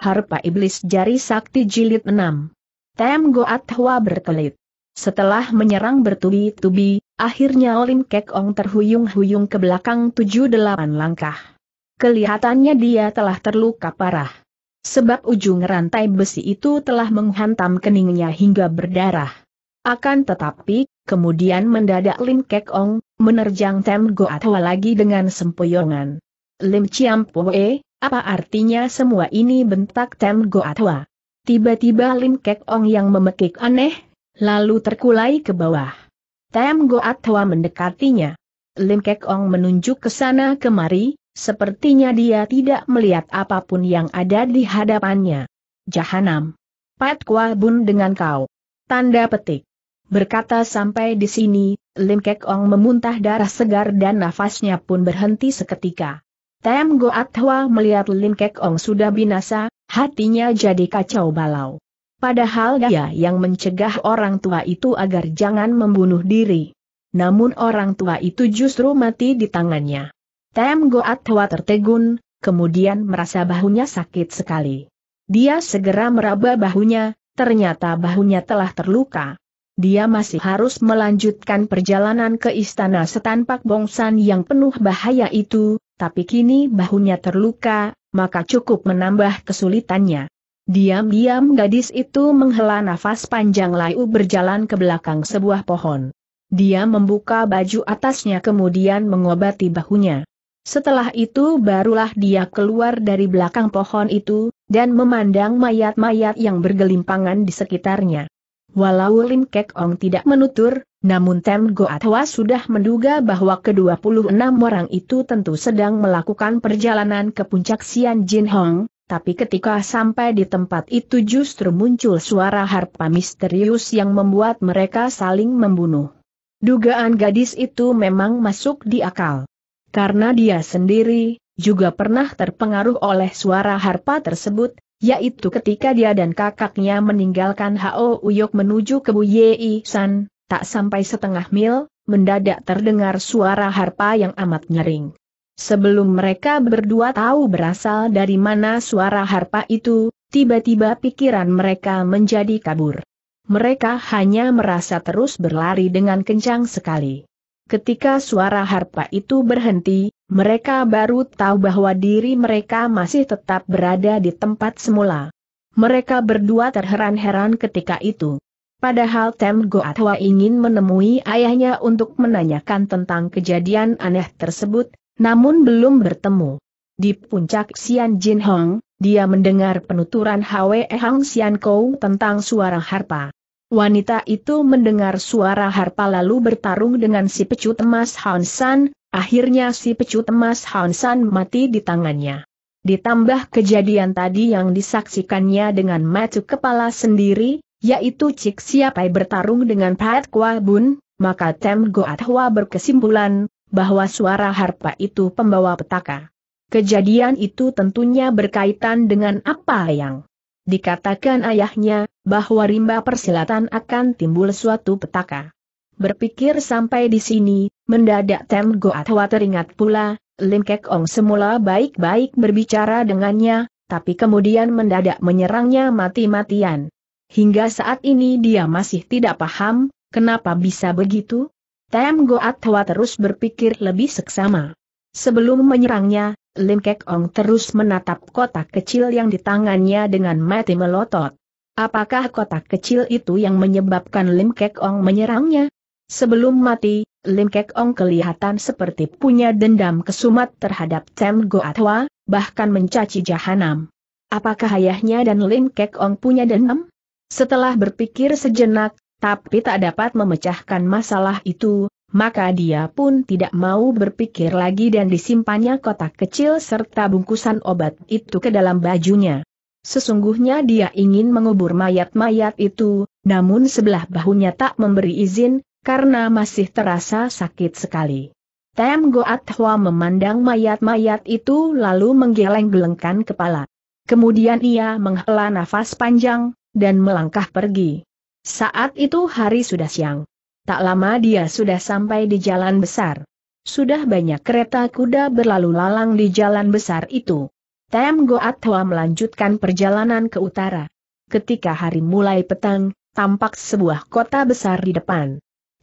Harpa Iblis Jari Sakti Jilid 6. Tem Goat Hwa berkelit. Setelah menyerang bertubi-tubi, akhirnya Lim Kek Ong terhuyung-huyung ke belakang tujuh delapan langkah. Kelihatannya dia telah terluka parah. Sebab ujung rantai besi itu telah menghantam keningnya hingga berdarah. Akan tetapi, kemudian mendadak Lim Kek Ong, menerjang Tem Goat Hwa lagi dengan sempoyongan. Lim Chiam Poe, apa artinya semua ini bentak Tem Goatwa? Tiba-tiba Lim Kek Ong yang memekik aneh, lalu terkulai ke bawah. Tem Goatwa mendekatinya. Lim Kek Ong menunjuk ke sana kemari, sepertinya dia tidak melihat apapun yang ada di hadapannya. Jahanam. Pat Kwa Bun dengan kau. Tanda petik. Berkata sampai di sini, Lim Kek Ong memuntah darah segar dan nafasnya pun berhenti seketika. Tem Goat Hwa melihat Lim Kek Ong sudah binasa, hatinya jadi kacau balau. Padahal dia yang mencegah orang tua itu agar jangan membunuh diri. Namun orang tua itu justru mati di tangannya. Tem Goat Hwa tertegun, kemudian merasa bahunya sakit sekali. Dia segera meraba bahunya, ternyata bahunya telah terluka dia masih harus melanjutkan perjalanan ke istana setanpak bongsan yang penuh bahaya itu, tapi kini bahunya terluka, maka cukup menambah kesulitannya. Diam-diam gadis itu menghela nafas panjang layu berjalan ke belakang sebuah pohon. Dia membuka baju atasnya kemudian mengobati bahunya. Setelah itu barulah dia keluar dari belakang pohon itu, dan memandang mayat-mayat yang bergelimpangan di sekitarnya. Walau Lim Kek Ong tidak menutur, namun Tem Goatwa sudah menduga bahwa ke-26 orang itu tentu sedang melakukan perjalanan ke puncak Sian Jin Hong, tapi ketika sampai di tempat itu justru muncul suara harpa misterius yang membuat mereka saling membunuh. Dugaan gadis itu memang masuk di akal. Karena dia sendiri, juga pernah terpengaruh oleh suara harpa tersebut, yaitu ketika dia dan kakaknya meninggalkan Hao Uyok menuju ke Bu Yei San, tak sampai setengah mil, mendadak terdengar suara harpa yang amat nyering. Sebelum mereka berdua tahu berasal dari mana suara harpa itu, tiba-tiba pikiran mereka menjadi kabur. Mereka hanya merasa terus berlari dengan kencang sekali. Ketika suara harpa itu berhenti, mereka baru tahu bahwa diri mereka masih tetap berada di tempat semula. Mereka berdua terheran-heran ketika itu. Padahal Tem Goatwa ingin menemui ayahnya untuk menanyakan tentang kejadian aneh tersebut, namun belum bertemu. Di puncak Xian Jin Hong, dia mendengar penuturan Hwe Hang Xian Kou tentang suara harpa. Wanita itu mendengar suara harpa lalu bertarung dengan si pecut emas Han San, Akhirnya si pecut emas Hansan mati di tangannya. Ditambah kejadian tadi yang disaksikannya dengan mata kepala sendiri, yaitu Cik Siapai bertarung dengan Pat Kwa Bun, maka Tem Goat Hwa berkesimpulan, bahwa suara harpa itu pembawa petaka. Kejadian itu tentunya berkaitan dengan apa yang dikatakan ayahnya, bahwa rimba persilatan akan timbul suatu petaka. Berpikir sampai di sini, mendadak Tem Goatwa teringat pula, Lim Kek Ong semula baik-baik berbicara dengannya, tapi kemudian mendadak menyerangnya mati-matian. Hingga saat ini dia masih tidak paham, kenapa bisa begitu? Tem Goatwa terus berpikir lebih seksama. Sebelum menyerangnya, Lim Kek Ong terus menatap kotak kecil yang di tangannya dengan mati melotot. Apakah kotak kecil itu yang menyebabkan Lim Kek Ong menyerangnya? Sebelum mati, Lim Kek Ong kelihatan seperti punya dendam kesumat terhadap Tem Go Atwa, bahkan mencaci jahanam. Apakah ayahnya dan Lim Kek Ong punya dendam? Setelah berpikir sejenak, tapi tak dapat memecahkan masalah itu, maka dia pun tidak mau berpikir lagi dan disimpannya kotak kecil serta bungkusan obat itu ke dalam bajunya. Sesungguhnya dia ingin mengubur mayat-mayat itu, namun sebelah bahunya tak memberi izin, karena masih terasa sakit sekali. Tem Goat Hua memandang mayat-mayat itu lalu menggeleng-gelengkan kepala. Kemudian ia menghela nafas panjang, dan melangkah pergi. Saat itu hari sudah siang. Tak lama dia sudah sampai di jalan besar. Sudah banyak kereta kuda berlalu lalang di jalan besar itu. Tem Goat Hua melanjutkan perjalanan ke utara. Ketika hari mulai petang, tampak sebuah kota besar di depan.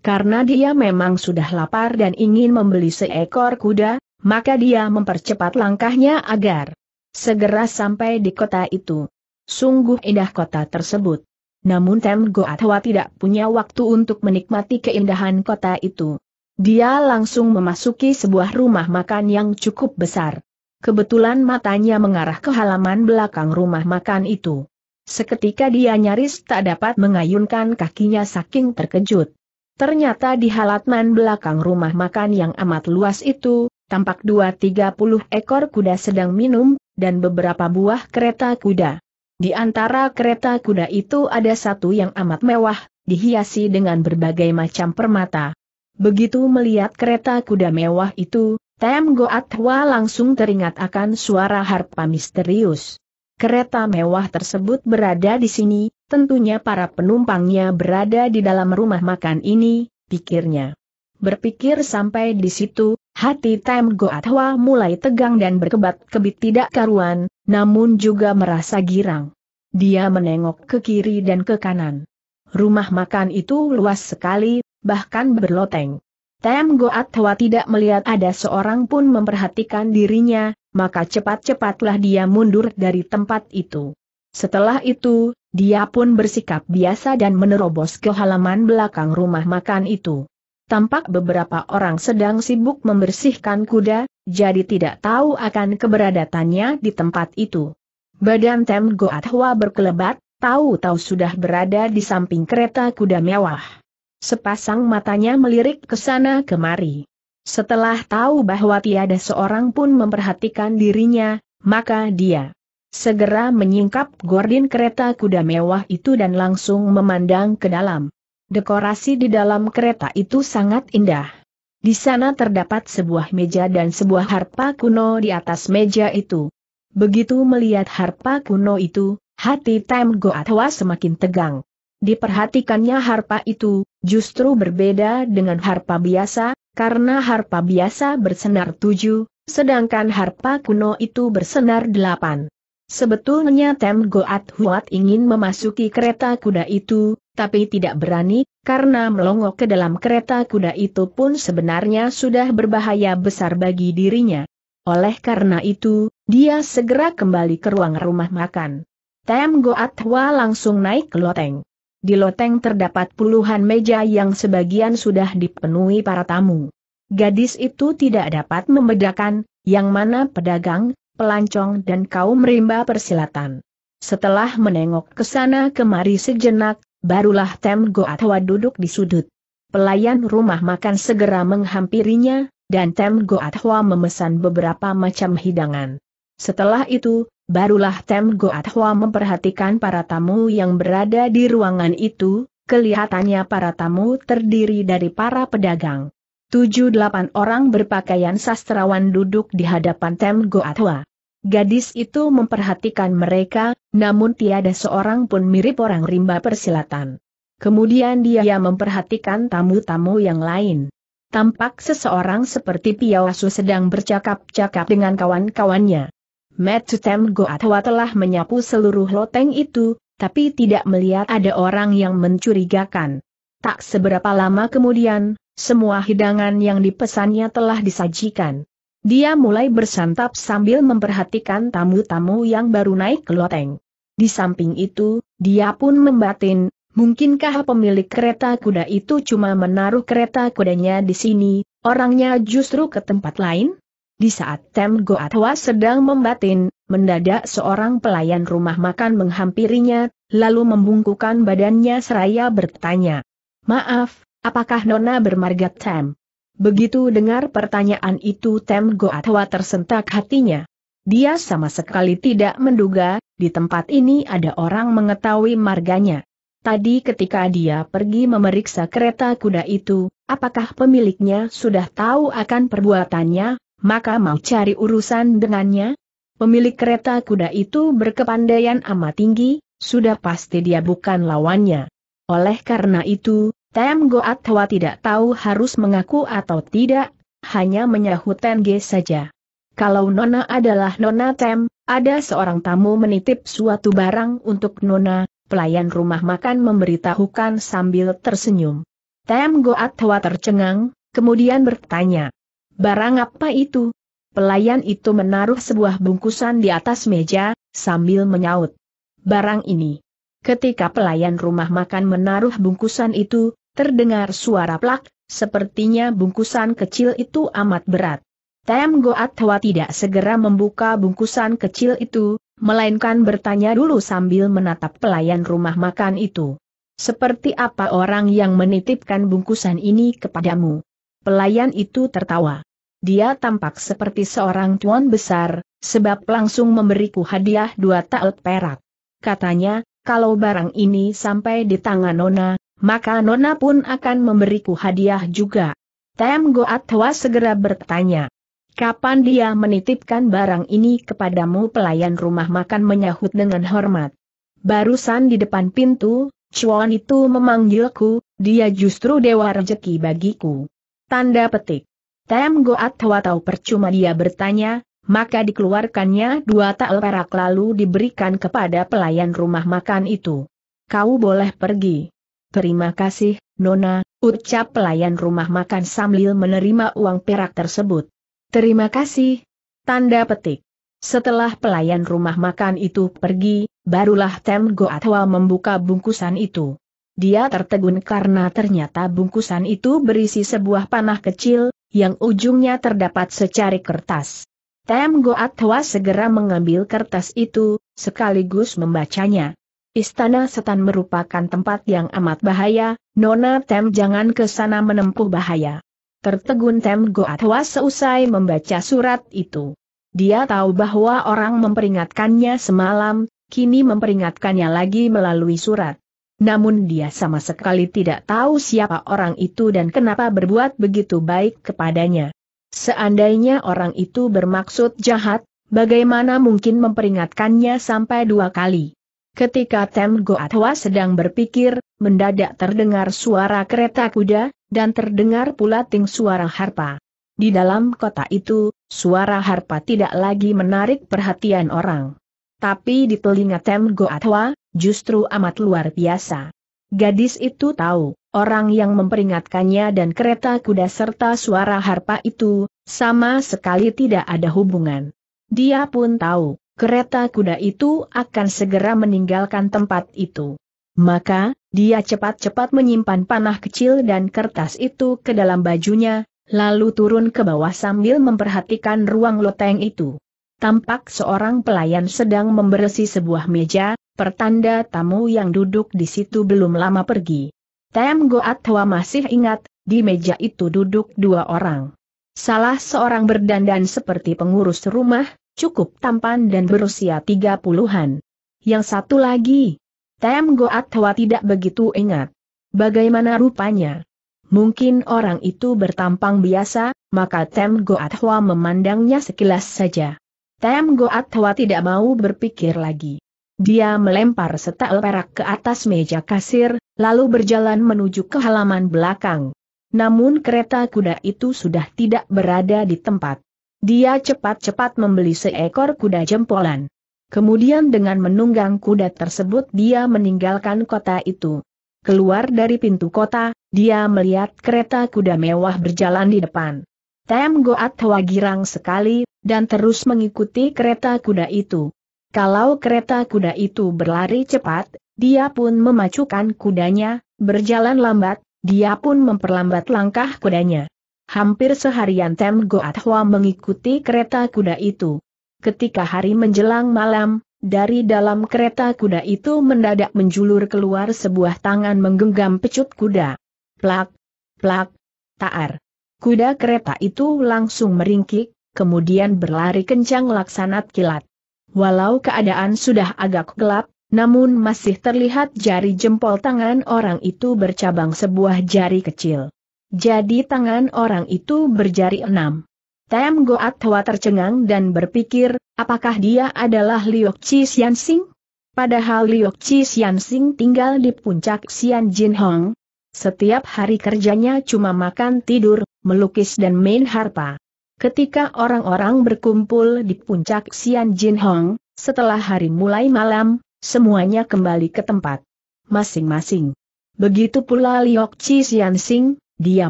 Karena dia memang sudah lapar dan ingin membeli seekor kuda, maka dia mempercepat langkahnya agar segera sampai di kota itu. Sungguh indah kota tersebut. Namun Tem Goatwa tidak punya waktu untuk menikmati keindahan kota itu. Dia langsung memasuki sebuah rumah makan yang cukup besar. Kebetulan matanya mengarah ke halaman belakang rumah makan itu. Seketika dia nyaris tak dapat mengayunkan kakinya saking terkejut. Ternyata di halaman belakang rumah makan yang amat luas itu, tampak dua tiga puluh ekor kuda sedang minum, dan beberapa buah kereta kuda. Di antara kereta kuda itu ada satu yang amat mewah, dihiasi dengan berbagai macam permata. Begitu melihat kereta kuda mewah itu, Tem Goatwa langsung teringat akan suara harpa misterius. Kereta mewah tersebut berada di sini, Tentunya para penumpangnya berada di dalam rumah makan ini, pikirnya. Berpikir sampai di situ, hati Goat Goatwa mulai tegang dan berkebat-kebit tidak karuan, namun juga merasa girang. Dia menengok ke kiri dan ke kanan. Rumah makan itu luas sekali, bahkan berloteng. Goat Goatwa tidak melihat ada seorang pun memperhatikan dirinya, maka cepat-cepatlah dia mundur dari tempat itu. Setelah itu, dia pun bersikap biasa dan menerobos ke halaman belakang rumah makan itu. Tampak beberapa orang sedang sibuk membersihkan kuda, jadi tidak tahu akan keberadatannya di tempat itu. Badan Tem Goat berkelebat, tahu-tahu sudah berada di samping kereta kuda mewah. Sepasang matanya melirik ke sana kemari. Setelah tahu bahwa tiada seorang pun memperhatikan dirinya, maka dia Segera menyingkap gordin kereta kuda mewah itu dan langsung memandang ke dalam. Dekorasi di dalam kereta itu sangat indah. Di sana terdapat sebuah meja dan sebuah harpa kuno di atas meja itu. Begitu melihat harpa kuno itu, hati Tam Goatwa semakin tegang. Diperhatikannya harpa itu, justru berbeda dengan harpa biasa, karena harpa biasa bersenar tujuh, sedangkan harpa kuno itu bersenar delapan. Sebetulnya Tem Goat Huat ingin memasuki kereta kuda itu, tapi tidak berani, karena melongok ke dalam kereta kuda itu pun sebenarnya sudah berbahaya besar bagi dirinya. Oleh karena itu, dia segera kembali ke ruang rumah makan. Tem Goat Hua langsung naik ke loteng. Di loteng terdapat puluhan meja yang sebagian sudah dipenuhi para tamu. Gadis itu tidak dapat membedakan, yang mana pedagang, pelancong dan kaum rimba persilatan. Setelah menengok ke sana kemari sejenak, barulah Tem Goatwa duduk di sudut. Pelayan rumah makan segera menghampirinya, dan Tem Goatwa memesan beberapa macam hidangan. Setelah itu, barulah Tem Goatwa memperhatikan para tamu yang berada di ruangan itu, kelihatannya para tamu terdiri dari para pedagang. Tujuh delapan orang berpakaian sastrawan duduk di hadapan Tem Goatwa. Gadis itu memperhatikan mereka, namun tiada seorang pun mirip orang rimba persilatan. Kemudian dia memperhatikan tamu-tamu yang lain. Tampak seseorang seperti Piawasu sedang bercakap-cakap dengan kawan-kawannya. Metsutem Goatwa telah menyapu seluruh loteng itu, tapi tidak melihat ada orang yang mencurigakan. Tak seberapa lama kemudian, semua hidangan yang dipesannya telah disajikan. Dia mulai bersantap sambil memperhatikan tamu-tamu yang baru naik ke loteng. Di samping itu, dia pun membatin, mungkinkah pemilik kereta kuda itu cuma menaruh kereta kudanya di sini, orangnya justru ke tempat lain? Di saat Tem Goatwa sedang membatin, mendadak seorang pelayan rumah makan menghampirinya, lalu membungkukan badannya seraya bertanya. Maaf, apakah Nona bermarga Tem? Begitu dengar pertanyaan itu Tem Goatwa tersentak hatinya. Dia sama sekali tidak menduga, di tempat ini ada orang mengetahui marganya. Tadi ketika dia pergi memeriksa kereta kuda itu, apakah pemiliknya sudah tahu akan perbuatannya, maka mau cari urusan dengannya? Pemilik kereta kuda itu berkepandaian amat tinggi, sudah pasti dia bukan lawannya. Oleh karena itu, Tem Hwa tidak tahu harus mengaku atau tidak, hanya menyahut Tenge saja. Kalau Nona adalah Nona Tem, ada seorang tamu menitip suatu barang untuk Nona, pelayan rumah makan memberitahukan sambil tersenyum. Tem Hwa tercengang, kemudian bertanya, Barang apa itu? Pelayan itu menaruh sebuah bungkusan di atas meja, sambil menyaut. Barang ini. Ketika pelayan rumah makan menaruh bungkusan itu, Terdengar suara plak, sepertinya bungkusan kecil itu amat berat. Tem Goat Hwa tidak segera membuka bungkusan kecil itu, melainkan bertanya dulu sambil menatap pelayan rumah makan itu. Seperti apa orang yang menitipkan bungkusan ini kepadamu? Pelayan itu tertawa. Dia tampak seperti seorang tuan besar, sebab langsung memberiku hadiah dua taut perak. Katanya, kalau barang ini sampai di tangan Nona, maka Nona pun akan memberiku hadiah juga. Tem Goat Hwa segera bertanya. Kapan dia menitipkan barang ini kepadamu pelayan rumah makan menyahut dengan hormat. Barusan di depan pintu, Chuan itu memanggilku, dia justru dewa rejeki bagiku. Tanda petik. Tem Goat Hwa tahu percuma dia bertanya, maka dikeluarkannya dua tal perak lalu diberikan kepada pelayan rumah makan itu. Kau boleh pergi. Terima kasih, Nona, ucap pelayan rumah makan sambil menerima uang perak tersebut. Terima kasih. Tanda petik. Setelah pelayan rumah makan itu pergi, barulah Tem Goatwa membuka bungkusan itu. Dia tertegun karena ternyata bungkusan itu berisi sebuah panah kecil, yang ujungnya terdapat secari kertas. Tem Goatwa segera mengambil kertas itu, sekaligus membacanya. Istana setan merupakan tempat yang amat bahaya, Nona Tem jangan ke sana menempuh bahaya. Tertegun Tem Goatwa seusai membaca surat itu. Dia tahu bahwa orang memperingatkannya semalam, kini memperingatkannya lagi melalui surat. Namun dia sama sekali tidak tahu siapa orang itu dan kenapa berbuat begitu baik kepadanya. Seandainya orang itu bermaksud jahat, bagaimana mungkin memperingatkannya sampai dua kali? Ketika Tem Goatwa sedang berpikir, mendadak terdengar suara kereta kuda, dan terdengar pula ting suara harpa. Di dalam kota itu, suara harpa tidak lagi menarik perhatian orang. Tapi di telinga Tem Goatwa, justru amat luar biasa. Gadis itu tahu, orang yang memperingatkannya dan kereta kuda serta suara harpa itu, sama sekali tidak ada hubungan. Dia pun tahu, kereta kuda itu akan segera meninggalkan tempat itu. Maka, dia cepat-cepat menyimpan panah kecil dan kertas itu ke dalam bajunya, lalu turun ke bawah sambil memperhatikan ruang loteng itu. Tampak seorang pelayan sedang membersih sebuah meja, pertanda tamu yang duduk di situ belum lama pergi. Tem Goat masih ingat, di meja itu duduk dua orang. Salah seorang berdandan seperti pengurus rumah, cukup tampan dan berusia tiga puluhan. Yang satu lagi, Tem Goat tidak begitu ingat. Bagaimana rupanya? Mungkin orang itu bertampang biasa, maka Tem Goat Hwa memandangnya sekilas saja. Tem Goat Hwa tidak mau berpikir lagi. Dia melempar setel perak ke atas meja kasir, lalu berjalan menuju ke halaman belakang. Namun kereta kuda itu sudah tidak berada di tempat. Dia cepat-cepat membeli seekor kuda jempolan. Kemudian dengan menunggang kuda tersebut dia meninggalkan kota itu. Keluar dari pintu kota, dia melihat kereta kuda mewah berjalan di depan. Tem Goat Hwa girang sekali, dan terus mengikuti kereta kuda itu. Kalau kereta kuda itu berlari cepat, dia pun memacukan kudanya, berjalan lambat, dia pun memperlambat langkah kudanya. Hampir seharian Tem Goat Hua mengikuti kereta kuda itu. Ketika hari menjelang malam, dari dalam kereta kuda itu mendadak menjulur keluar sebuah tangan menggenggam pecut kuda. Plak, plak, taar. Kuda kereta itu langsung meringkik, kemudian berlari kencang laksanat kilat. Walau keadaan sudah agak gelap, namun masih terlihat jari jempol tangan orang itu bercabang sebuah jari kecil. Jadi tangan orang itu berjari enam. Tem Goat Hwa tercengang dan berpikir, apakah dia adalah Liok Chi Sian Sing? Padahal Liok Chi Sian Sing tinggal di puncak Xian Jin Hong. Setiap hari kerjanya cuma makan tidur, melukis dan main harpa. Ketika orang-orang berkumpul di puncak Xian Jin Hong, setelah hari mulai malam, semuanya kembali ke tempat masing-masing. Begitu pula Liok Chi Sian Sing, dia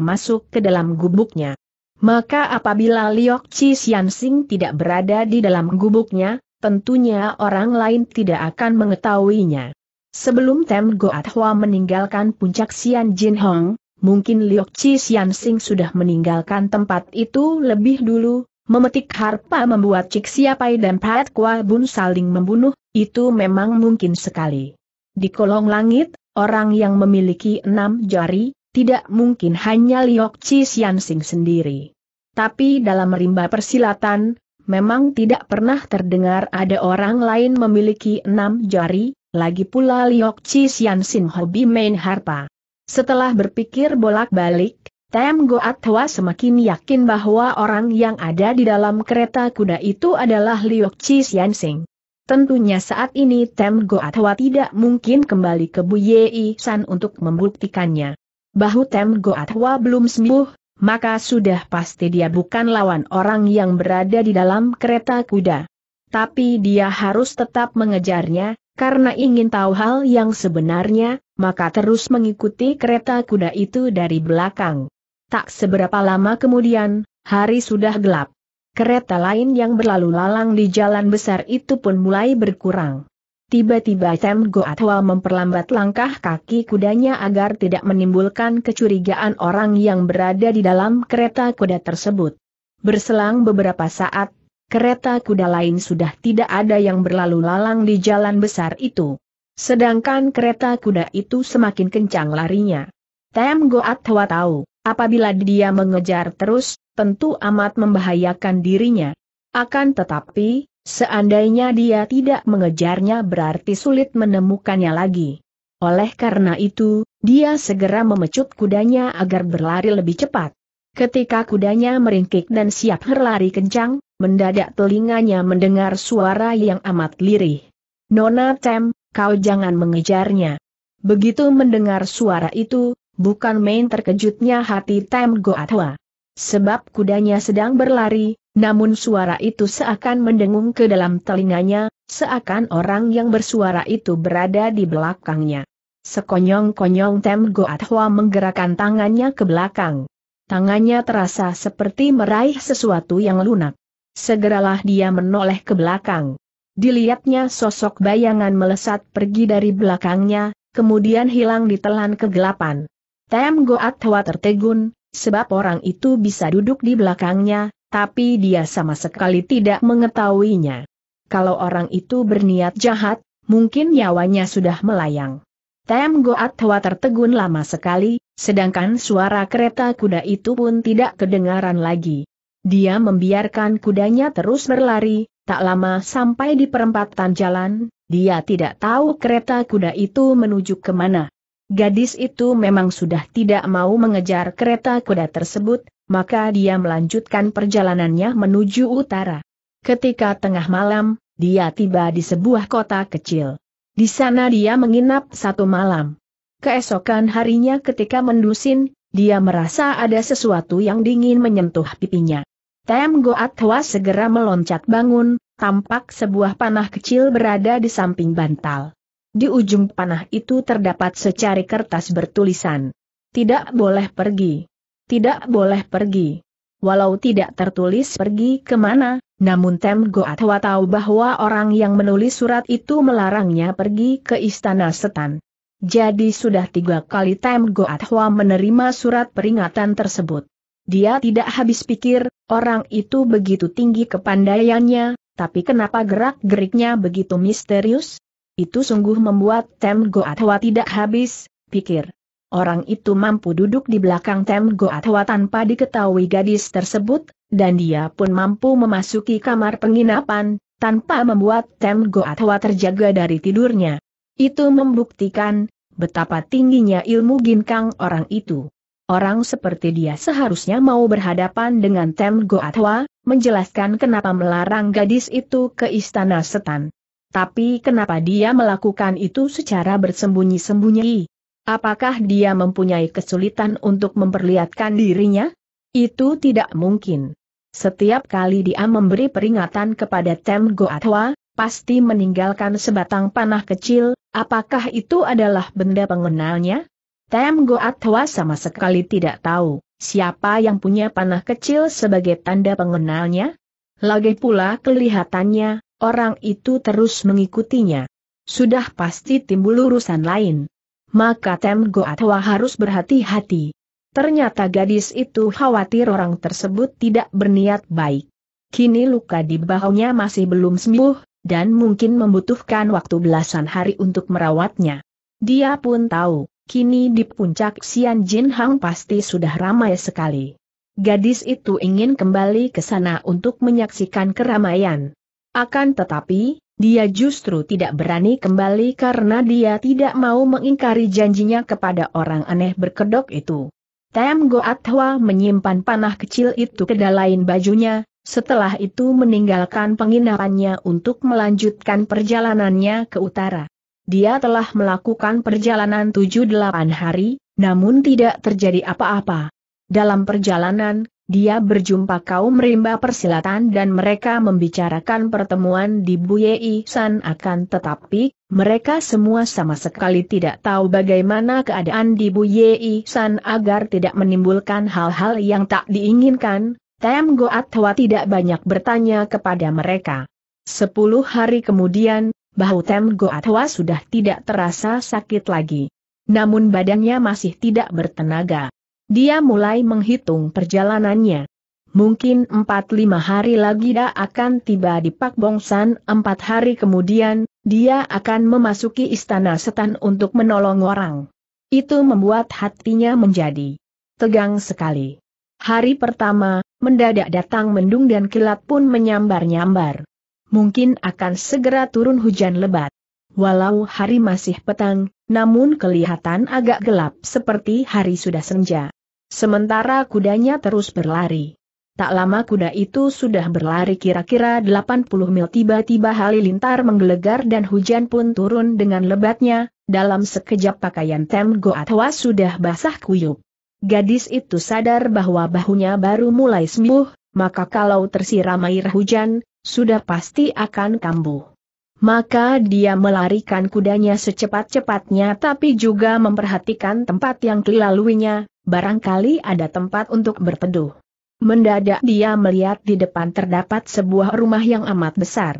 masuk ke dalam gubuknya. Maka apabila Liok Chi Sian tidak berada di dalam gubuknya, tentunya orang lain tidak akan mengetahuinya. Sebelum Tem Goat Hua meninggalkan puncak Sian Jin Hong, mungkin Liok Chi Sian sudah meninggalkan tempat itu lebih dulu, memetik harpa membuat Cik Siapai dan Pat Kwa Bun saling membunuh, itu memang mungkin sekali. Di kolong langit, orang yang memiliki enam jari, tidak mungkin hanya Liok Chi Sian sendiri. Tapi dalam rimba persilatan, memang tidak pernah terdengar ada orang lain memiliki enam jari, lagi pula Liok Chi Sian hobi main harpa. Setelah berpikir bolak-balik, Tem Goat semakin yakin bahwa orang yang ada di dalam kereta kuda itu adalah Liok Chi Sian Tentunya saat ini Tem Goat tidak mungkin kembali ke Bu Yei San untuk membuktikannya bahu Tem Goatwa belum sembuh, maka sudah pasti dia bukan lawan orang yang berada di dalam kereta kuda. Tapi dia harus tetap mengejarnya, karena ingin tahu hal yang sebenarnya, maka terus mengikuti kereta kuda itu dari belakang. Tak seberapa lama kemudian, hari sudah gelap. Kereta lain yang berlalu lalang di jalan besar itu pun mulai berkurang. Tiba-tiba Sam Goatwa memperlambat langkah kaki kudanya agar tidak menimbulkan kecurigaan orang yang berada di dalam kereta kuda tersebut. Berselang beberapa saat, kereta kuda lain sudah tidak ada yang berlalu lalang di jalan besar itu. Sedangkan kereta kuda itu semakin kencang larinya. Tem Goatwa tahu, apabila dia mengejar terus, tentu amat membahayakan dirinya. Akan tetapi, Seandainya dia tidak mengejarnya berarti sulit menemukannya lagi. Oleh karena itu, dia segera memecut kudanya agar berlari lebih cepat. Ketika kudanya meringkik dan siap berlari kencang, mendadak telinganya mendengar suara yang amat lirih. Nona Tem, kau jangan mengejarnya. Begitu mendengar suara itu, bukan main terkejutnya hati Tem Goatwa. Sebab kudanya sedang berlari, namun suara itu seakan mendengung ke dalam telinganya, seakan orang yang bersuara itu berada di belakangnya. Sekonyong-konyong Tem Goat Hua menggerakkan tangannya ke belakang. Tangannya terasa seperti meraih sesuatu yang lunak. Segeralah dia menoleh ke belakang. Dilihatnya sosok bayangan melesat pergi dari belakangnya, kemudian hilang ditelan kegelapan. Tem Goat Hua tertegun, sebab orang itu bisa duduk di belakangnya, tapi dia sama sekali tidak mengetahuinya. Kalau orang itu berniat jahat, mungkin nyawanya sudah melayang. Tem Goat tertegun lama sekali, sedangkan suara kereta kuda itu pun tidak kedengaran lagi. Dia membiarkan kudanya terus berlari, tak lama sampai di perempatan jalan, dia tidak tahu kereta kuda itu menuju kemana. Gadis itu memang sudah tidak mau mengejar kereta kuda tersebut, maka dia melanjutkan perjalanannya menuju utara. Ketika tengah malam, dia tiba di sebuah kota kecil. Di sana dia menginap satu malam. Keesokan harinya ketika mendusin, dia merasa ada sesuatu yang dingin menyentuh pipinya. Tem Goat Hwa segera meloncat bangun, tampak sebuah panah kecil berada di samping bantal. Di ujung panah itu terdapat secari kertas bertulisan. Tidak boleh pergi tidak boleh pergi. Walau tidak tertulis pergi kemana, namun Tem Goatwa tahu bahwa orang yang menulis surat itu melarangnya pergi ke istana setan. Jadi sudah tiga kali Tem Goatwa menerima surat peringatan tersebut. Dia tidak habis pikir, orang itu begitu tinggi kepandaiannya, tapi kenapa gerak-geriknya begitu misterius? Itu sungguh membuat Tem Goatwa tidak habis, pikir orang itu mampu duduk di belakang Tem Goatwa tanpa diketahui gadis tersebut, dan dia pun mampu memasuki kamar penginapan, tanpa membuat Tem Goatwa terjaga dari tidurnya. Itu membuktikan betapa tingginya ilmu ginkang orang itu. Orang seperti dia seharusnya mau berhadapan dengan Tem Goatwa, menjelaskan kenapa melarang gadis itu ke istana setan. Tapi kenapa dia melakukan itu secara bersembunyi-sembunyi? Apakah dia mempunyai kesulitan untuk memperlihatkan dirinya? Itu tidak mungkin. Setiap kali dia memberi peringatan kepada Tem Goatwa, pasti meninggalkan sebatang panah kecil, apakah itu adalah benda pengenalnya? Tem Goatwa sama sekali tidak tahu, siapa yang punya panah kecil sebagai tanda pengenalnya? Lagi pula kelihatannya, orang itu terus mengikutinya. Sudah pasti timbul urusan lain maka Tem Goatwa harus berhati-hati. Ternyata gadis itu khawatir orang tersebut tidak berniat baik. Kini luka di bahunya masih belum sembuh, dan mungkin membutuhkan waktu belasan hari untuk merawatnya. Dia pun tahu, kini di puncak Xian Jin Hang pasti sudah ramai sekali. Gadis itu ingin kembali ke sana untuk menyaksikan keramaian. Akan tetapi, dia justru tidak berani kembali karena dia tidak mau mengingkari janjinya kepada orang aneh berkedok itu. Tem Goatwa menyimpan panah kecil itu ke dalam bajunya, setelah itu meninggalkan penginapannya untuk melanjutkan perjalanannya ke utara. Dia telah melakukan perjalanan 7-8 hari, namun tidak terjadi apa-apa. Dalam perjalanan, dia berjumpa kaum rimba persilatan dan mereka membicarakan pertemuan di Buyei San akan tetapi, mereka semua sama sekali tidak tahu bagaimana keadaan di Buyei San agar tidak menimbulkan hal-hal yang tak diinginkan, Tem Goat Hwa tidak banyak bertanya kepada mereka. Sepuluh hari kemudian, bahu Tem Goat Hwa sudah tidak terasa sakit lagi. Namun badannya masih tidak bertenaga. Dia mulai menghitung perjalanannya. Mungkin empat lima hari lagi dia akan tiba di Pak Bongsan, 4 hari kemudian, dia akan memasuki istana setan untuk menolong orang. Itu membuat hatinya menjadi tegang sekali. Hari pertama, mendadak datang mendung dan kilat pun menyambar-nyambar. Mungkin akan segera turun hujan lebat. Walau hari masih petang, namun kelihatan agak gelap seperti hari sudah senja. Sementara kudanya terus berlari. Tak lama kuda itu sudah berlari kira-kira 80 mil tiba-tiba halilintar menggelegar dan hujan pun turun dengan lebatnya, dalam sekejap pakaian Tem Goatwa sudah basah kuyup. Gadis itu sadar bahwa bahunya baru mulai sembuh, maka kalau tersiram air hujan, sudah pasti akan kambuh. Maka dia melarikan kudanya secepat-cepatnya tapi juga memperhatikan tempat yang dilaluinya, barangkali ada tempat untuk berteduh. Mendadak dia melihat di depan terdapat sebuah rumah yang amat besar.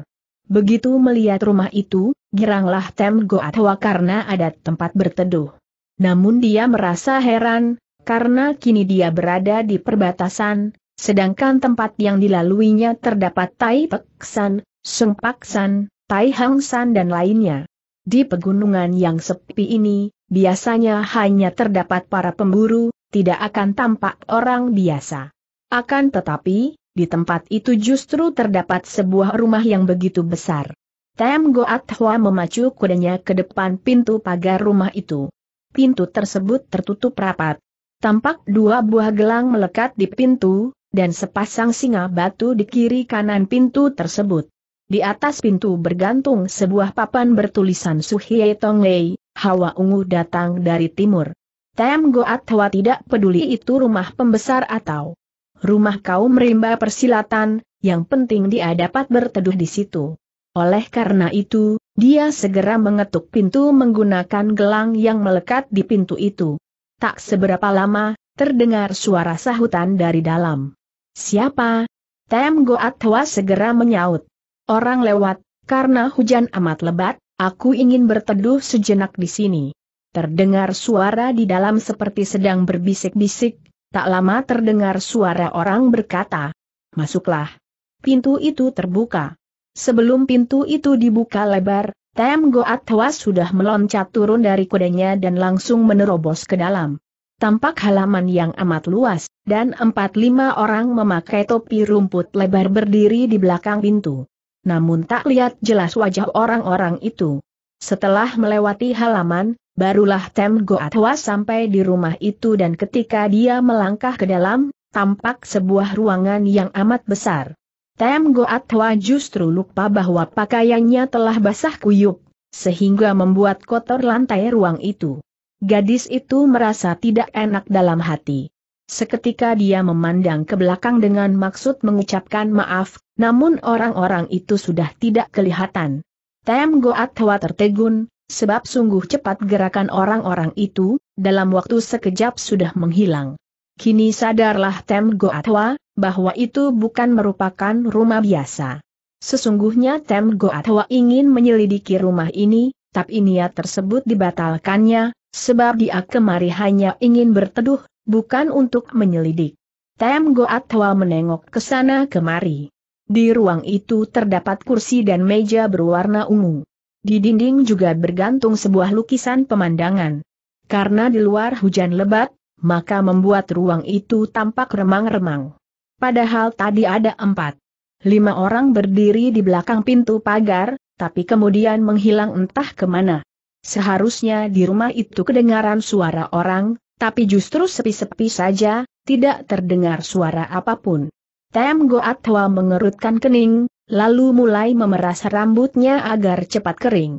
Begitu melihat rumah itu, giranglah Tem Goatwa karena ada tempat berteduh. Namun dia merasa heran, karena kini dia berada di perbatasan, sedangkan tempat yang dilaluinya terdapat Tai Peksan, Seng Paksan, Tai Hangsan dan lainnya. Di pegunungan yang sepi ini, biasanya hanya terdapat para pemburu, tidak akan tampak orang biasa. Akan tetapi, di tempat itu justru terdapat sebuah rumah yang begitu besar. Tem Goat Hua memacu kudanya ke depan pintu pagar rumah itu. Pintu tersebut tertutup rapat. Tampak dua buah gelang melekat di pintu, dan sepasang singa batu di kiri kanan pintu tersebut. Di atas pintu bergantung sebuah papan bertulisan Suhie Tonglei, hawa ungu datang dari timur. Tem Goat Hwa tidak peduli itu rumah pembesar atau rumah kaum rimba persilatan, yang penting dia dapat berteduh di situ. Oleh karena itu, dia segera mengetuk pintu menggunakan gelang yang melekat di pintu itu. Tak seberapa lama, terdengar suara sahutan dari dalam. Siapa? Tem Goat Hwa segera menyaut. Orang lewat, karena hujan amat lebat, aku ingin berteduh sejenak di sini. Terdengar suara di dalam seperti sedang berbisik-bisik, tak lama terdengar suara orang berkata, Masuklah. Pintu itu terbuka. Sebelum pintu itu dibuka lebar, Tem Goat sudah meloncat turun dari kudanya dan langsung menerobos ke dalam. Tampak halaman yang amat luas, dan empat lima orang memakai topi rumput lebar berdiri di belakang pintu. Namun tak lihat jelas wajah orang-orang itu. Setelah melewati halaman, Barulah Tem Goatwa sampai di rumah itu dan ketika dia melangkah ke dalam, tampak sebuah ruangan yang amat besar. Tem Goatwa justru lupa bahwa pakaiannya telah basah kuyup, sehingga membuat kotor lantai ruang itu. Gadis itu merasa tidak enak dalam hati. Seketika dia memandang ke belakang dengan maksud mengucapkan maaf, namun orang-orang itu sudah tidak kelihatan. Tem Goatwa tertegun, sebab sungguh cepat gerakan orang-orang itu, dalam waktu sekejap sudah menghilang. Kini sadarlah Tem Goatwa, bahwa itu bukan merupakan rumah biasa. Sesungguhnya Tem Goatwa ingin menyelidiki rumah ini, tapi niat tersebut dibatalkannya, sebab dia kemari hanya ingin berteduh, bukan untuk menyelidik. Tem Goatwa menengok ke sana kemari. Di ruang itu terdapat kursi dan meja berwarna ungu. Di dinding juga bergantung sebuah lukisan pemandangan. Karena di luar hujan lebat, maka membuat ruang itu tampak remang-remang. Padahal tadi ada empat. Lima orang berdiri di belakang pintu pagar, tapi kemudian menghilang entah kemana. Seharusnya di rumah itu kedengaran suara orang, tapi justru sepi-sepi saja, tidak terdengar suara apapun. Tem Goatwa mengerutkan kening, lalu mulai memeras rambutnya agar cepat kering.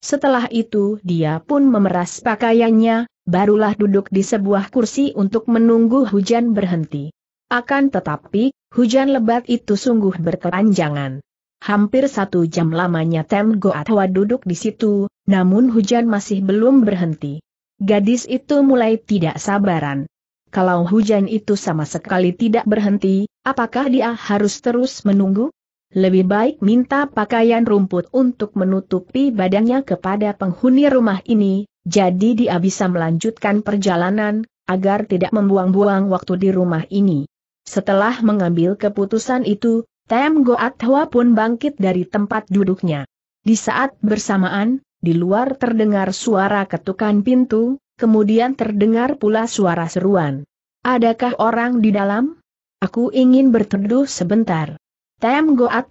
Setelah itu dia pun memeras pakaiannya, barulah duduk di sebuah kursi untuk menunggu hujan berhenti. Akan tetapi, hujan lebat itu sungguh berkepanjangan. Hampir satu jam lamanya Tem Goatwa duduk di situ, namun hujan masih belum berhenti. Gadis itu mulai tidak sabaran. Kalau hujan itu sama sekali tidak berhenti, apakah dia harus terus menunggu? lebih baik minta pakaian rumput untuk menutupi badannya kepada penghuni rumah ini, jadi dia bisa melanjutkan perjalanan, agar tidak membuang-buang waktu di rumah ini. Setelah mengambil keputusan itu, Tem Goat pun bangkit dari tempat duduknya. Di saat bersamaan, di luar terdengar suara ketukan pintu, kemudian terdengar pula suara seruan. Adakah orang di dalam? Aku ingin berteduh sebentar. Tem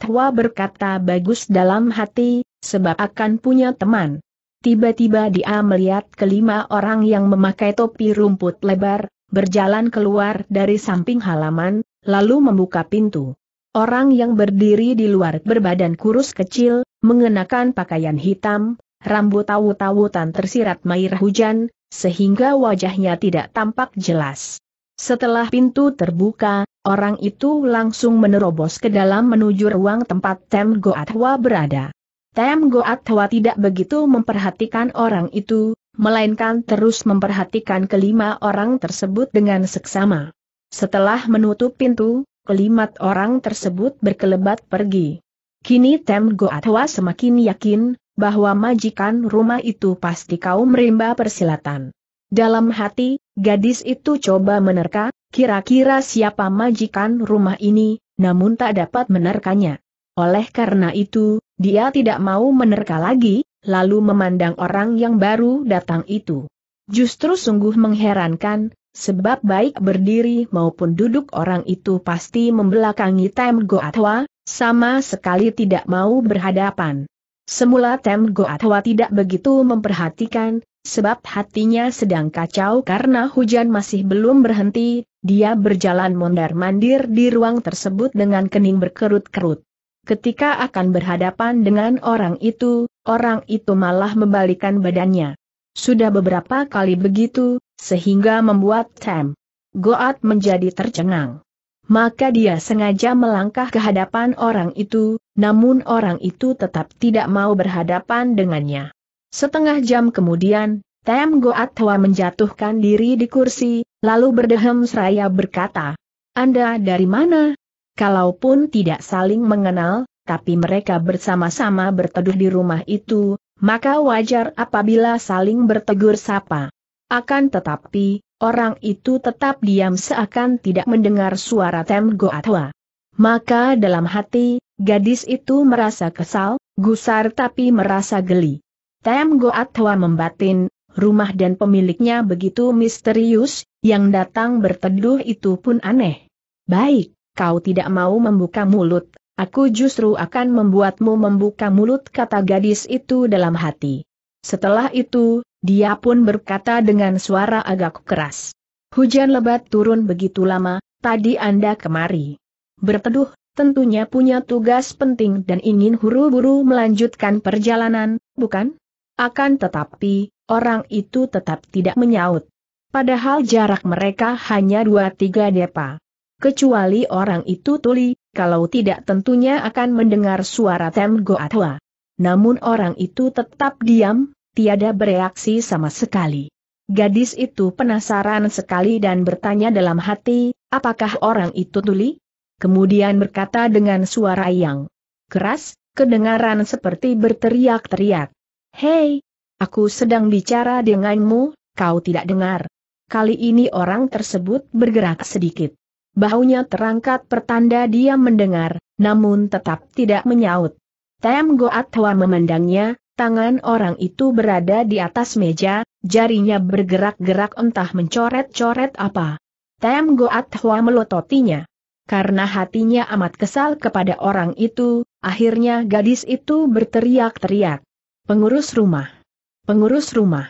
Hua berkata bagus dalam hati, sebab akan punya teman. Tiba-tiba dia melihat kelima orang yang memakai topi rumput lebar, berjalan keluar dari samping halaman, lalu membuka pintu. Orang yang berdiri di luar berbadan kurus kecil, mengenakan pakaian hitam, rambut tawu-tawutan tersirat mair hujan, sehingga wajahnya tidak tampak jelas. Setelah pintu terbuka, orang itu langsung menerobos ke dalam menuju ruang tempat Tem Goatwa berada. Tem Goatwa tidak begitu memperhatikan orang itu, melainkan terus memperhatikan kelima orang tersebut dengan seksama. Setelah menutup pintu, kelima orang tersebut berkelebat pergi. Kini Tem Goatwa semakin yakin, bahwa majikan rumah itu pasti kaum rimba persilatan. Dalam hati, Gadis itu coba menerka, kira-kira siapa majikan rumah ini, namun tak dapat menerkanya. Oleh karena itu, dia tidak mau menerka lagi, lalu memandang orang yang baru datang itu. Justru sungguh mengherankan, sebab baik berdiri maupun duduk orang itu pasti membelakangi Tem Goatwa, sama sekali tidak mau berhadapan. Semula Tem Goatwa tidak begitu memperhatikan, sebab hatinya sedang kacau karena hujan masih belum berhenti, dia berjalan mondar-mandir di ruang tersebut dengan kening berkerut-kerut. Ketika akan berhadapan dengan orang itu, orang itu malah membalikan badannya. Sudah beberapa kali begitu, sehingga membuat Tem Goat menjadi tercengang. Maka dia sengaja melangkah ke hadapan orang itu, namun orang itu tetap tidak mau berhadapan dengannya. Setengah jam kemudian, Tem Goat Hwa menjatuhkan diri di kursi, lalu berdehem seraya berkata, Anda dari mana? Kalaupun tidak saling mengenal, tapi mereka bersama-sama berteduh di rumah itu, maka wajar apabila saling bertegur sapa. Akan tetapi, orang itu tetap diam seakan tidak mendengar suara Tem Goat Hwa. Maka dalam hati, gadis itu merasa kesal, gusar tapi merasa geli. Tem Goat Hoa membatin, rumah dan pemiliknya begitu misterius, yang datang berteduh itu pun aneh. Baik, kau tidak mau membuka mulut, aku justru akan membuatmu membuka mulut kata gadis itu dalam hati. Setelah itu, dia pun berkata dengan suara agak keras. Hujan lebat turun begitu lama, tadi Anda kemari. Berteduh, tentunya punya tugas penting dan ingin huru huru melanjutkan perjalanan, bukan? Akan tetapi, orang itu tetap tidak menyaut. Padahal jarak mereka hanya dua tiga depa. Kecuali orang itu tuli, kalau tidak tentunya akan mendengar suara Tem Goatwa. Namun orang itu tetap diam, tiada bereaksi sama sekali. Gadis itu penasaran sekali dan bertanya dalam hati, apakah orang itu tuli? Kemudian berkata dengan suara yang keras, kedengaran seperti berteriak-teriak. Hei, aku sedang bicara denganmu, kau tidak dengar. Kali ini orang tersebut bergerak sedikit. baunya terangkat pertanda dia mendengar, namun tetap tidak menyaut. Tem Goatwa memandangnya, tangan orang itu berada di atas meja, jarinya bergerak-gerak entah mencoret-coret apa. Tem Goatwa melototinya. Karena hatinya amat kesal kepada orang itu, akhirnya gadis itu berteriak-teriak. Pengurus rumah. Pengurus rumah.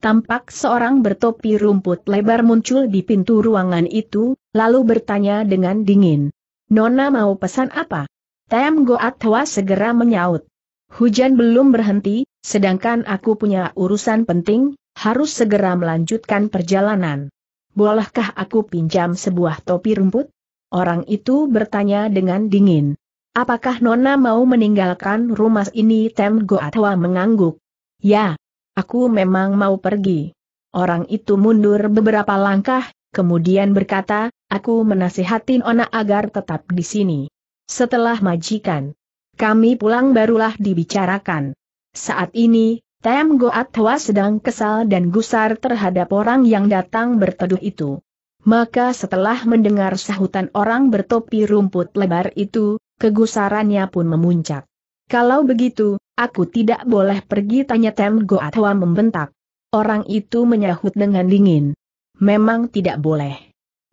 Tampak seorang bertopi rumput lebar muncul di pintu ruangan itu, lalu bertanya dengan dingin. Nona mau pesan apa? Tem Goat segera menyaut. Hujan belum berhenti, sedangkan aku punya urusan penting, harus segera melanjutkan perjalanan. Bolehkah aku pinjam sebuah topi rumput? Orang itu bertanya dengan dingin. Apakah Nona mau meninggalkan rumah ini Tem Goatwa mengangguk. Ya, aku memang mau pergi. Orang itu mundur beberapa langkah, kemudian berkata, aku menasihati Nona agar tetap di sini. Setelah majikan, kami pulang barulah dibicarakan. Saat ini, Tem Goatwa sedang kesal dan gusar terhadap orang yang datang berteduh itu. Maka setelah mendengar sahutan orang bertopi rumput lebar itu, kegusarannya pun memuncak. Kalau begitu, aku tidak boleh pergi tanya Tem Goatwa membentak. Orang itu menyahut dengan dingin. Memang tidak boleh.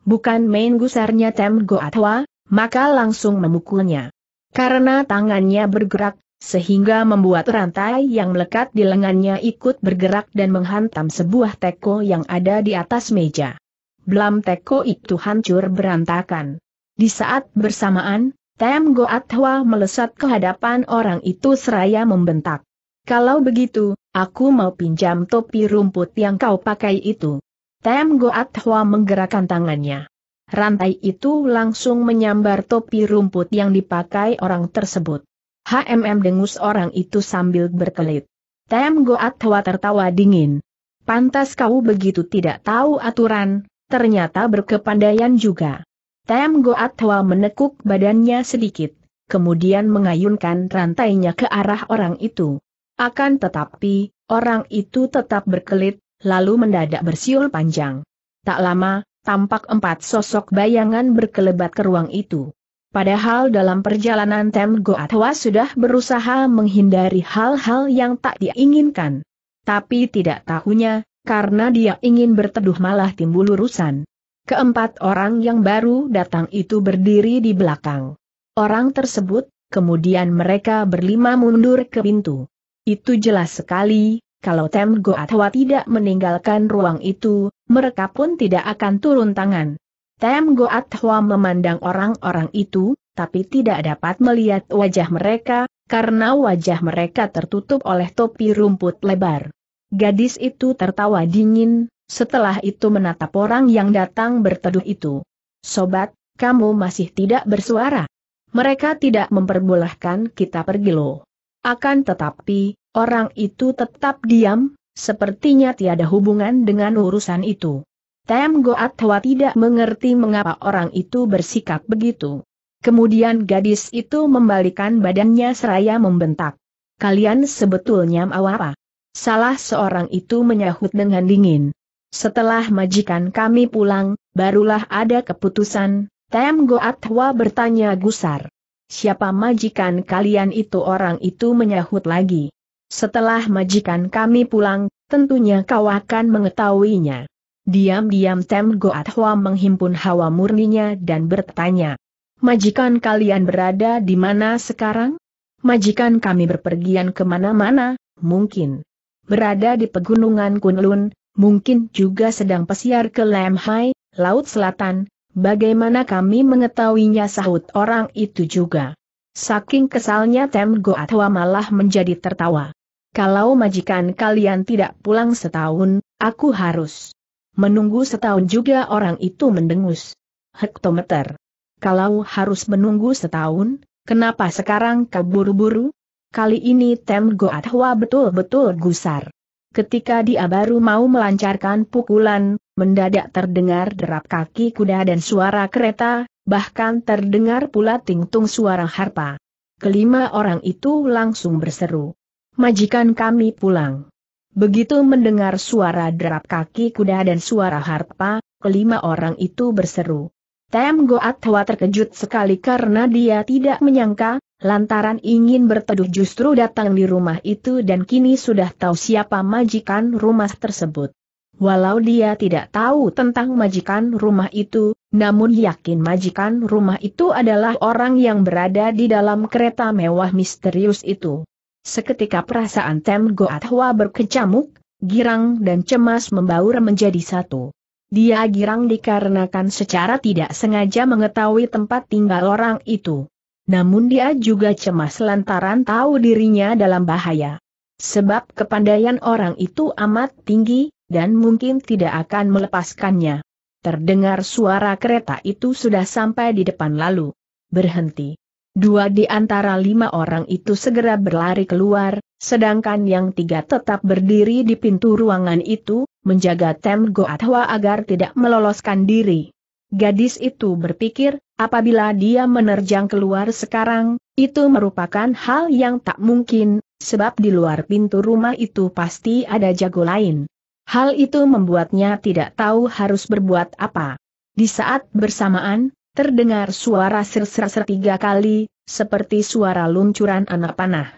Bukan main gusarnya Tem Goatwa, maka langsung memukulnya. Karena tangannya bergerak, sehingga membuat rantai yang melekat di lengannya ikut bergerak dan menghantam sebuah teko yang ada di atas meja. Blam teko itu hancur berantakan. Di saat bersamaan, Tem Goat Hwa melesat ke hadapan orang itu seraya membentak. Kalau begitu, aku mau pinjam topi rumput yang kau pakai itu. Tem Goat Hwa menggerakkan tangannya. Rantai itu langsung menyambar topi rumput yang dipakai orang tersebut. HMM dengus orang itu sambil berkelit. Tem Goat Hwa tertawa dingin. Pantas kau begitu tidak tahu aturan, ternyata berkepandaian juga. Tem Goat Hwa menekuk badannya sedikit, kemudian mengayunkan rantainya ke arah orang itu. Akan tetapi, orang itu tetap berkelit, lalu mendadak bersiul panjang. Tak lama, tampak empat sosok bayangan berkelebat ke ruang itu. Padahal dalam perjalanan Tem Hwa sudah berusaha menghindari hal-hal yang tak diinginkan. Tapi tidak tahunya, karena dia ingin berteduh malah timbul urusan. Keempat orang yang baru datang itu berdiri di belakang. Orang tersebut, kemudian mereka berlima mundur ke pintu. Itu jelas sekali, kalau Tem Goatwa tidak meninggalkan ruang itu, mereka pun tidak akan turun tangan. Tem Goatwa memandang orang-orang itu, tapi tidak dapat melihat wajah mereka, karena wajah mereka tertutup oleh topi rumput lebar. Gadis itu tertawa dingin, setelah itu menatap orang yang datang berteduh itu. Sobat, kamu masih tidak bersuara. Mereka tidak memperbolehkan kita pergi loh. Akan tetapi, orang itu tetap diam, sepertinya tiada hubungan dengan urusan itu. Tem Goat Hwa tidak mengerti mengapa orang itu bersikap begitu. Kemudian gadis itu membalikan badannya seraya membentak. Kalian sebetulnya mau apa? Salah seorang itu menyahut dengan dingin. Setelah majikan kami pulang, barulah ada keputusan, Tem Goatwa bertanya gusar. Siapa majikan kalian itu orang itu menyahut lagi. Setelah majikan kami pulang, tentunya kau akan mengetahuinya. Diam-diam Tem Goatwa menghimpun hawa murninya dan bertanya. Majikan kalian berada di mana sekarang? Majikan kami berpergian kemana-mana, mungkin. Berada di pegunungan Kunlun, mungkin juga sedang pesiar ke Lemhai, Laut Selatan, bagaimana kami mengetahuinya sahut orang itu juga. Saking kesalnya Tem Goatwa malah menjadi tertawa. Kalau majikan kalian tidak pulang setahun, aku harus menunggu setahun juga orang itu mendengus. Hektometer. Kalau harus menunggu setahun, kenapa sekarang kabur buru Kali ini Tem Goatwa betul-betul gusar. Ketika dia baru mau melancarkan pukulan, mendadak terdengar derap kaki kuda dan suara kereta, bahkan terdengar pula tingtung suara harpa. Kelima orang itu langsung berseru. Majikan kami pulang. Begitu mendengar suara derap kaki kuda dan suara harpa, kelima orang itu berseru. Tem Goat Hwa terkejut sekali karena dia tidak menyangka, Lantaran ingin berteduh justru datang di rumah itu dan kini sudah tahu siapa majikan rumah tersebut. Walau dia tidak tahu tentang majikan rumah itu, namun yakin majikan rumah itu adalah orang yang berada di dalam kereta mewah misterius itu. Seketika perasaan Tem Goatwa berkecamuk, girang dan cemas membaur menjadi satu. Dia girang dikarenakan secara tidak sengaja mengetahui tempat tinggal orang itu namun dia juga cemas lantaran tahu dirinya dalam bahaya. Sebab kepandaian orang itu amat tinggi, dan mungkin tidak akan melepaskannya. Terdengar suara kereta itu sudah sampai di depan lalu. Berhenti. Dua di antara lima orang itu segera berlari keluar, sedangkan yang tiga tetap berdiri di pintu ruangan itu, menjaga Tem Goatwa agar tidak meloloskan diri. Gadis itu berpikir, Apabila dia menerjang keluar sekarang, itu merupakan hal yang tak mungkin, sebab di luar pintu rumah itu pasti ada jago lain. Hal itu membuatnya tidak tahu harus berbuat apa. Di saat bersamaan, terdengar suara ser-ser tiga kali, seperti suara luncuran anak panah.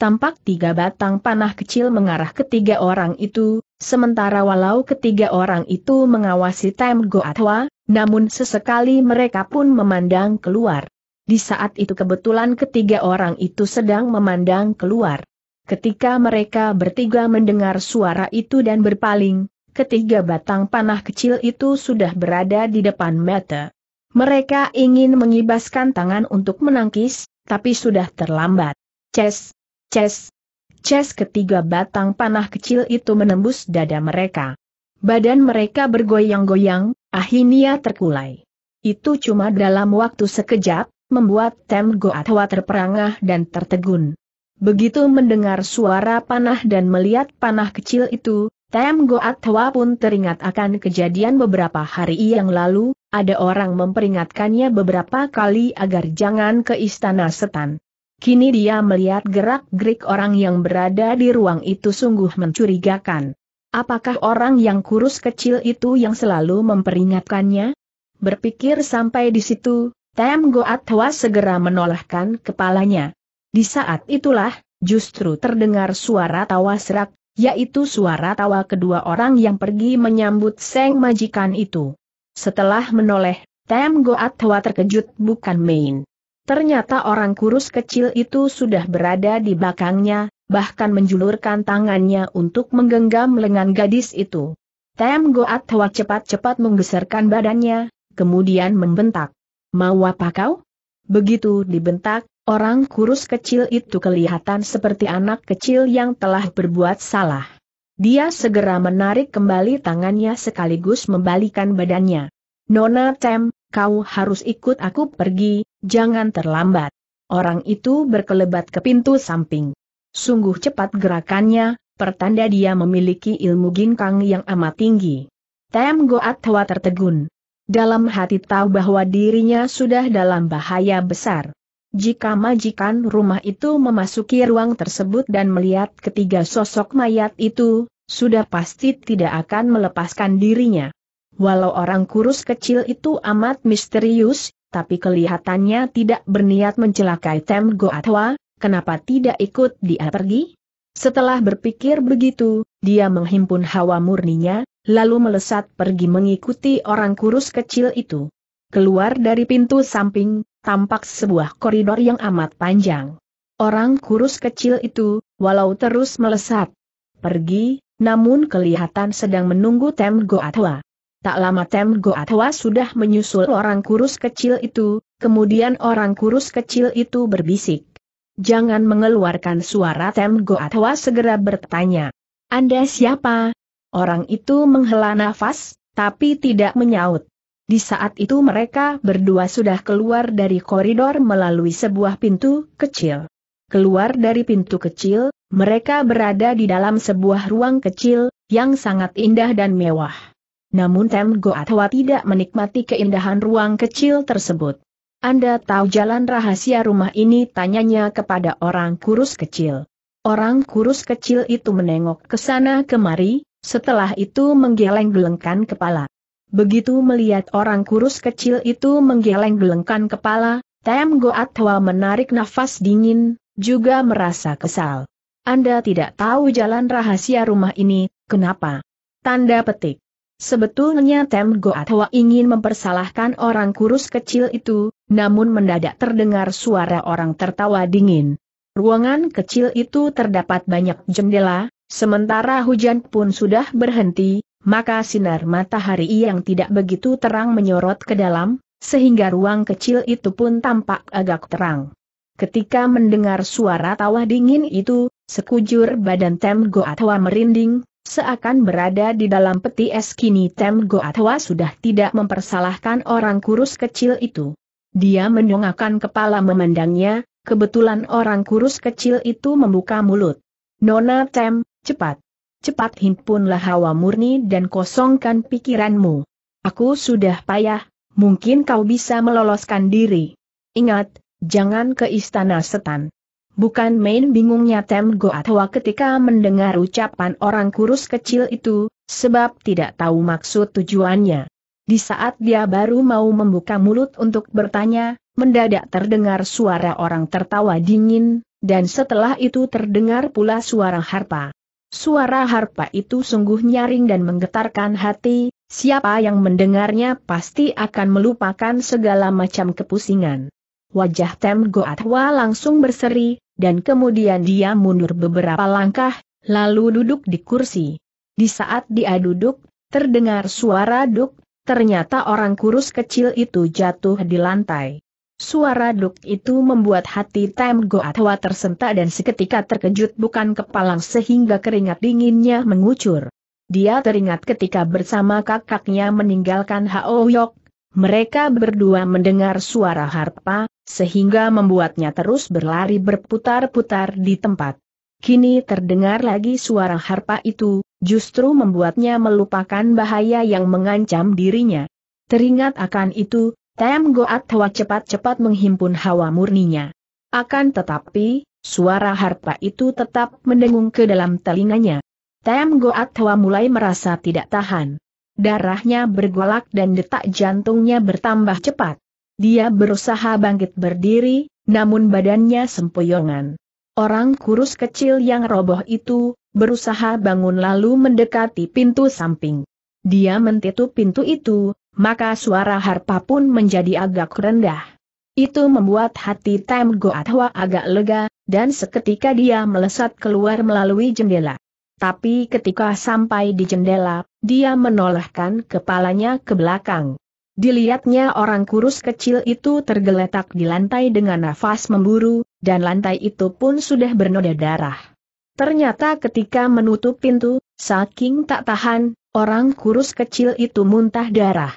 Tampak tiga batang panah kecil mengarah ke tiga orang itu, Sementara walau ketiga orang itu mengawasi Tem Goatwa, namun sesekali mereka pun memandang keluar. Di saat itu kebetulan ketiga orang itu sedang memandang keluar. Ketika mereka bertiga mendengar suara itu dan berpaling, ketiga batang panah kecil itu sudah berada di depan mata. Mereka ingin mengibaskan tangan untuk menangkis, tapi sudah terlambat. Ces, ces, Ces ketiga batang panah kecil itu menembus dada mereka. Badan mereka bergoyang-goyang, akhirnya terkulai. Itu cuma dalam waktu sekejap, membuat Tem Goatwa terperangah dan tertegun. Begitu mendengar suara panah dan melihat panah kecil itu, Tem Goatwa pun teringat akan kejadian beberapa hari yang lalu, ada orang memperingatkannya beberapa kali agar jangan ke istana setan. Kini dia melihat gerak-gerik orang yang berada di ruang itu sungguh mencurigakan. Apakah orang yang kurus kecil itu yang selalu memperingatkannya? Berpikir sampai di situ, Tem Goat Hwa segera menolehkan kepalanya. Di saat itulah, justru terdengar suara tawa serak, yaitu suara tawa kedua orang yang pergi menyambut Seng Majikan itu. Setelah menoleh, Tem Goat Hwa terkejut bukan main. Ternyata orang kurus kecil itu sudah berada di belakangnya, bahkan menjulurkan tangannya untuk menggenggam lengan gadis itu. Tem Goat Hwa cepat-cepat menggeserkan badannya, kemudian membentak. Mau apa kau? Begitu dibentak, orang kurus kecil itu kelihatan seperti anak kecil yang telah berbuat salah. Dia segera menarik kembali tangannya sekaligus membalikan badannya. Nona Tem, kau harus ikut aku pergi, jangan terlambat. Orang itu berkelebat ke pintu samping. Sungguh cepat gerakannya, pertanda dia memiliki ilmu ginkang yang amat tinggi. Tem Goat Hwa tertegun. Dalam hati tahu bahwa dirinya sudah dalam bahaya besar. Jika majikan rumah itu memasuki ruang tersebut dan melihat ketiga sosok mayat itu, sudah pasti tidak akan melepaskan dirinya. Walau orang kurus kecil itu amat misterius, tapi kelihatannya tidak berniat mencelakai Tem Goatwa, kenapa tidak ikut dia pergi? Setelah berpikir begitu, dia menghimpun hawa murninya, lalu melesat pergi mengikuti orang kurus kecil itu. Keluar dari pintu samping, tampak sebuah koridor yang amat panjang. Orang kurus kecil itu, walau terus melesat, pergi, namun kelihatan sedang menunggu Tem Goatwa. Tak lama Tem Goatwa sudah menyusul orang kurus kecil itu, kemudian orang kurus kecil itu berbisik. Jangan mengeluarkan suara Tem Goatwa segera bertanya. Anda siapa? Orang itu menghela nafas, tapi tidak menyaut. Di saat itu mereka berdua sudah keluar dari koridor melalui sebuah pintu kecil. Keluar dari pintu kecil, mereka berada di dalam sebuah ruang kecil, yang sangat indah dan mewah. Namun Tem Goatwa tidak menikmati keindahan ruang kecil tersebut. Anda tahu jalan rahasia rumah ini tanyanya kepada orang kurus kecil. Orang kurus kecil itu menengok ke sana kemari, setelah itu menggeleng-gelengkan kepala. Begitu melihat orang kurus kecil itu menggeleng-gelengkan kepala, Tem Goatwa menarik nafas dingin, juga merasa kesal. Anda tidak tahu jalan rahasia rumah ini, kenapa? Tanda petik. Sebetulnya Tem Goatwa ingin mempersalahkan orang kurus kecil itu, namun mendadak terdengar suara orang tertawa dingin. Ruangan kecil itu terdapat banyak jendela, sementara hujan pun sudah berhenti, maka sinar matahari yang tidak begitu terang menyorot ke dalam, sehingga ruang kecil itu pun tampak agak terang. Ketika mendengar suara tawa dingin itu, sekujur badan Tem Goatwa merinding, Seakan berada di dalam peti es kini Tem Goatwa sudah tidak mempersalahkan orang kurus kecil itu. Dia mendongakkan kepala memandangnya, kebetulan orang kurus kecil itu membuka mulut. Nona Tem, cepat. Cepat himpunlah hawa murni dan kosongkan pikiranmu. Aku sudah payah, mungkin kau bisa meloloskan diri. Ingat, jangan ke istana setan. Bukan main bingungnya Tem Goatwa ketika mendengar ucapan orang kurus kecil itu, sebab tidak tahu maksud tujuannya. Di saat dia baru mau membuka mulut untuk bertanya, mendadak terdengar suara orang tertawa dingin, dan setelah itu terdengar pula suara harpa. Suara harpa itu sungguh nyaring dan menggetarkan hati, siapa yang mendengarnya pasti akan melupakan segala macam kepusingan. Wajah Tem Goatwa langsung berseri, dan kemudian dia mundur beberapa langkah, lalu duduk di kursi. Di saat dia duduk, terdengar suara duk, ternyata orang kurus kecil itu jatuh di lantai. Suara duk itu membuat hati Tem Goatwa tersentak dan seketika terkejut bukan kepalang sehingga keringat dinginnya mengucur. Dia teringat ketika bersama kakaknya meninggalkan Haoyok, mereka berdua mendengar suara harpa, sehingga membuatnya terus berlari berputar-putar di tempat. Kini terdengar lagi suara harpa itu, justru membuatnya melupakan bahaya yang mengancam dirinya. Teringat akan itu, Tem Goat Hwa cepat-cepat menghimpun hawa murninya. Akan tetapi, suara harpa itu tetap mendengung ke dalam telinganya. Tem Goat Hwa mulai merasa tidak tahan. Darahnya bergolak dan detak jantungnya bertambah cepat. Dia berusaha bangkit berdiri, namun badannya sempoyongan. Orang kurus kecil yang roboh itu, berusaha bangun lalu mendekati pintu samping. Dia mentutup pintu itu, maka suara harpa pun menjadi agak rendah. Itu membuat hati Tem Goatwa agak lega, dan seketika dia melesat keluar melalui jendela. Tapi ketika sampai di jendela, dia menolehkan kepalanya ke belakang. Dilihatnya orang kurus kecil itu tergeletak di lantai dengan nafas memburu, dan lantai itu pun sudah bernoda darah. Ternyata ketika menutup pintu, saking tak tahan, orang kurus kecil itu muntah darah.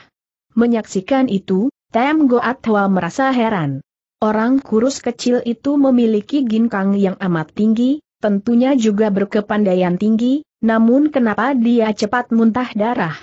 Menyaksikan itu, Tem Goatwa merasa heran. Orang kurus kecil itu memiliki ginkang yang amat tinggi, tentunya juga berkepandaian tinggi, namun kenapa dia cepat muntah darah?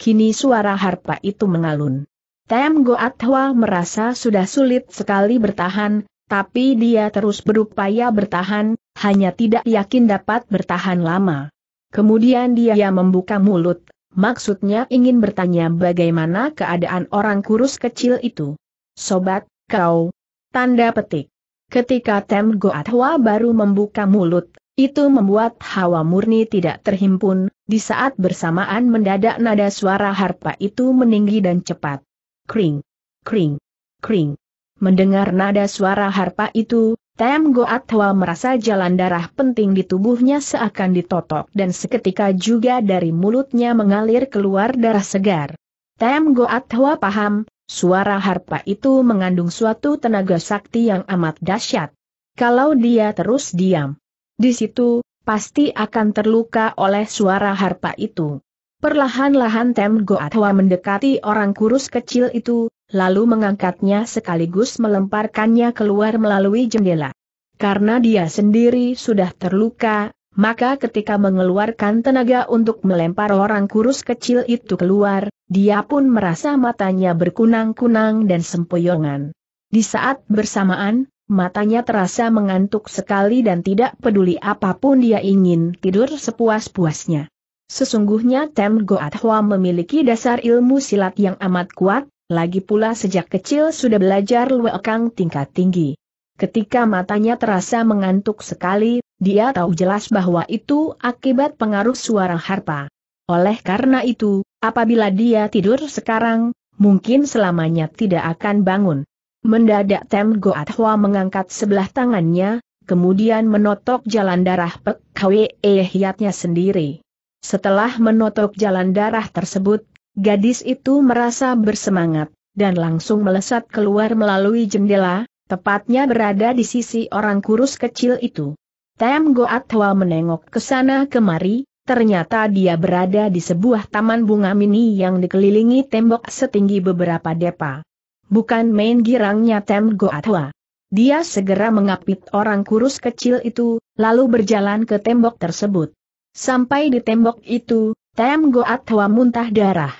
kini suara harpa itu mengalun. Tem Goat Hwa merasa sudah sulit sekali bertahan, tapi dia terus berupaya bertahan, hanya tidak yakin dapat bertahan lama. Kemudian dia membuka mulut, maksudnya ingin bertanya bagaimana keadaan orang kurus kecil itu. Sobat, kau. Tanda petik. Ketika Tem Goat Hwa baru membuka mulut, itu membuat hawa murni tidak terhimpun, di saat bersamaan mendadak nada suara harpa itu meninggi dan cepat. Kring, kring, kring. Mendengar nada suara harpa itu, Tem Goat Hwa merasa jalan darah penting di tubuhnya seakan ditotok dan seketika juga dari mulutnya mengalir keluar darah segar. Tem Goat Hwa paham, suara harpa itu mengandung suatu tenaga sakti yang amat dahsyat. Kalau dia terus diam, di situ, pasti akan terluka oleh suara harpa itu. Perlahan-lahan Tem Goatwa mendekati orang kurus kecil itu, lalu mengangkatnya sekaligus melemparkannya keluar melalui jendela. Karena dia sendiri sudah terluka, maka ketika mengeluarkan tenaga untuk melempar orang kurus kecil itu keluar, dia pun merasa matanya berkunang-kunang dan sempoyongan. Di saat bersamaan, matanya terasa mengantuk sekali dan tidak peduli apapun dia ingin tidur sepuas-puasnya. Sesungguhnya Tem Goat Hua memiliki dasar ilmu silat yang amat kuat, lagi pula sejak kecil sudah belajar luekang tingkat tinggi. Ketika matanya terasa mengantuk sekali, dia tahu jelas bahwa itu akibat pengaruh suara harpa. Oleh karena itu, apabila dia tidur sekarang, mungkin selamanya tidak akan bangun. Mendadak Tem Goat Hua mengangkat sebelah tangannya, kemudian menotok jalan darah Pek Hwe eh Hiatnya sendiri. Setelah menotok jalan darah tersebut, gadis itu merasa bersemangat, dan langsung melesat keluar melalui jendela, tepatnya berada di sisi orang kurus kecil itu. Tem Goat Hua menengok ke sana kemari, Ternyata dia berada di sebuah taman bunga mini yang dikelilingi tembok setinggi beberapa depa bukan main girangnya Tem Goatwa. Dia segera mengapit orang kurus kecil itu, lalu berjalan ke tembok tersebut. Sampai di tembok itu, Tem Goatwa muntah darah.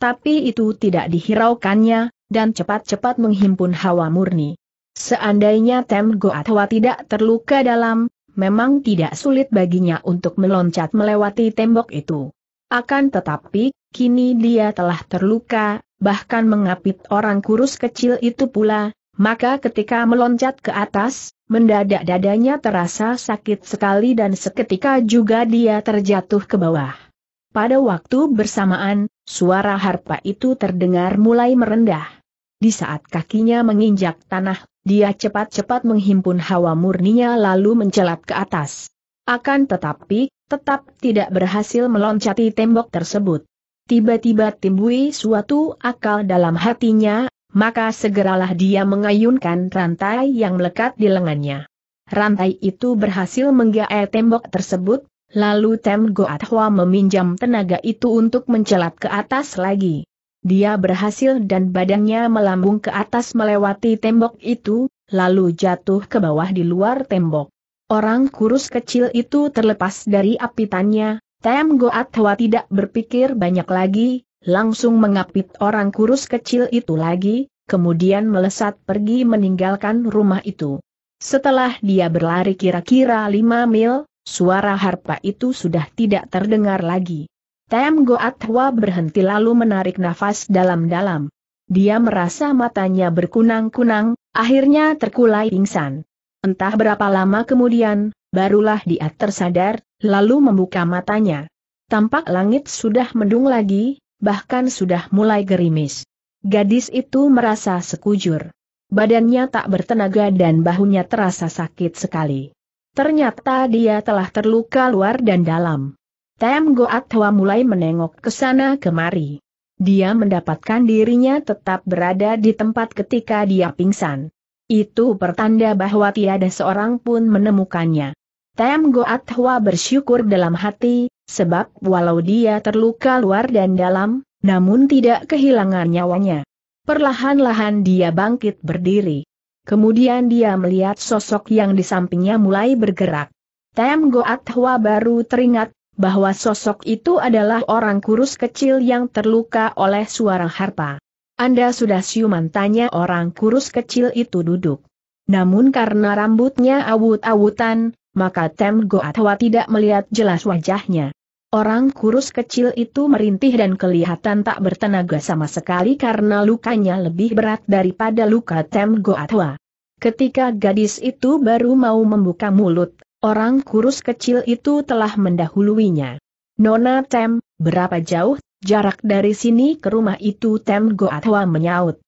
Tapi itu tidak dihiraukannya, dan cepat-cepat menghimpun hawa murni. Seandainya Tem Goatwa tidak terluka dalam, memang tidak sulit baginya untuk meloncat melewati tembok itu. Akan tetapi, kini dia telah terluka, bahkan mengapit orang kurus kecil itu pula, maka ketika meloncat ke atas, mendadak dadanya terasa sakit sekali dan seketika juga dia terjatuh ke bawah. Pada waktu bersamaan, suara harpa itu terdengar mulai merendah. Di saat kakinya menginjak tanah, dia cepat-cepat menghimpun hawa murninya lalu mencelat ke atas. Akan tetapi, tetap tidak berhasil meloncati tembok tersebut. Tiba-tiba timbui suatu akal dalam hatinya, maka segeralah dia mengayunkan rantai yang melekat di lengannya. Rantai itu berhasil menggaet tembok tersebut, lalu Tem Goat Hua meminjam tenaga itu untuk mencelat ke atas lagi. Dia berhasil dan badannya melambung ke atas melewati tembok itu, lalu jatuh ke bawah di luar tembok. Orang kurus kecil itu terlepas dari apitannya, Tem Goat Hwa tidak berpikir banyak lagi, langsung mengapit orang kurus kecil itu lagi, kemudian melesat pergi meninggalkan rumah itu. Setelah dia berlari kira-kira lima mil, suara harpa itu sudah tidak terdengar lagi. Tem Goat Hwa berhenti lalu menarik nafas dalam-dalam. Dia merasa matanya berkunang-kunang, akhirnya terkulai pingsan. Entah berapa lama kemudian, barulah dia tersadar, lalu membuka matanya. Tampak langit sudah mendung lagi, bahkan sudah mulai gerimis. Gadis itu merasa sekujur. Badannya tak bertenaga dan bahunya terasa sakit sekali. Ternyata dia telah terluka luar dan dalam. Tem Goatwa mulai menengok ke sana kemari. Dia mendapatkan dirinya tetap berada di tempat ketika dia pingsan. Itu pertanda bahwa tiada seorang pun menemukannya. Tem Goat Hwa bersyukur dalam hati, sebab walau dia terluka luar dan dalam, namun tidak kehilangan nyawanya. Perlahan-lahan dia bangkit berdiri. Kemudian dia melihat sosok yang di sampingnya mulai bergerak. Tem Goat Hwa baru teringat bahwa sosok itu adalah orang kurus kecil yang terluka oleh suara harpa. Anda sudah siuman tanya orang kurus kecil itu duduk. Namun karena rambutnya awut-awutan, maka Tem Goatwa tidak melihat jelas wajahnya. Orang kurus kecil itu merintih dan kelihatan tak bertenaga sama sekali karena lukanya lebih berat daripada luka Tem Goatwa. Ketika gadis itu baru mau membuka mulut, orang kurus kecil itu telah mendahuluinya. Nona Tem, berapa jauh jarak dari sini ke rumah itu Tem Goatwa menyaut.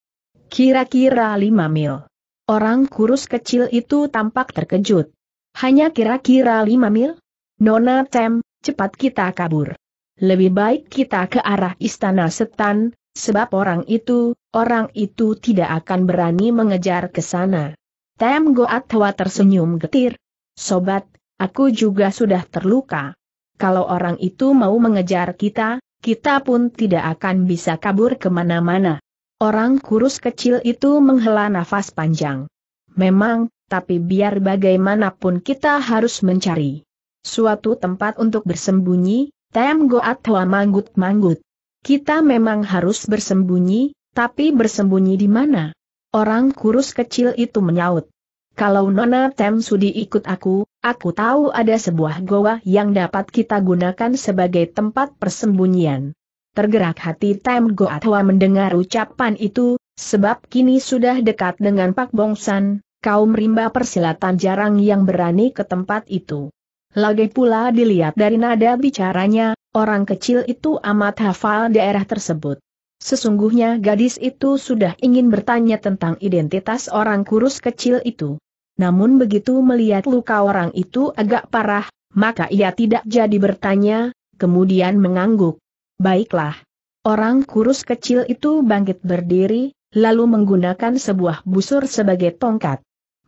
Kira-kira lima mil. Orang kurus kecil itu tampak terkejut. Hanya kira-kira lima mil? Nona Tem, cepat kita kabur. Lebih baik kita ke arah istana setan, sebab orang itu, orang itu tidak akan berani mengejar ke sana. Tem Goatwa tersenyum getir. Sobat, aku juga sudah terluka. Kalau orang itu mau mengejar kita, kita pun tidak akan bisa kabur kemana-mana. Orang kurus kecil itu menghela nafas panjang. Memang, tapi biar bagaimanapun kita harus mencari suatu tempat untuk bersembunyi, Tem Goat Hua manggut-manggut. Kita memang harus bersembunyi, tapi bersembunyi di mana? Orang kurus kecil itu menyaut. Kalau Nona Tem Sudi ikut aku, aku tahu ada sebuah goa yang dapat kita gunakan sebagai tempat persembunyian. Tergerak hati Tem Goatwa mendengar ucapan itu, sebab kini sudah dekat dengan Pak Bongsan, Kaum rimba persilatan jarang yang berani ke tempat itu. Lagi pula dilihat dari nada bicaranya, orang kecil itu amat hafal daerah tersebut. Sesungguhnya gadis itu sudah ingin bertanya tentang identitas orang kurus kecil itu. Namun begitu melihat luka orang itu agak parah, maka ia tidak jadi bertanya, kemudian mengangguk. Baiklah. Orang kurus kecil itu bangkit berdiri, lalu menggunakan sebuah busur sebagai tongkat.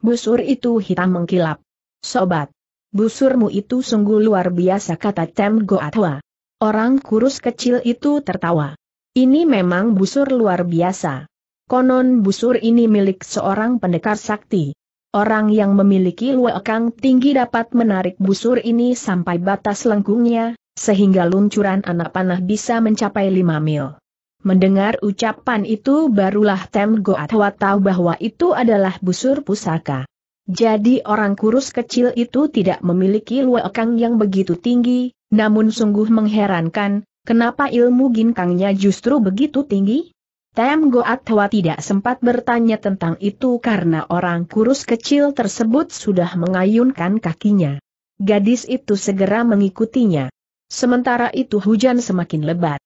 Busur itu hitam mengkilap. Sobat. Busurmu itu sungguh luar biasa kata Tem Goatwa. Orang kurus kecil itu tertawa. Ini memang busur luar biasa. Konon busur ini milik seorang pendekar sakti. Orang yang memiliki luakang tinggi dapat menarik busur ini sampai batas lengkungnya, sehingga luncuran anak panah bisa mencapai 5 mil. Mendengar ucapan itu barulah Tem Goatwa tahu bahwa itu adalah busur pusaka. Jadi orang kurus kecil itu tidak memiliki luakang yang begitu tinggi, namun sungguh mengherankan, kenapa ilmu ginkangnya justru begitu tinggi? Tem Goatwa tidak sempat bertanya tentang itu karena orang kurus kecil tersebut sudah mengayunkan kakinya. Gadis itu segera mengikutinya. Sementara itu hujan semakin lebat.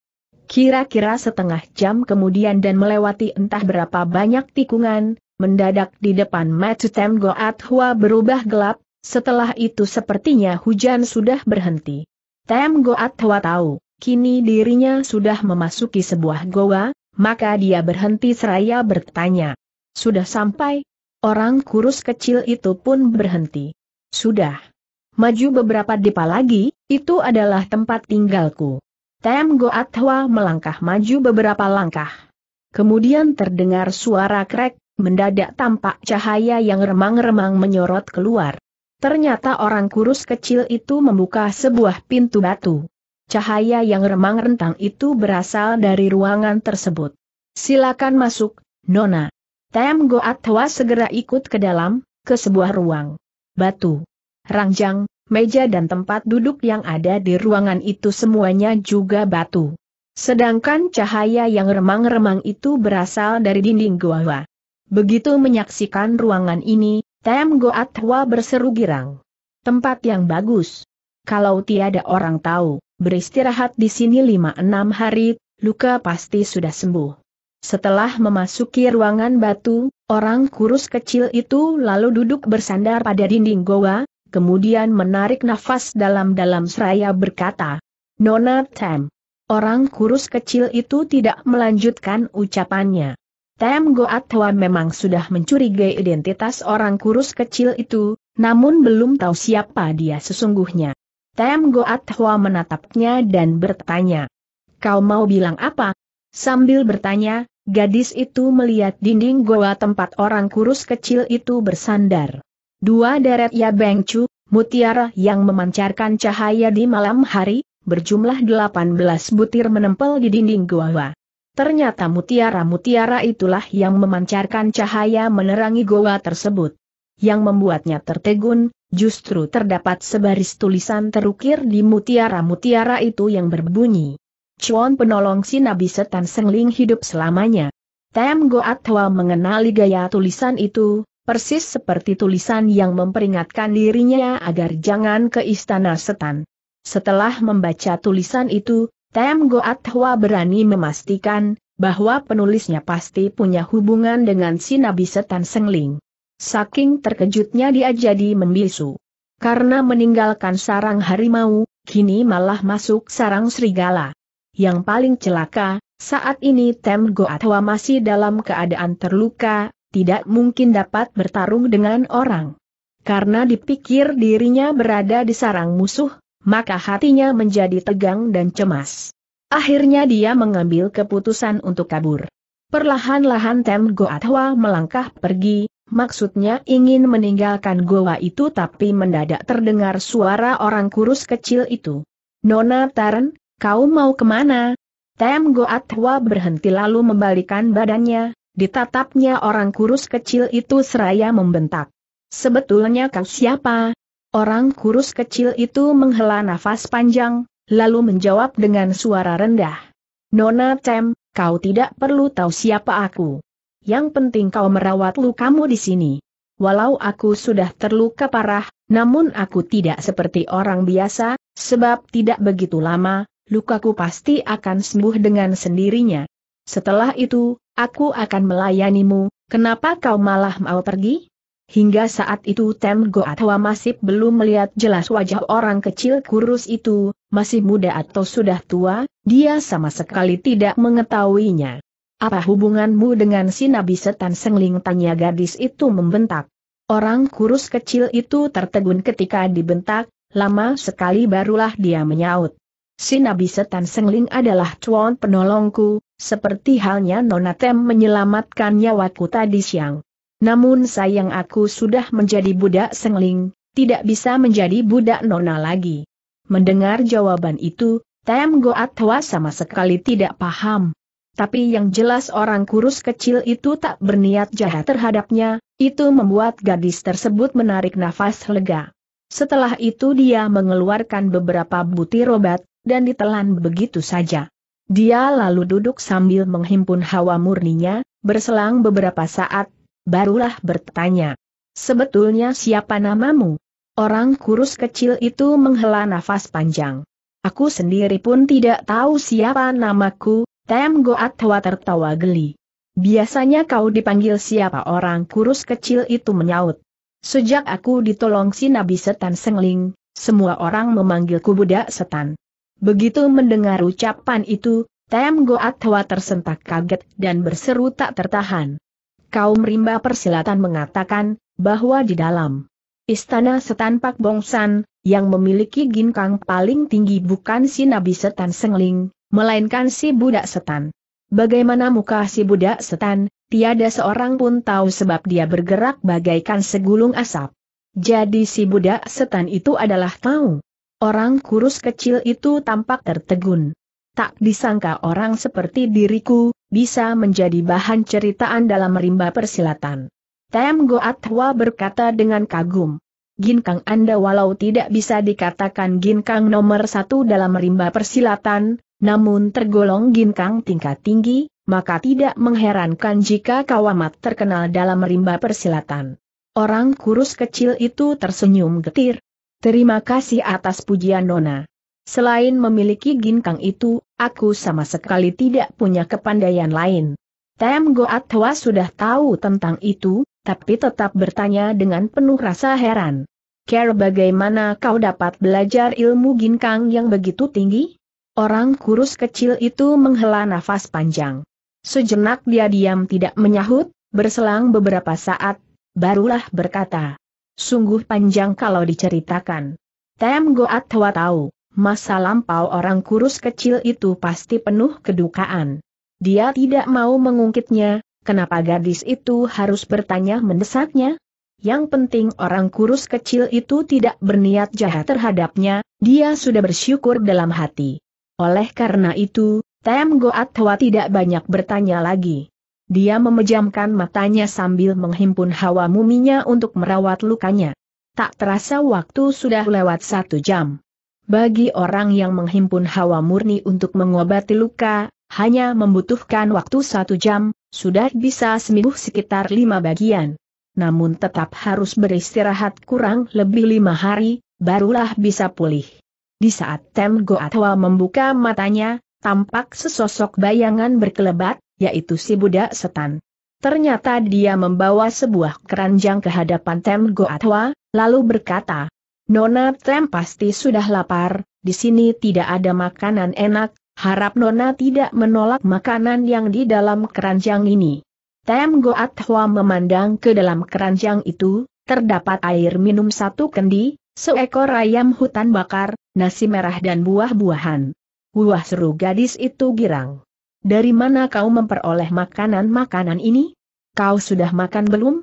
Kira-kira setengah jam kemudian dan melewati entah berapa banyak tikungan, mendadak di depan Matsutem Goat Hua berubah gelap, setelah itu sepertinya hujan sudah berhenti. Tem Goat Hua tahu, kini dirinya sudah memasuki sebuah goa, maka dia berhenti seraya bertanya. Sudah sampai? Orang kurus kecil itu pun berhenti. Sudah. Maju beberapa depa lagi, itu adalah tempat tinggalku. Tem Goat Hwa melangkah maju beberapa langkah. Kemudian terdengar suara krek, mendadak tampak cahaya yang remang-remang menyorot keluar. Ternyata orang kurus kecil itu membuka sebuah pintu batu. Cahaya yang remang rentang itu berasal dari ruangan tersebut. Silakan masuk, Nona. Tem Goat Hwa segera ikut ke dalam, ke sebuah ruang. Batu. Ranjang, meja dan tempat duduk yang ada di ruangan itu semuanya juga batu. Sedangkan cahaya yang remang-remang itu berasal dari dinding goa. Begitu menyaksikan ruangan ini, Tem Goatwa berseru girang. Tempat yang bagus. Kalau tiada orang tahu, beristirahat di sini 5-6 hari, luka pasti sudah sembuh. Setelah memasuki ruangan batu, orang kurus kecil itu lalu duduk bersandar pada dinding goa, kemudian menarik nafas dalam-dalam seraya berkata, Nona Tem. Orang kurus kecil itu tidak melanjutkan ucapannya. Tem Goatwa memang sudah mencurigai identitas orang kurus kecil itu, namun belum tahu siapa dia sesungguhnya. Tem Goatwa menatapnya dan bertanya, Kau mau bilang apa? Sambil bertanya, gadis itu melihat dinding goa tempat orang kurus kecil itu bersandar. Dua deret Ya Bengcu, mutiara yang memancarkan cahaya di malam hari, berjumlah 18 butir menempel di dinding goa. Ternyata mutiara-mutiara itulah yang memancarkan cahaya menerangi goa tersebut. Yang membuatnya tertegun, justru terdapat sebaris tulisan terukir di mutiara-mutiara itu yang berbunyi. Chuan penolong si Nabi Setan Sengling hidup selamanya. Tem Goat Hwa mengenali gaya tulisan itu, persis seperti tulisan yang memperingatkan dirinya agar jangan ke istana setan. Setelah membaca tulisan itu, Tem Goat Hwa berani memastikan bahwa penulisnya pasti punya hubungan dengan si Nabi Setan Sengling. Saking terkejutnya dia jadi membisu. Karena meninggalkan sarang harimau, kini malah masuk sarang serigala. Yang paling celaka, saat ini Tem Goatwa masih dalam keadaan terluka, tidak mungkin dapat bertarung dengan orang. Karena dipikir dirinya berada di sarang musuh, maka hatinya menjadi tegang dan cemas. Akhirnya dia mengambil keputusan untuk kabur. Perlahan-lahan Tem Goatwa melangkah pergi, maksudnya ingin meninggalkan goa itu tapi mendadak terdengar suara orang kurus kecil itu. Nona Taren, kau mau kemana? Tem Goatwa berhenti lalu membalikan badannya, Ditatapnya orang kurus kecil itu seraya membentak. Sebetulnya kau siapa? Orang kurus kecil itu menghela nafas panjang, lalu menjawab dengan suara rendah. Nona Tem, kau tidak perlu tahu siapa aku. Yang penting kau merawat lukamu di sini. Walau aku sudah terluka parah, namun aku tidak seperti orang biasa, sebab tidak begitu lama, lukaku pasti akan sembuh dengan sendirinya. Setelah itu, Aku akan melayanimu, kenapa kau malah mau pergi? Hingga saat itu Tem Goatwa masih belum melihat jelas wajah orang kecil kurus itu, masih muda atau sudah tua, dia sama sekali tidak mengetahuinya. Apa hubunganmu dengan si Nabi Setan Sengling? Tanya gadis itu membentak. Orang kurus kecil itu tertegun ketika dibentak, lama sekali barulah dia menyaut. Si Nabi Setan Sengling adalah cuan penolongku, seperti halnya Nona Tem menyelamatkan nyawaku tadi siang. Namun sayang aku sudah menjadi budak sengling, tidak bisa menjadi budak Nona lagi. Mendengar jawaban itu, Tem Goatwa sama sekali tidak paham. Tapi yang jelas orang kurus kecil itu tak berniat jahat terhadapnya, itu membuat gadis tersebut menarik nafas lega. Setelah itu dia mengeluarkan beberapa butir obat, dan ditelan begitu saja. Dia lalu duduk sambil menghimpun hawa murninya, berselang beberapa saat, barulah bertanya. Sebetulnya siapa namamu? Orang kurus kecil itu menghela nafas panjang. Aku sendiri pun tidak tahu siapa namaku, Tem Goat tertawa geli. Biasanya kau dipanggil siapa orang kurus kecil itu menyaut. Sejak aku ditolong si Nabi Setan Sengling, semua orang memanggilku budak setan. Begitu mendengar ucapan itu, Tem Goat tersentak kaget dan berseru tak tertahan. Kaum rimba persilatan mengatakan, bahwa di dalam istana setan Pak Bongsan, yang memiliki ginkang paling tinggi bukan si nabi setan sengling, melainkan si budak setan. Bagaimana muka si budak setan, tiada seorang pun tahu sebab dia bergerak bagaikan segulung asap. Jadi si budak setan itu adalah tahu. Orang kurus kecil itu tampak tertegun. Tak disangka orang seperti diriku, bisa menjadi bahan ceritaan dalam rimba persilatan. Tem Goat berkata dengan kagum. Ginkang Anda walau tidak bisa dikatakan Ginkang nomor satu dalam rimba persilatan, namun tergolong Ginkang tingkat tinggi, maka tidak mengherankan jika Kawamat terkenal dalam rimba persilatan. Orang kurus kecil itu tersenyum getir, Terima kasih atas pujian Nona. Selain memiliki ginkang itu, aku sama sekali tidak punya kepandaian lain. Tem Goat Hwa sudah tahu tentang itu, tapi tetap bertanya dengan penuh rasa heran. Care bagaimana kau dapat belajar ilmu ginkang yang begitu tinggi? Orang kurus kecil itu menghela nafas panjang. Sejenak dia diam tidak menyahut, berselang beberapa saat, barulah berkata, Sungguh panjang kalau diceritakan. Tem Goat Hwa tahu, masa lampau orang kurus kecil itu pasti penuh kedukaan. Dia tidak mau mengungkitnya, kenapa gadis itu harus bertanya mendesaknya? Yang penting orang kurus kecil itu tidak berniat jahat terhadapnya, dia sudah bersyukur dalam hati. Oleh karena itu, Tem Goat Hwa tidak banyak bertanya lagi. Dia memejamkan matanya sambil menghimpun hawa muminya untuk merawat lukanya. Tak terasa waktu sudah lewat satu jam. Bagi orang yang menghimpun hawa murni untuk mengobati luka, hanya membutuhkan waktu satu jam, sudah bisa sembuh sekitar lima bagian. Namun tetap harus beristirahat kurang lebih lima hari, barulah bisa pulih. Di saat Tem Goatwa membuka matanya, tampak sesosok bayangan berkelebat, yaitu si budak setan. Ternyata dia membawa sebuah keranjang ke hadapan Tem Goatwa, lalu berkata, Nona Tem pasti sudah lapar, di sini tidak ada makanan enak, harap Nona tidak menolak makanan yang di dalam keranjang ini. Tem Goatwa memandang ke dalam keranjang itu, terdapat air minum satu kendi, seekor ayam hutan bakar, nasi merah dan buah-buahan. Wah seru gadis itu girang. Dari mana kau memperoleh makanan-makanan ini? Kau sudah makan belum?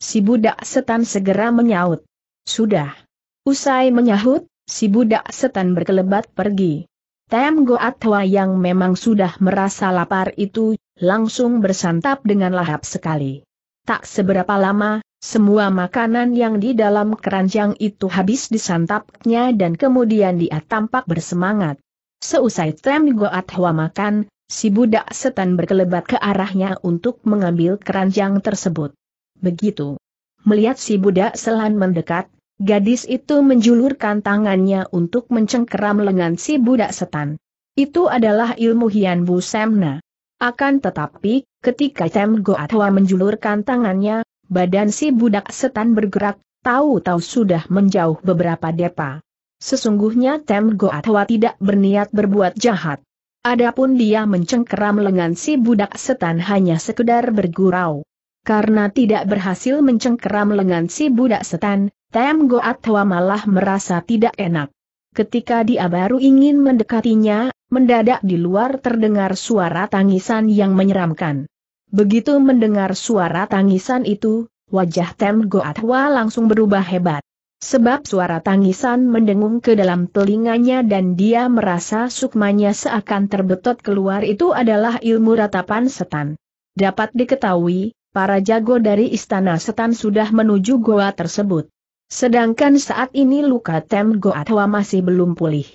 Si budak setan segera menyaut. Sudah. Usai menyahut, si budak setan berkelebat pergi. Tem Goat yang memang sudah merasa lapar itu, langsung bersantap dengan lahap sekali. Tak seberapa lama, semua makanan yang di dalam keranjang itu habis disantapnya dan kemudian dia tampak bersemangat. Seusai Tem Goat Hwa makan, Si budak setan berkelebat ke arahnya untuk mengambil keranjang tersebut. Begitu. Melihat si budak selan mendekat, gadis itu menjulurkan tangannya untuk mencengkeram lengan si budak setan. Itu adalah ilmu Hian Bu Semna. Akan tetapi, ketika Tem Goatwa menjulurkan tangannya, badan si budak setan bergerak, tahu-tahu sudah menjauh beberapa depa. Sesungguhnya Tem Goatwa tidak berniat berbuat jahat. Adapun dia mencengkeram lengan si budak setan hanya sekedar bergurau. Karena tidak berhasil mencengkeram lengan si budak setan, Tem Goat Hwa malah merasa tidak enak. Ketika dia baru ingin mendekatinya, mendadak di luar terdengar suara tangisan yang menyeramkan. Begitu mendengar suara tangisan itu, wajah Tem Goat Hwa langsung berubah hebat. Sebab suara tangisan mendengung ke dalam telinganya dan dia merasa sukmanya seakan terbetot keluar itu adalah ilmu ratapan setan. Dapat diketahui, para jago dari istana setan sudah menuju goa tersebut. Sedangkan saat ini luka Tem Goa Hwa masih belum pulih.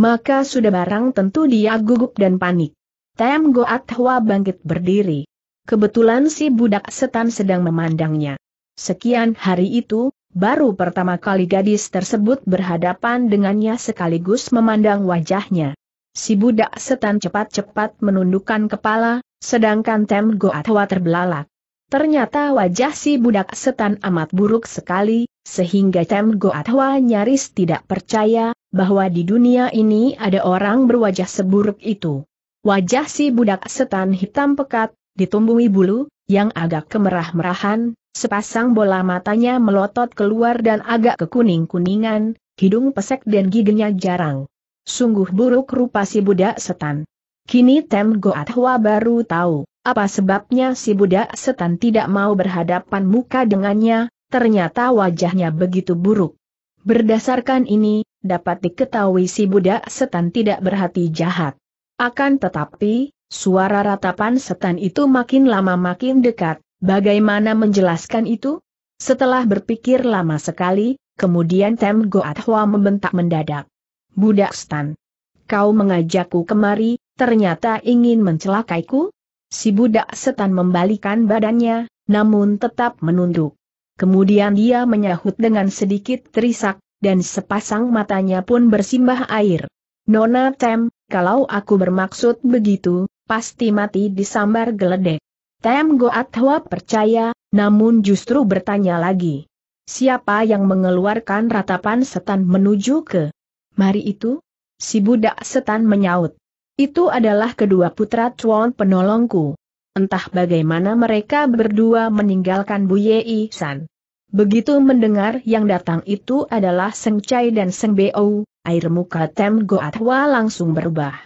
Maka sudah barang tentu dia gugup dan panik. Tem Goa bangkit berdiri. Kebetulan si budak setan sedang memandangnya. Sekian hari itu, Baru pertama kali gadis tersebut berhadapan dengannya sekaligus memandang wajahnya. Si budak setan cepat-cepat menundukkan kepala, sedangkan Tem Goatwa terbelalak. Ternyata wajah si budak setan amat buruk sekali, sehingga Tem Goatwa nyaris tidak percaya bahwa di dunia ini ada orang berwajah seburuk itu. Wajah si budak setan hitam pekat, ditumbuhi bulu, yang agak kemerah-merahan, Sepasang bola matanya melotot keluar dan agak kekuning-kuningan, hidung pesek dan giginya jarang. Sungguh buruk rupa si budak setan. Kini Tem Goat Hwa baru tahu, apa sebabnya si budak setan tidak mau berhadapan muka dengannya, ternyata wajahnya begitu buruk. Berdasarkan ini, dapat diketahui si budak setan tidak berhati jahat. Akan tetapi, suara ratapan setan itu makin lama makin dekat, Bagaimana menjelaskan itu? Setelah berpikir lama sekali, kemudian Tem Goat Hua membentak mendadak. Budak Stan. Kau mengajakku kemari, ternyata ingin mencelakaiku? Si budak setan membalikan badannya, namun tetap menunduk. Kemudian dia menyahut dengan sedikit terisak, dan sepasang matanya pun bersimbah air. Nona Tem, kalau aku bermaksud begitu, pasti mati disambar geledek. Tem Goat Hwa percaya, namun justru bertanya lagi. Siapa yang mengeluarkan ratapan setan menuju ke? Mari itu? Si budak setan menyaut. Itu adalah kedua putra Chuan penolongku. Entah bagaimana mereka berdua meninggalkan Bu Yei San. Begitu mendengar yang datang itu adalah Seng Chai dan Seng Beou, air muka Tem Goatwa langsung berubah.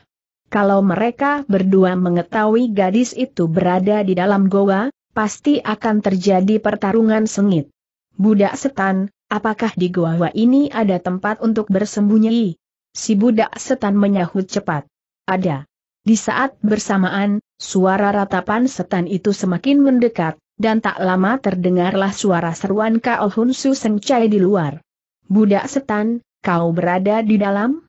Kalau mereka berdua mengetahui gadis itu berada di dalam goa, pasti akan terjadi pertarungan sengit. Budak setan, apakah di goa ini ada tempat untuk bersembunyi? Si budak setan menyahut cepat. Ada. Di saat bersamaan, suara ratapan setan itu semakin mendekat, dan tak lama terdengarlah suara seruan Kaol Hunsu Sengcai di luar. Budak setan, kau berada di dalam?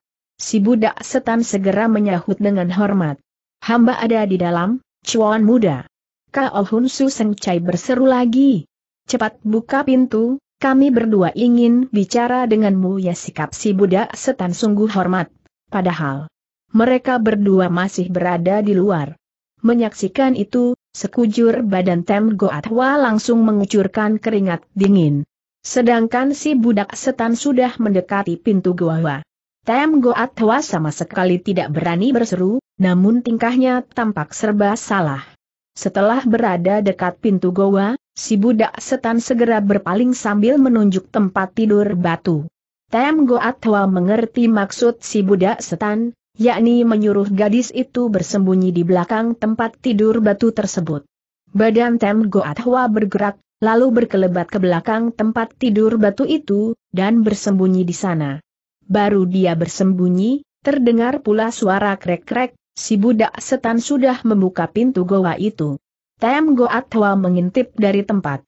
Si budak setan segera menyahut dengan hormat. Hamba ada di dalam, cuan muda. Kao Hun Su Seng Chai berseru lagi. Cepat buka pintu, kami berdua ingin bicara denganmu ya sikap si budak setan sungguh hormat. Padahal, mereka berdua masih berada di luar. Menyaksikan itu, sekujur badan Tem Goatwa langsung mengucurkan keringat dingin. Sedangkan si budak setan sudah mendekati pintu goa. Tem Goat Hwa sama sekali tidak berani berseru, namun tingkahnya tampak serba salah. Setelah berada dekat pintu goa, si budak setan segera berpaling sambil menunjuk tempat tidur batu. Tem Goat Hwa mengerti maksud si budak setan, yakni menyuruh gadis itu bersembunyi di belakang tempat tidur batu tersebut. Badan Tem Goat Hwa bergerak, lalu berkelebat ke belakang tempat tidur batu itu, dan bersembunyi di sana. Baru dia bersembunyi, terdengar pula suara krek-krek, si budak setan sudah membuka pintu goa itu. Tem goat Atwa mengintip dari tempat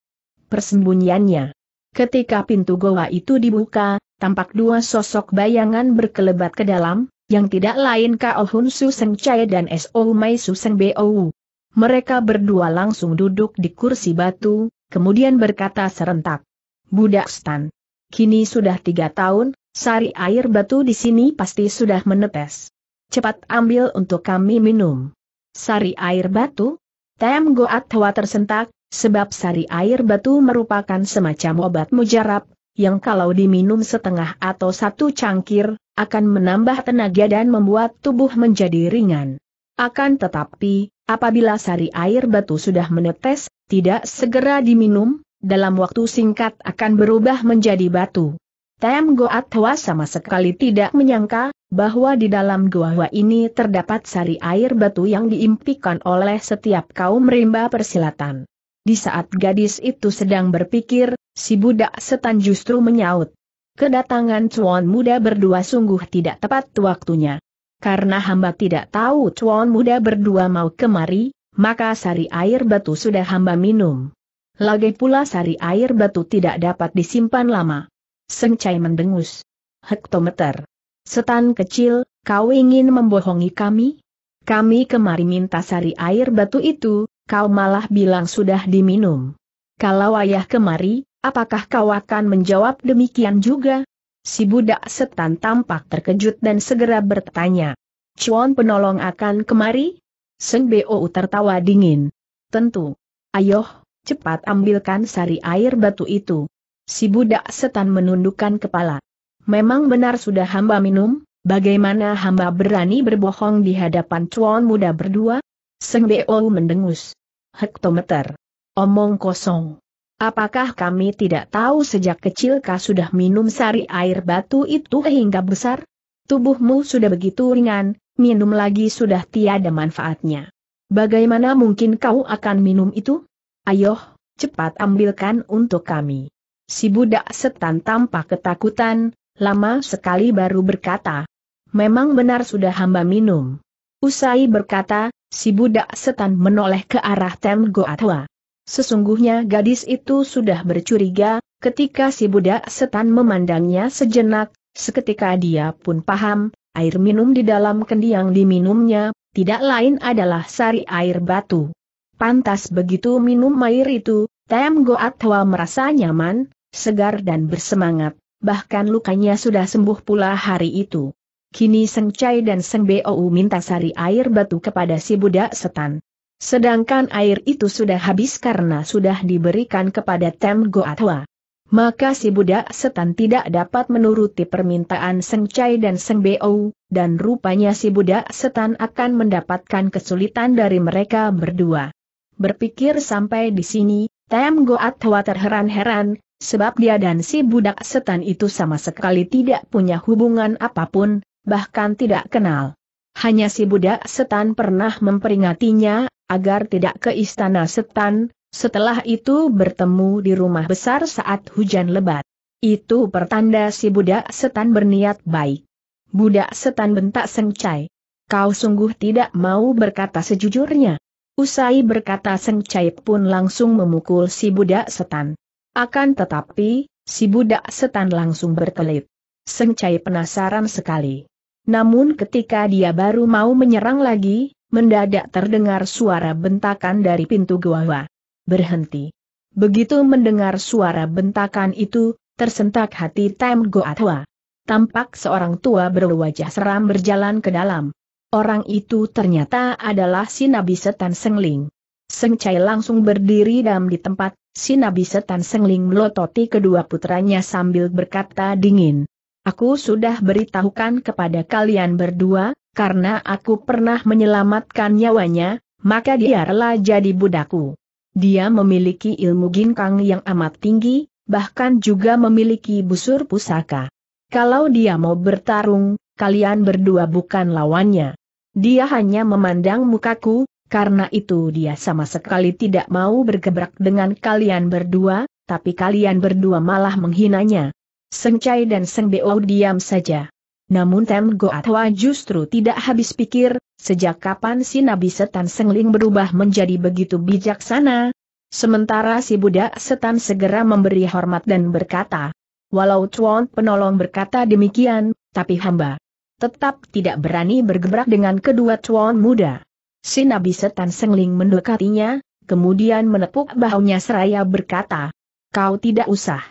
persembunyiannya. Ketika pintu goa itu dibuka, tampak dua sosok bayangan berkelebat ke dalam, yang tidak lain Kao oh Hun Su Seng Chai dan So oh Mai Su Seng Bou. Mereka berdua langsung duduk di kursi batu, kemudian berkata serentak. Budak Stan. Kini sudah tiga tahun, Sari air batu di sini pasti sudah menetes. Cepat ambil untuk kami minum. Sari air batu? Tem Goat Hwa tersentak, sebab sari air batu merupakan semacam obat mujarab, yang kalau diminum setengah atau satu cangkir, akan menambah tenaga dan membuat tubuh menjadi ringan. Akan tetapi, apabila sari air batu sudah menetes, tidak segera diminum, dalam waktu singkat akan berubah menjadi batu. Tem Goat Hwa sama sekali tidak menyangka, bahwa di dalam gua Hwa ini terdapat sari air batu yang diimpikan oleh setiap kaum rimba persilatan. Di saat gadis itu sedang berpikir, si budak setan justru menyaut. Kedatangan cuan muda berdua sungguh tidak tepat waktunya. Karena hamba tidak tahu cuan muda berdua mau kemari, maka sari air batu sudah hamba minum. Lagi pula sari air batu tidak dapat disimpan lama. Sengcai mendengus. Hektometer. Setan kecil, kau ingin membohongi kami? Kami kemari minta sari air batu itu, kau malah bilang sudah diminum. Kalau ayah kemari, apakah kau akan menjawab demikian juga? Si budak setan tampak terkejut dan segera bertanya. Cuan penolong akan kemari? Seng Bo tertawa dingin. Tentu. Ayoh, cepat ambilkan sari air batu itu. Si budak setan menundukkan kepala. Memang benar sudah hamba minum, bagaimana hamba berani berbohong di hadapan cuan muda berdua? Seng Beo mendengus. Hektometer. Omong kosong. Apakah kami tidak tahu sejak kecil kau sudah minum sari air batu itu hingga besar? Tubuhmu sudah begitu ringan, minum lagi sudah tiada manfaatnya. Bagaimana mungkin kau akan minum itu? Ayo, cepat ambilkan untuk kami. Si budak setan tampak ketakutan, lama sekali baru berkata. Memang benar sudah hamba minum. Usai berkata, si budak setan menoleh ke arah Tem Goatwa. Sesungguhnya gadis itu sudah bercuriga, ketika si budak setan memandangnya sejenak, seketika dia pun paham, air minum di dalam kendi yang diminumnya, tidak lain adalah sari air batu. Pantas begitu minum air itu, Tem Goatwa merasa nyaman, segar dan bersemangat, bahkan lukanya sudah sembuh pula hari itu. Kini Seng Chai dan Seng Bou minta sari air batu kepada si budak setan. Sedangkan air itu sudah habis karena sudah diberikan kepada Tem Goatwa. Maka si budak setan tidak dapat menuruti permintaan Seng Chai dan Seng Bou, dan rupanya si budak setan akan mendapatkan kesulitan dari mereka berdua. Berpikir sampai di sini, Tem Goatwa terheran-heran, sebab dia dan si budak setan itu sama sekali tidak punya hubungan apapun, bahkan tidak kenal. Hanya si budak setan pernah memperingatinya, agar tidak ke istana setan, setelah itu bertemu di rumah besar saat hujan lebat. Itu pertanda si budak setan berniat baik. Budak setan bentak sengcai. Kau sungguh tidak mau berkata sejujurnya. Usai berkata sengcai pun langsung memukul si budak setan. Akan tetapi, si budak setan langsung berkelit. Sengcai penasaran sekali. Namun ketika dia baru mau menyerang lagi, mendadak terdengar suara bentakan dari pintu gua. Berhenti. Begitu mendengar suara bentakan itu, tersentak hati Tem Goatwa. Tampak seorang tua berwajah seram berjalan ke dalam. Orang itu ternyata adalah si Nabi Setan Sengling. Sengcai langsung berdiri dalam di tempat, si Nabi Setan Sengling melototi kedua putranya sambil berkata dingin. Aku sudah beritahukan kepada kalian berdua, karena aku pernah menyelamatkan nyawanya, maka biarlah jadi budakku. Dia memiliki ilmu ginkang yang amat tinggi, bahkan juga memiliki busur pusaka. Kalau dia mau bertarung, kalian berdua bukan lawannya. Dia hanya memandang mukaku, karena itu dia sama sekali tidak mau bergebrak dengan kalian berdua, tapi kalian berdua malah menghinanya. Seng Chai dan Seng Beo diam saja. Namun Tem Goatwa justru tidak habis pikir, sejak kapan si Nabi Setan Seng Ling berubah menjadi begitu bijaksana? Sementara si budak setan segera memberi hormat dan berkata, Walau Chuan penolong berkata demikian, tapi hamba tetap tidak berani bergebrak dengan kedua Chuan muda. Si Nabi Setan Sengling mendekatinya, kemudian menepuk bahunya seraya berkata, Kau tidak usah.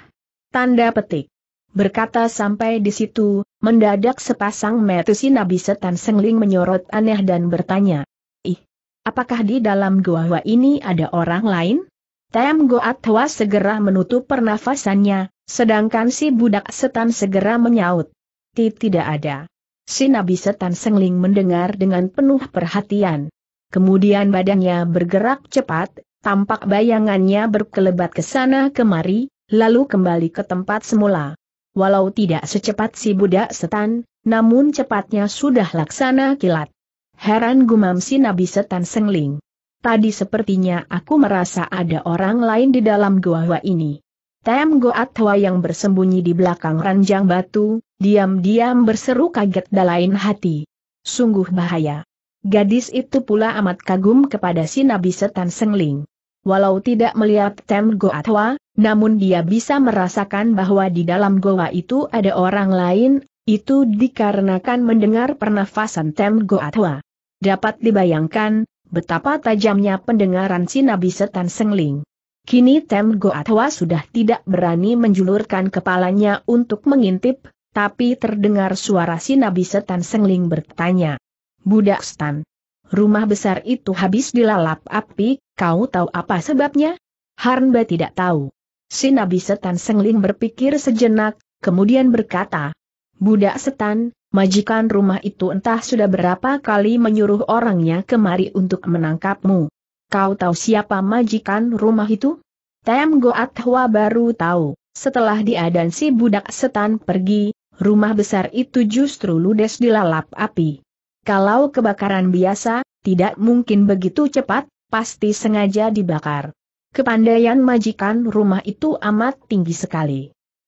Tanda petik. Berkata sampai di situ, mendadak sepasang mata si Nabi Setan Sengling menyorot aneh dan bertanya, Ih, apakah di dalam gua-gua ini ada orang lain? Tem Goat Hwa segera menutup pernafasannya, sedangkan si budak setan segera menyaut. Tidak ada. Si Nabi Setan Sengling mendengar dengan penuh perhatian. Kemudian badannya bergerak cepat, tampak bayangannya berkelebat ke sana kemari, lalu kembali ke tempat semula. Walau tidak secepat si budak setan, namun cepatnya sudah laksana kilat. Heran gumam si Nabi Setan Sengling. Tadi sepertinya aku merasa ada orang lain di dalam gua goa ini. Tem Goatwa yang bersembunyi di belakang ranjang batu, diam-diam berseru kaget dalain hati. Sungguh bahaya. Gadis itu pula amat kagum kepada si Nabi Setan Sengling. Walau tidak melihat Tem Goa Tua, namun dia bisa merasakan bahwa di dalam goa itu ada orang lain, itu dikarenakan mendengar pernafasan Tem Goa Tua. Dapat dibayangkan, betapa tajamnya pendengaran si Nabi Setan Sengling. Kini Tem Goatwa sudah tidak berani menjulurkan kepalanya untuk mengintip, tapi terdengar suara si Nabi Setan Sengling bertanya, Budak stan. Rumah besar itu habis dilalap api, kau tahu apa sebabnya? Harnba tidak tahu. Sinabi Setan Sengling berpikir sejenak, kemudian berkata, Budak setan, majikan rumah itu entah sudah berapa kali menyuruh orangnya kemari untuk menangkapmu. Kau tahu siapa majikan rumah itu? Tem Goat Hwa baru tahu, setelah dia dan si budak setan pergi, rumah besar itu justru ludes dilalap api. Kalau kebakaran biasa, tidak mungkin begitu cepat, pasti sengaja dibakar. Kepandaian majikan rumah itu amat tinggi sekali.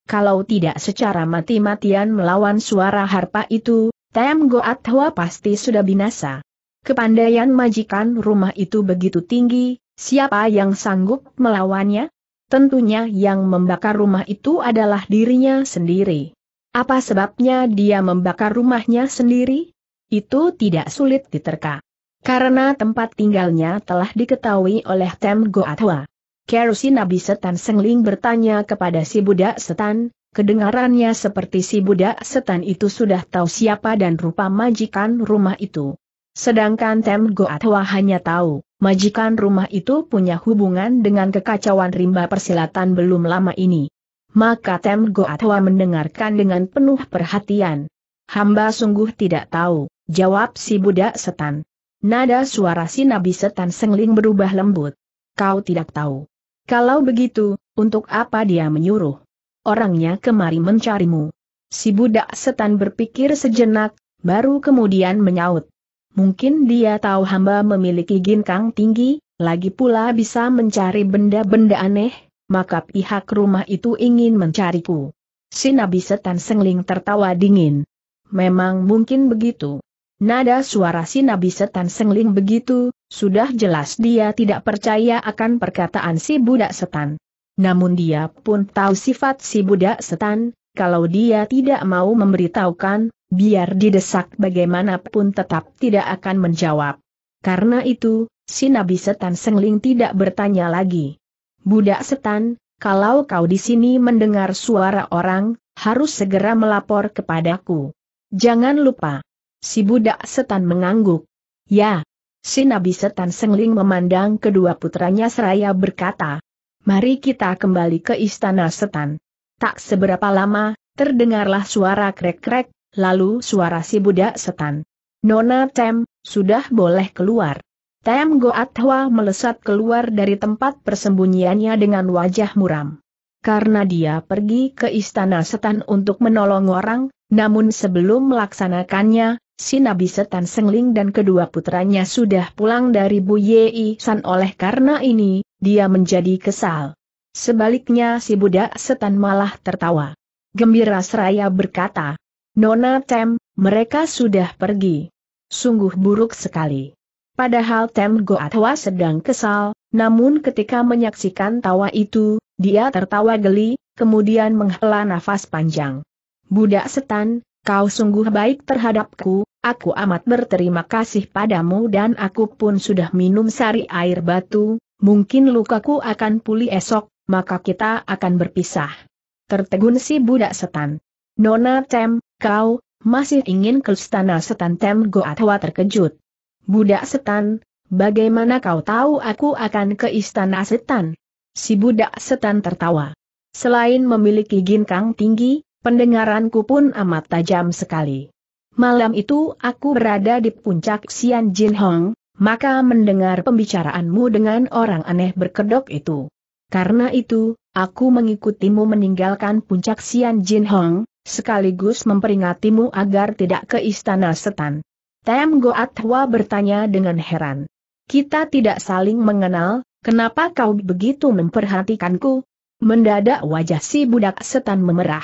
Kalau tidak secara mati-matian melawan suara harpa itu, Tem Goat Hwa pasti sudah binasa. Kepandaian majikan rumah itu begitu tinggi, siapa yang sanggup melawannya? Tentunya yang membakar rumah itu adalah dirinya sendiri. Apa sebabnya dia membakar rumahnya sendiri? Itu tidak sulit diterka. Karena tempat tinggalnya telah diketahui oleh Tem Goatwa. Kerusi Nabi Setan Sengling bertanya kepada si budak setan, kedengarannya seperti si budak setan itu sudah tahu siapa dan rupa majikan rumah itu. Sedangkan Tem Goatwa hanya tahu, majikan rumah itu punya hubungan dengan kekacauan rimba persilatan belum lama ini. Maka Tem Goatwa mendengarkan dengan penuh perhatian. Hamba sungguh tidak tahu, Jawab si budak setan. Nada suara si nabi setan sengling berubah lembut. Kau tidak tahu. Kalau begitu, untuk apa dia menyuruh? Orangnya kemari mencarimu. Si budak setan berpikir sejenak, baru kemudian menyaut. Mungkin dia tahu hamba memiliki ginkang tinggi, lagi pula bisa mencari benda-benda aneh, maka pihak rumah itu ingin mencariku. Si nabi setan sengling tertawa dingin. Memang mungkin begitu. Nada suara si Nabi Setan Sengling begitu, sudah jelas dia tidak percaya akan perkataan si budak setan. Namun dia pun tahu sifat si budak setan, kalau dia tidak mau memberitahukan, biar didesak bagaimanapun tetap tidak akan menjawab. Karena itu, si Nabi Setan Sengling tidak bertanya lagi. Budak setan, kalau kau di sini mendengar suara orang, harus segera melapor kepadaku. Jangan lupa si budak setan mengangguk. Ya. Si Nabi Setan Sengling memandang kedua putranya seraya berkata, Mari kita kembali ke Istana Setan. Tak seberapa lama, terdengarlah suara krek-krek, lalu suara si budak setan. Nona Tem, sudah boleh keluar. Tem Goatwa melesat keluar dari tempat persembunyiannya dengan wajah muram. Karena dia pergi ke istana setan untuk menolong orang, namun sebelum melaksanakannya, si Nabi Setan Sengling dan kedua putranya sudah pulang dari Bu Yei San oleh karena ini, dia menjadi kesal. Sebaliknya si budak setan malah tertawa. Gembira seraya berkata, Nona Tem, mereka sudah pergi. Sungguh buruk sekali. Padahal Tem Goatwa sedang kesal, namun ketika menyaksikan tawa itu, dia tertawa geli, kemudian menghela nafas panjang. Budak setan, kau sungguh baik terhadapku, aku amat berterima kasih padamu dan aku pun sudah minum sari air batu, mungkin lukaku akan pulih esok, maka kita akan berpisah. Tertegun si budak setan. Nona Tem, kau, masih ingin ke istana setan Tem Goatwa terkejut. Budak setan, bagaimana kau tahu aku akan ke istana setan? Si budak setan tertawa. Selain memiliki ginkang tinggi, Pendengaranku pun amat tajam sekali. Malam itu aku berada di puncak Xian Jin Hong, maka mendengar pembicaraanmu dengan orang aneh berkedok itu. Karena itu, aku mengikutimu meninggalkan puncak Xian Jin Hong, sekaligus memperingatimu agar tidak ke istana setan. Tem Goat Hua bertanya dengan heran. Kita tidak saling mengenal, kenapa kau begitu memperhatikanku? Mendadak wajah si budak setan memerah.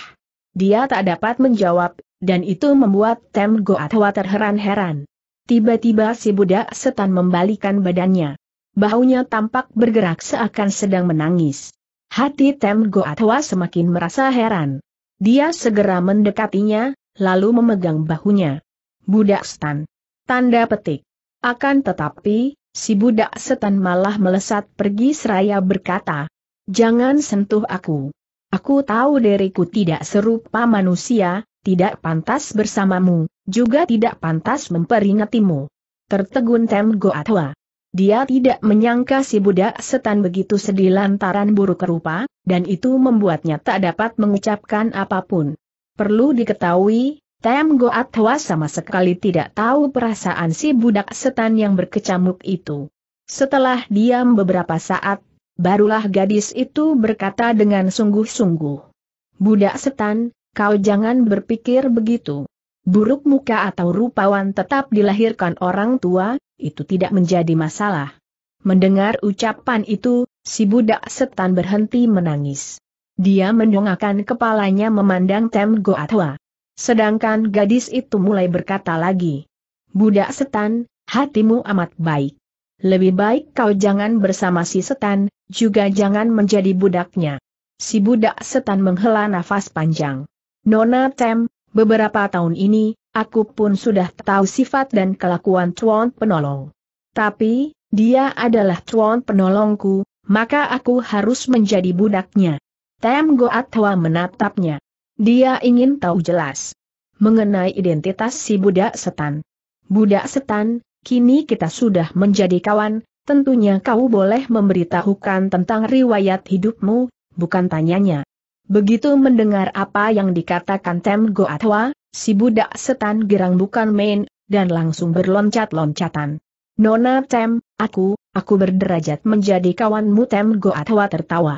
Dia tak dapat menjawab, dan itu membuat Tem Goatwa terheran-heran. Tiba-tiba si budak setan membalikan badannya. Bahunya tampak bergerak seakan sedang menangis. Hati Tem Goatwa semakin merasa heran. Dia segera mendekatinya, lalu memegang bahunya. Budak setan. Tanda petik. Akan tetapi, si budak setan malah melesat pergi seraya berkata, Jangan sentuh aku. Aku tahu diriku tidak serupa manusia, tidak pantas bersamamu, juga tidak pantas memperingatimu. Tertegun Tem Goatwa. Dia tidak menyangka si budak setan begitu sedih lantaran buruk rupa, dan itu membuatnya tak dapat mengucapkan apapun. Perlu diketahui, Tem Goatwa sama sekali tidak tahu perasaan si budak setan yang berkecamuk itu. Setelah diam beberapa saat, Barulah gadis itu berkata dengan sungguh-sungguh. Budak setan, kau jangan berpikir begitu. Buruk muka atau rupawan tetap dilahirkan orang tua, itu tidak menjadi masalah. Mendengar ucapan itu, si budak setan berhenti menangis. Dia mendongakkan kepalanya memandang Tem Goatwa. Sedangkan gadis itu mulai berkata lagi. Budak setan, hatimu amat baik. Lebih baik kau jangan bersama si setan, juga jangan menjadi budaknya. Si budak setan menghela nafas panjang. Nona Tem, beberapa tahun ini, aku pun sudah tahu sifat dan kelakuan tuan penolong. Tapi, dia adalah tuan penolongku, maka aku harus menjadi budaknya. Tem Goatwa menatapnya. Dia ingin tahu jelas mengenai identitas si budak setan. Budak setan, kini kita sudah menjadi kawan, tentunya kau boleh memberitahukan tentang riwayat hidupmu, bukan tanyanya. Begitu mendengar apa yang dikatakan Tem Goatwa, si budak setan gerang bukan main, dan langsung berloncat-loncatan. Nona Tem, aku, aku berderajat menjadi kawanmu Tem Goatwa tertawa.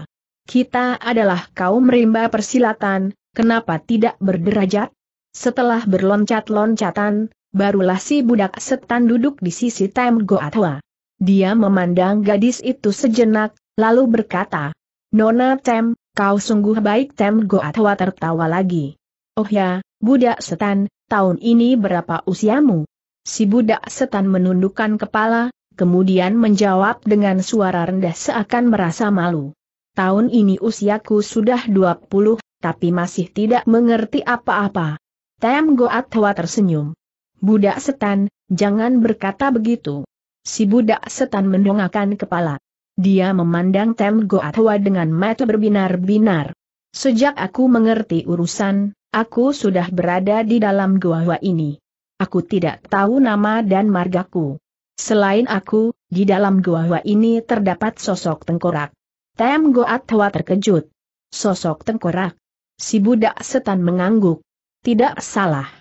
Kita adalah kaum rimba persilatan, kenapa tidak berderajat? Setelah berloncat-loncatan, barulah si budak setan duduk di sisi Tem Goatwa. Dia memandang gadis itu sejenak, lalu berkata, Nona Tem, kau sungguh baik Tem Goatwa tertawa lagi. Oh ya, budak setan, tahun ini berapa usiamu? Si budak setan menundukkan kepala, kemudian menjawab dengan suara rendah seakan merasa malu. Tahun ini usiaku sudah 20, tapi masih tidak mengerti apa-apa. Tem Goatwa tersenyum. Budak setan, jangan berkata begitu. Si budak setan mendongakkan kepala. Dia memandang Tem Goatwa dengan mata berbinar-binar. Sejak aku mengerti urusan, aku sudah berada di dalam goa ini. Aku tidak tahu nama dan margaku. Selain aku, di dalam goa ini terdapat sosok tengkorak. Tem Goatwa terkejut. Sosok tengkorak. Si budak setan mengangguk. Tidak salah.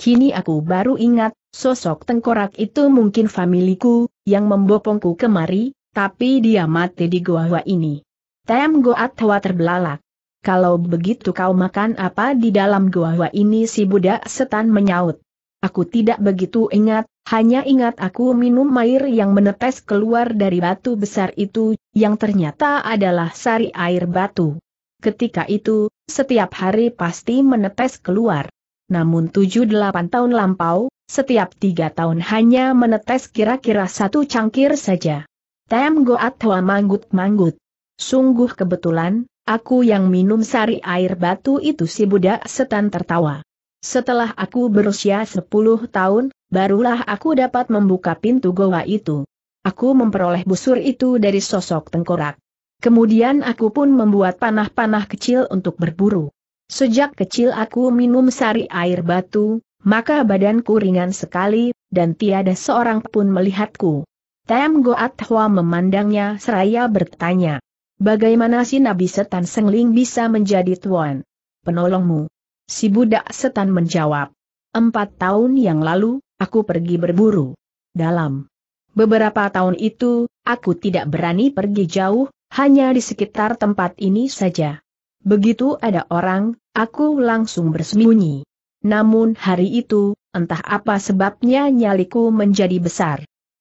Kini aku baru ingat, sosok tengkorak itu mungkin familiku, yang membopongku kemari, tapi dia mati di gua goa ini. Tem Goat Hwa terbelalak. Kalau begitu kau makan apa di dalam gua goa ini si budak setan menyaut. Aku tidak begitu ingat, hanya ingat aku minum air yang menetes keluar dari batu besar itu, yang ternyata adalah sari air batu. Ketika itu, setiap hari pasti menetes keluar namun 7-8 tahun lampau, setiap tiga tahun hanya menetes kira-kira satu cangkir saja. Tem Goat Hoa manggut-manggut. Sungguh kebetulan, aku yang minum sari air batu itu si budak setan tertawa. Setelah aku berusia 10 tahun, barulah aku dapat membuka pintu goa itu. Aku memperoleh busur itu dari sosok tengkorak. Kemudian aku pun membuat panah-panah kecil untuk berburu. Sejak kecil aku minum sari air batu, maka badanku ringan sekali, dan tiada seorang pun melihatku. Tem Goat Hwa memandangnya seraya bertanya. Bagaimana si Nabi Setan Sengling bisa menjadi tuan? Penolongmu. Si budak setan menjawab. Empat tahun yang lalu, aku pergi berburu. Dalam beberapa tahun itu, aku tidak berani pergi jauh, hanya di sekitar tempat ini saja. Begitu ada orang, aku langsung bersembunyi. Namun hari itu, entah apa sebabnya nyaliku menjadi besar.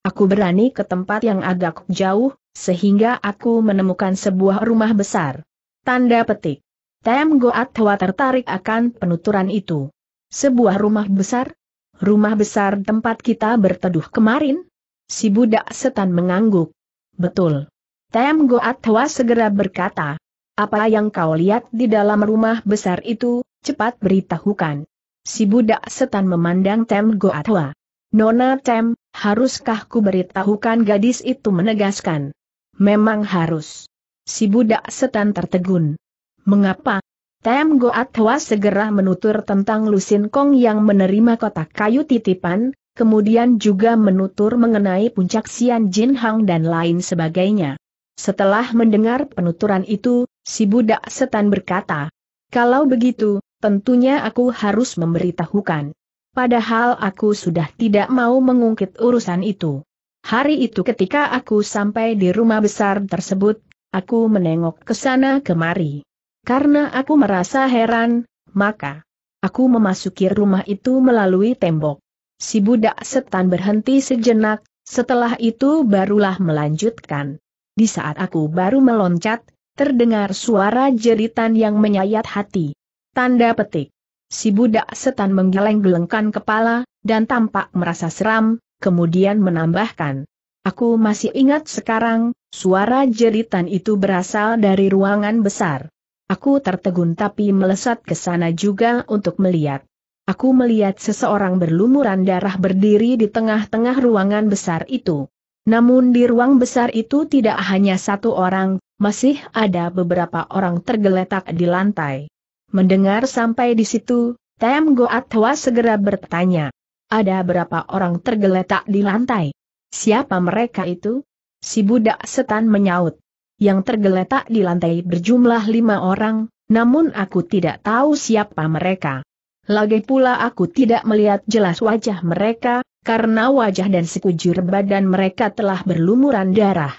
Aku berani ke tempat yang agak jauh, sehingga aku menemukan sebuah rumah besar. Tanda petik. Tem Goat Hwa tertarik akan penuturan itu. Sebuah rumah besar? Rumah besar tempat kita berteduh kemarin? Si budak setan mengangguk. Betul. Tem Goat Hwa segera berkata, apa yang kau lihat di dalam rumah besar itu, cepat beritahukan. Si budak setan memandang Tem Goatwa. Nona Tem, haruskah ku beritahukan gadis itu menegaskan. Memang harus. Si budak setan tertegun. Mengapa? Tem Goatwa segera menutur tentang Lusin Kong yang menerima kotak kayu titipan, kemudian juga menutur mengenai puncak Sian Jin Hang dan lain sebagainya. Setelah mendengar penuturan itu, Si budak setan berkata, kalau begitu, tentunya aku harus memberitahukan. Padahal aku sudah tidak mau mengungkit urusan itu. Hari itu ketika aku sampai di rumah besar tersebut, aku menengok ke sana kemari. Karena aku merasa heran, maka aku memasuki rumah itu melalui tembok. Si budak setan berhenti sejenak, setelah itu barulah melanjutkan. Di saat aku baru meloncat, terdengar suara jeritan yang menyayat hati. Tanda petik. Si budak setan menggeleng-gelengkan kepala, dan tampak merasa seram, kemudian menambahkan. Aku masih ingat sekarang, suara jeritan itu berasal dari ruangan besar. Aku tertegun tapi melesat ke sana juga untuk melihat. Aku melihat seseorang berlumuran darah berdiri di tengah-tengah ruangan besar itu. Namun di ruang besar itu tidak hanya satu orang, masih ada beberapa orang tergeletak di lantai. Mendengar sampai di situ, Tem Goat segera bertanya. Ada berapa orang tergeletak di lantai? Siapa mereka itu? Si budak setan menyaut. Yang tergeletak di lantai berjumlah lima orang, namun aku tidak tahu siapa mereka. Lagi pula aku tidak melihat jelas wajah mereka, karena wajah dan sekujur badan mereka telah berlumuran darah.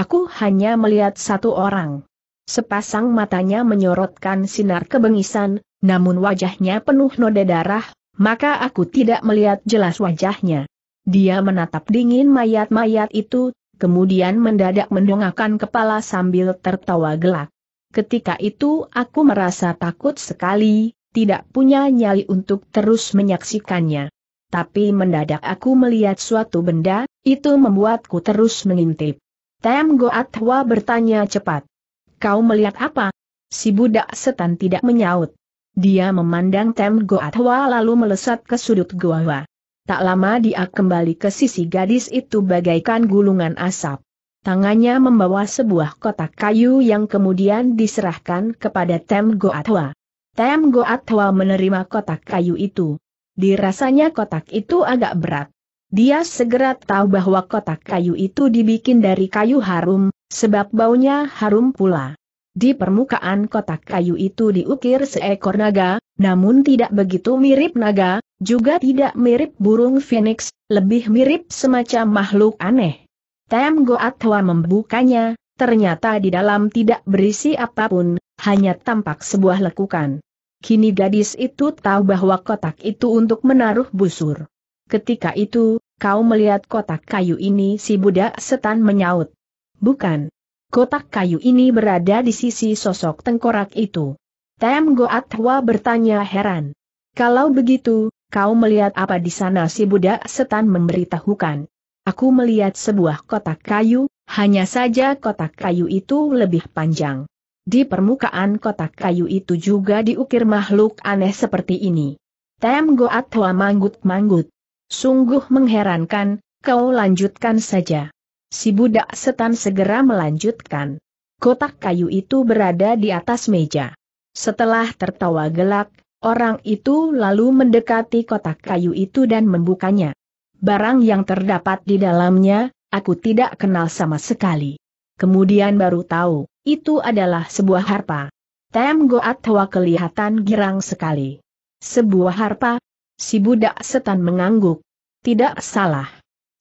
Aku hanya melihat satu orang. Sepasang matanya menyorotkan sinar kebengisan, namun wajahnya penuh noda darah, maka aku tidak melihat jelas wajahnya. Dia menatap dingin mayat-mayat itu, kemudian mendadak mendongakkan kepala sambil tertawa gelak. Ketika itu aku merasa takut sekali, tidak punya nyali untuk terus menyaksikannya. Tapi mendadak aku melihat suatu benda, itu membuatku terus mengintip. Tem Goatwa bertanya cepat. Kau melihat apa? Si budak setan tidak menyaut. Dia memandang Tem Goatwa lalu melesat ke sudut goa. Tak lama dia kembali ke sisi gadis itu bagaikan gulungan asap. Tangannya membawa sebuah kotak kayu yang kemudian diserahkan kepada Tem Goatwa. Tem Goatwa menerima kotak kayu itu. Dirasanya kotak itu agak berat. Dia segera tahu bahwa kotak kayu itu dibikin dari kayu harum, sebab baunya harum pula. Di permukaan kotak kayu itu diukir seekor naga, namun tidak begitu mirip naga, juga tidak mirip burung phoenix, lebih mirip semacam makhluk aneh. Tem Goatwa membukanya, ternyata di dalam tidak berisi apapun, hanya tampak sebuah lekukan. Kini gadis itu tahu bahwa kotak itu untuk menaruh busur. Ketika itu, kau melihat kotak kayu ini si budak setan menyaut. Bukan. Kotak kayu ini berada di sisi sosok tengkorak itu. Tem Goatwa bertanya heran. Kalau begitu, kau melihat apa di sana si budak setan memberitahukan. Aku melihat sebuah kotak kayu, hanya saja kotak kayu itu lebih panjang. Di permukaan kotak kayu itu juga diukir makhluk aneh seperti ini. Tem Goatwa manggut-manggut. Sungguh mengherankan, kau lanjutkan saja. Si budak setan segera melanjutkan. Kotak kayu itu berada di atas meja. Setelah tertawa gelak, orang itu lalu mendekati kotak kayu itu dan membukanya. Barang yang terdapat di dalamnya, aku tidak kenal sama sekali. Kemudian baru tahu, itu adalah sebuah harpa. Tem Goat Tawa kelihatan girang sekali. Sebuah harpa, Si budak setan mengangguk. Tidak salah.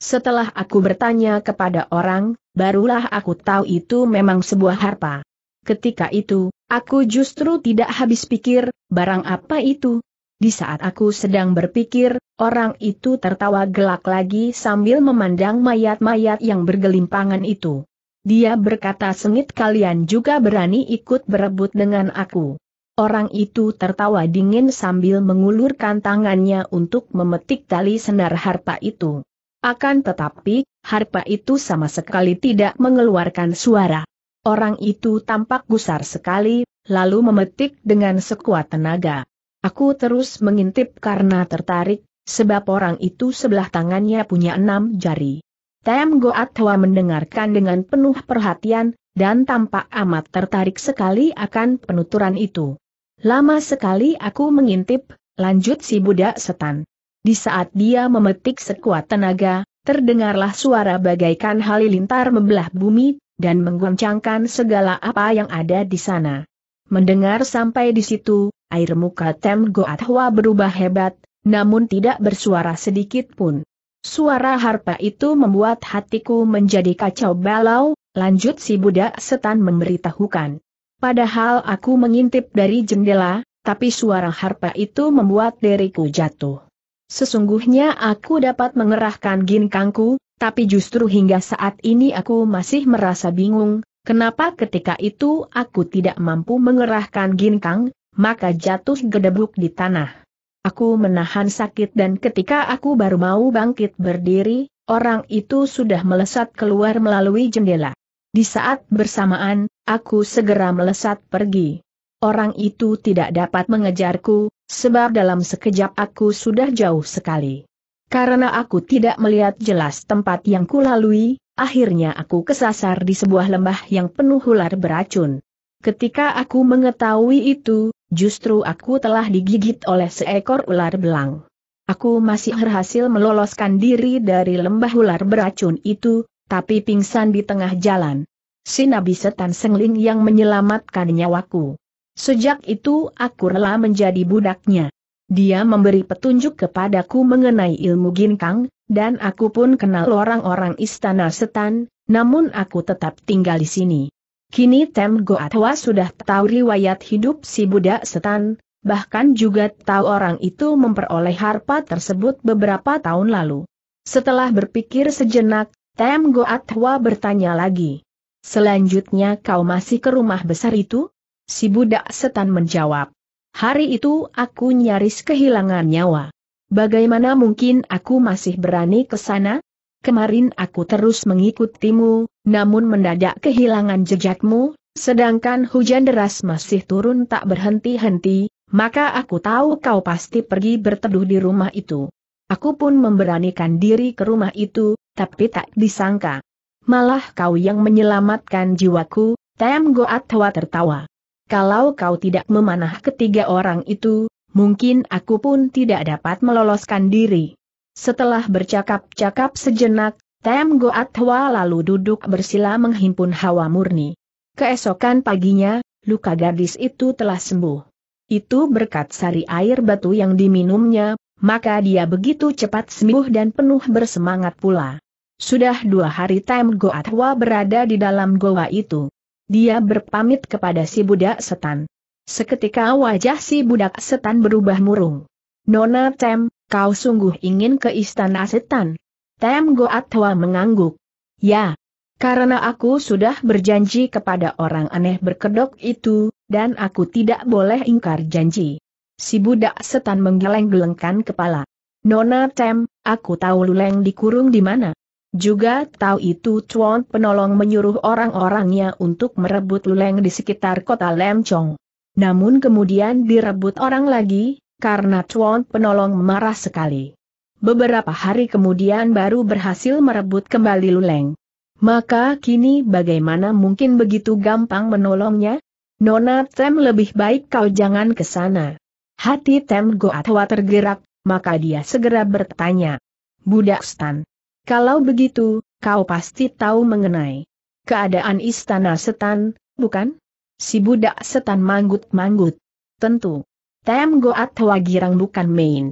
Setelah aku bertanya kepada orang, barulah aku tahu itu memang sebuah harpa. Ketika itu, aku justru tidak habis pikir, barang apa itu? Di saat aku sedang berpikir, orang itu tertawa gelak lagi sambil memandang mayat-mayat yang bergelimpangan itu. Dia berkata sengit kalian juga berani ikut berebut dengan aku. Orang itu tertawa dingin sambil mengulurkan tangannya untuk memetik tali senar harpa itu. Akan tetapi, harpa itu sama sekali tidak mengeluarkan suara. Orang itu tampak gusar sekali, lalu memetik dengan sekuat tenaga. Aku terus mengintip karena tertarik, sebab orang itu sebelah tangannya punya enam jari. Tem Goat Hwa mendengarkan dengan penuh perhatian, dan tampak amat tertarik sekali akan penuturan itu. Lama sekali aku mengintip, lanjut si budak setan. Di saat dia memetik sekuat tenaga, terdengarlah suara bagaikan halilintar membelah bumi, dan menggoncangkan segala apa yang ada di sana. Mendengar sampai di situ, air muka Tem Goathwa berubah hebat, namun tidak bersuara sedikit pun. Suara harpa itu membuat hatiku menjadi kacau balau, lanjut si budak setan memberitahukan. Padahal aku mengintip dari jendela, tapi suara harpa itu membuat deriku jatuh. Sesungguhnya aku dapat mengerahkan ginkangku, tapi justru hingga saat ini aku masih merasa bingung, kenapa ketika itu aku tidak mampu mengerahkan ginkang, maka jatuh gedebuk di tanah. Aku menahan sakit dan ketika aku baru mau bangkit berdiri, orang itu sudah melesat keluar melalui jendela. Di saat bersamaan, aku segera melesat pergi. Orang itu tidak dapat mengejarku, sebab dalam sekejap aku sudah jauh sekali. Karena aku tidak melihat jelas tempat yang kulalui, akhirnya aku kesasar di sebuah lembah yang penuh ular beracun. Ketika aku mengetahui itu, justru aku telah digigit oleh seekor ular belang. Aku masih berhasil meloloskan diri dari lembah ular beracun itu, tapi pingsan di tengah jalan. Si Nabi Setan Sengling yang menyelamatkan nyawaku. Sejak itu aku rela menjadi budaknya. Dia memberi petunjuk kepadaku mengenai ilmu ginkang, dan aku pun kenal orang-orang istana setan, namun aku tetap tinggal di sini. Kini Tem Goatwa sudah tahu riwayat hidup si budak setan, bahkan juga tahu orang itu memperoleh harpa tersebut beberapa tahun lalu. Setelah berpikir sejenak, Tem Goatwa bertanya lagi. Selanjutnya kau masih ke rumah besar itu? Si budak setan menjawab. Hari itu aku nyaris kehilangan nyawa. Bagaimana mungkin aku masih berani ke sana? Kemarin aku terus mengikutimu, namun mendadak kehilangan jejakmu, sedangkan hujan deras masih turun tak berhenti-henti, maka aku tahu kau pasti pergi berteduh di rumah itu. Aku pun memberanikan diri ke rumah itu, tapi tak disangka. Malah kau yang menyelamatkan jiwaku, Tem Goat tertawa. Kalau kau tidak memanah ketiga orang itu, mungkin aku pun tidak dapat meloloskan diri. Setelah bercakap-cakap sejenak, Tem Goat lalu duduk bersila menghimpun hawa murni. Keesokan paginya, luka gadis itu telah sembuh. Itu berkat sari air batu yang diminumnya, maka dia begitu cepat sembuh dan penuh bersemangat pula. Sudah dua hari Time Goatwa berada di dalam goa itu. Dia berpamit kepada si budak setan. Seketika wajah si budak setan berubah murung. Nona Tem, kau sungguh ingin ke istana setan. Tem Goatwa mengangguk. Ya, karena aku sudah berjanji kepada orang aneh berkedok itu, dan aku tidak boleh ingkar janji. Si budak setan menggeleng-gelengkan kepala. Nona Tem, aku tahu Luleng dikurung di mana. Juga tahu itu Chuan penolong menyuruh orang-orangnya untuk merebut luleng di sekitar kota Lemchong. Namun kemudian direbut orang lagi, karena Chuan penolong marah sekali. Beberapa hari kemudian baru berhasil merebut kembali luleng. Maka kini bagaimana mungkin begitu gampang menolongnya? Nona Tem lebih baik kau jangan ke sana. Hati Tem Goatwa tergerak, maka dia segera bertanya. Budak Stan, kalau begitu, kau pasti tahu mengenai keadaan istana setan, bukan? Si budak setan manggut-manggut. Tentu. Tem Goat Wagirang bukan main.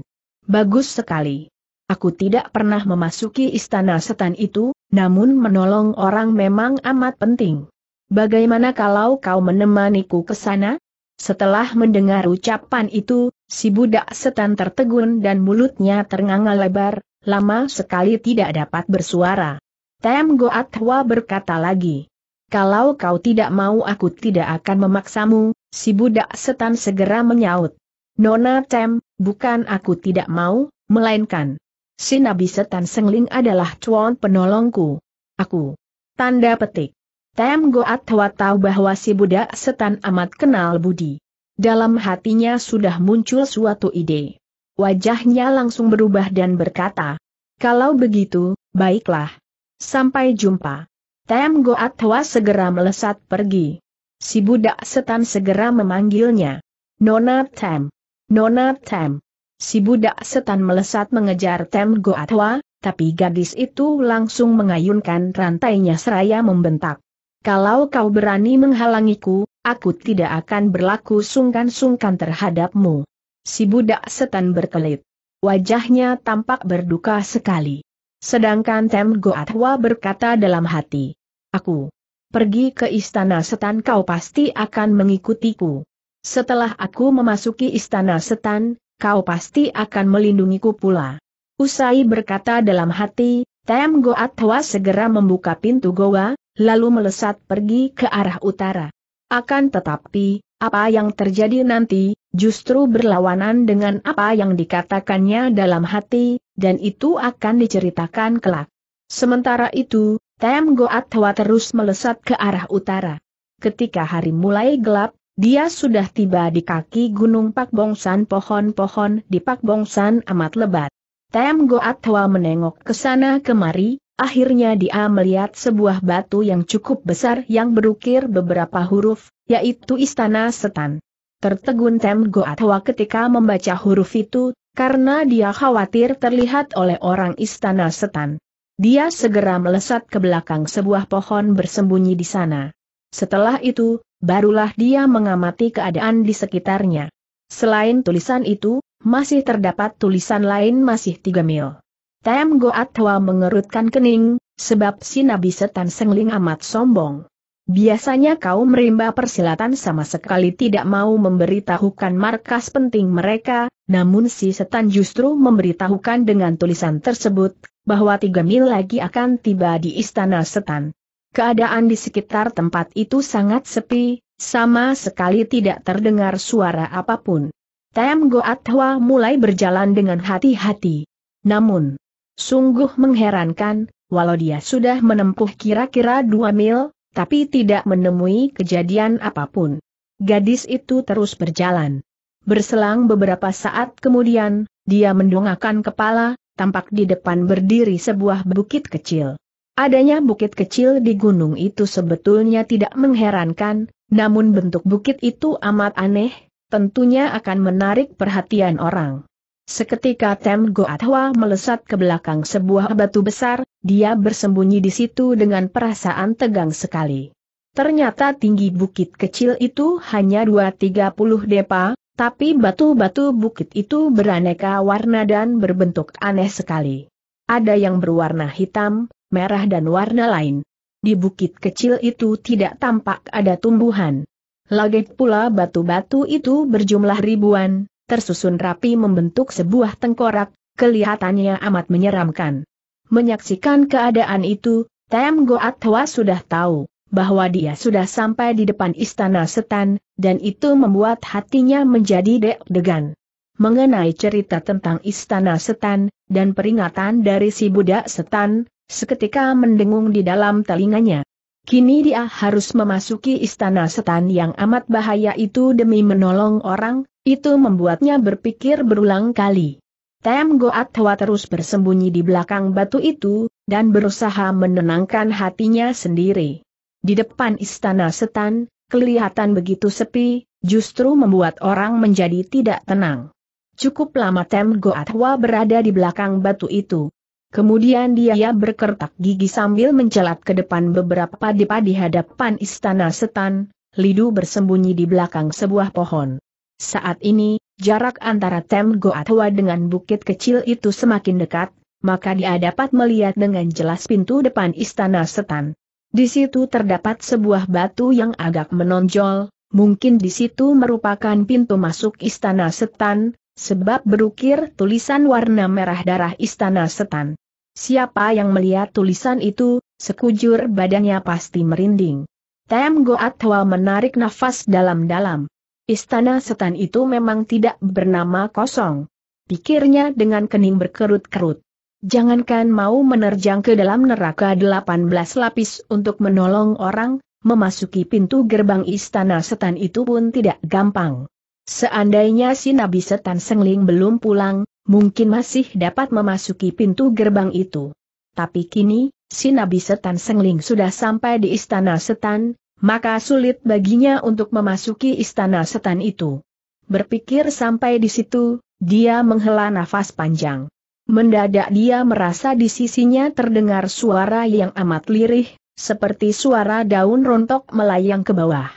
Bagus sekali. Aku tidak pernah memasuki istana setan itu, namun menolong orang memang amat penting. Bagaimana kalau kau menemaniku ke sana? Setelah mendengar ucapan itu, si budak setan tertegun dan mulutnya ternganga lebar, lama sekali tidak dapat bersuara. Tem Goat Hwa berkata lagi. Kalau kau tidak mau aku tidak akan memaksamu, si budak setan segera menyaut. Nona Tem, bukan aku tidak mau, melainkan. Si nabi setan sengling adalah cuan penolongku. Aku. Tanda petik. Tem Goat Hwa tahu bahwa si budak setan amat kenal budi. Dalam hatinya sudah muncul suatu ide. Wajahnya langsung berubah dan berkata, kalau begitu, baiklah. Sampai jumpa. Tem Goat Hwa segera melesat pergi. Si budak setan segera memanggilnya. Nona Tem. Nona Tem. Si budak setan melesat mengejar Tem Goat Hwa, tapi gadis itu langsung mengayunkan rantainya seraya membentak. Kalau kau berani menghalangiku, aku tidak akan berlaku sungkan-sungkan terhadapmu si budak setan berkelit. Wajahnya tampak berduka sekali. Sedangkan Tem Goatwa berkata dalam hati, Aku pergi ke istana setan kau pasti akan mengikutiku. Setelah aku memasuki istana setan, kau pasti akan melindungiku pula. Usai berkata dalam hati, Tem Goatwa segera membuka pintu goa, lalu melesat pergi ke arah utara. Akan tetapi, apa yang terjadi nanti, justru berlawanan dengan apa yang dikatakannya dalam hati, dan itu akan diceritakan kelak. Sementara itu, Tem Goat terus melesat ke arah utara. Ketika hari mulai gelap, dia sudah tiba di kaki Gunung Pak Bongsan pohon-pohon di Pak Bongsan amat lebat. Tem Goat menengok ke sana kemari, akhirnya dia melihat sebuah batu yang cukup besar yang berukir beberapa huruf, yaitu Istana Setan. Tertegun Tem Goatwa ketika membaca huruf itu, karena dia khawatir terlihat oleh orang Istana Setan. Dia segera melesat ke belakang sebuah pohon bersembunyi di sana. Setelah itu, barulah dia mengamati keadaan di sekitarnya. Selain tulisan itu, masih terdapat tulisan lain masih tiga mil. Tem Goatwa mengerutkan kening, sebab si Nabi Setan Sengling amat sombong. Biasanya kaum rimba persilatan sama sekali tidak mau memberitahukan markas penting mereka, namun si setan justru memberitahukan dengan tulisan tersebut, bahwa tiga mil lagi akan tiba di istana setan. Keadaan di sekitar tempat itu sangat sepi, sama sekali tidak terdengar suara apapun. Tem Goatwa mulai berjalan dengan hati-hati. Namun, sungguh mengherankan, walau dia sudah menempuh kira-kira dua mil, tapi tidak menemui kejadian apapun. Gadis itu terus berjalan. Berselang beberapa saat kemudian, dia mendongakkan kepala, tampak di depan berdiri sebuah bukit kecil. Adanya bukit kecil di gunung itu sebetulnya tidak mengherankan, namun bentuk bukit itu amat aneh, tentunya akan menarik perhatian orang. Seketika Tem Goatwa melesat ke belakang sebuah batu besar, dia bersembunyi di situ dengan perasaan tegang sekali. Ternyata tinggi bukit kecil itu hanya 2-30 depa, tapi batu-batu bukit itu beraneka warna dan berbentuk aneh sekali. Ada yang berwarna hitam, merah dan warna lain. Di bukit kecil itu tidak tampak ada tumbuhan. Lagi pula batu-batu itu berjumlah ribuan, tersusun rapi membentuk sebuah tengkorak, kelihatannya amat menyeramkan. Menyaksikan keadaan itu, Tem Goat sudah tahu bahwa dia sudah sampai di depan istana setan, dan itu membuat hatinya menjadi deg-degan. Mengenai cerita tentang istana setan, dan peringatan dari si budak setan, seketika mendengung di dalam telinganya. Kini dia harus memasuki istana setan yang amat bahaya itu demi menolong orang, itu membuatnya berpikir berulang kali. Tem Goat terus bersembunyi di belakang batu itu, dan berusaha menenangkan hatinya sendiri. Di depan istana setan, kelihatan begitu sepi, justru membuat orang menjadi tidak tenang. Cukup lama Tem Goat berada di belakang batu itu. Kemudian dia berkertak gigi sambil mencelat ke depan beberapa padipa di hadapan istana setan, Lidu bersembunyi di belakang sebuah pohon. Saat ini, jarak antara Tem Goatwa dengan bukit kecil itu semakin dekat, maka dia dapat melihat dengan jelas pintu depan istana setan. Di situ terdapat sebuah batu yang agak menonjol, mungkin di situ merupakan pintu masuk istana setan, sebab berukir tulisan warna merah darah istana setan. Siapa yang melihat tulisan itu, sekujur badannya pasti merinding. Tem Goatwa menarik nafas dalam-dalam. Istana setan itu memang tidak bernama kosong. Pikirnya dengan kening berkerut-kerut. Jangankan mau menerjang ke dalam neraka 18 lapis untuk menolong orang, memasuki pintu gerbang istana setan itu pun tidak gampang. Seandainya si Nabi Setan Sengling belum pulang, mungkin masih dapat memasuki pintu gerbang itu. Tapi kini, si Nabi Setan Sengling sudah sampai di istana setan, maka sulit baginya untuk memasuki istana setan itu. Berpikir sampai di situ, dia menghela nafas panjang. Mendadak dia merasa di sisinya terdengar suara yang amat lirih, seperti suara daun rontok melayang ke bawah.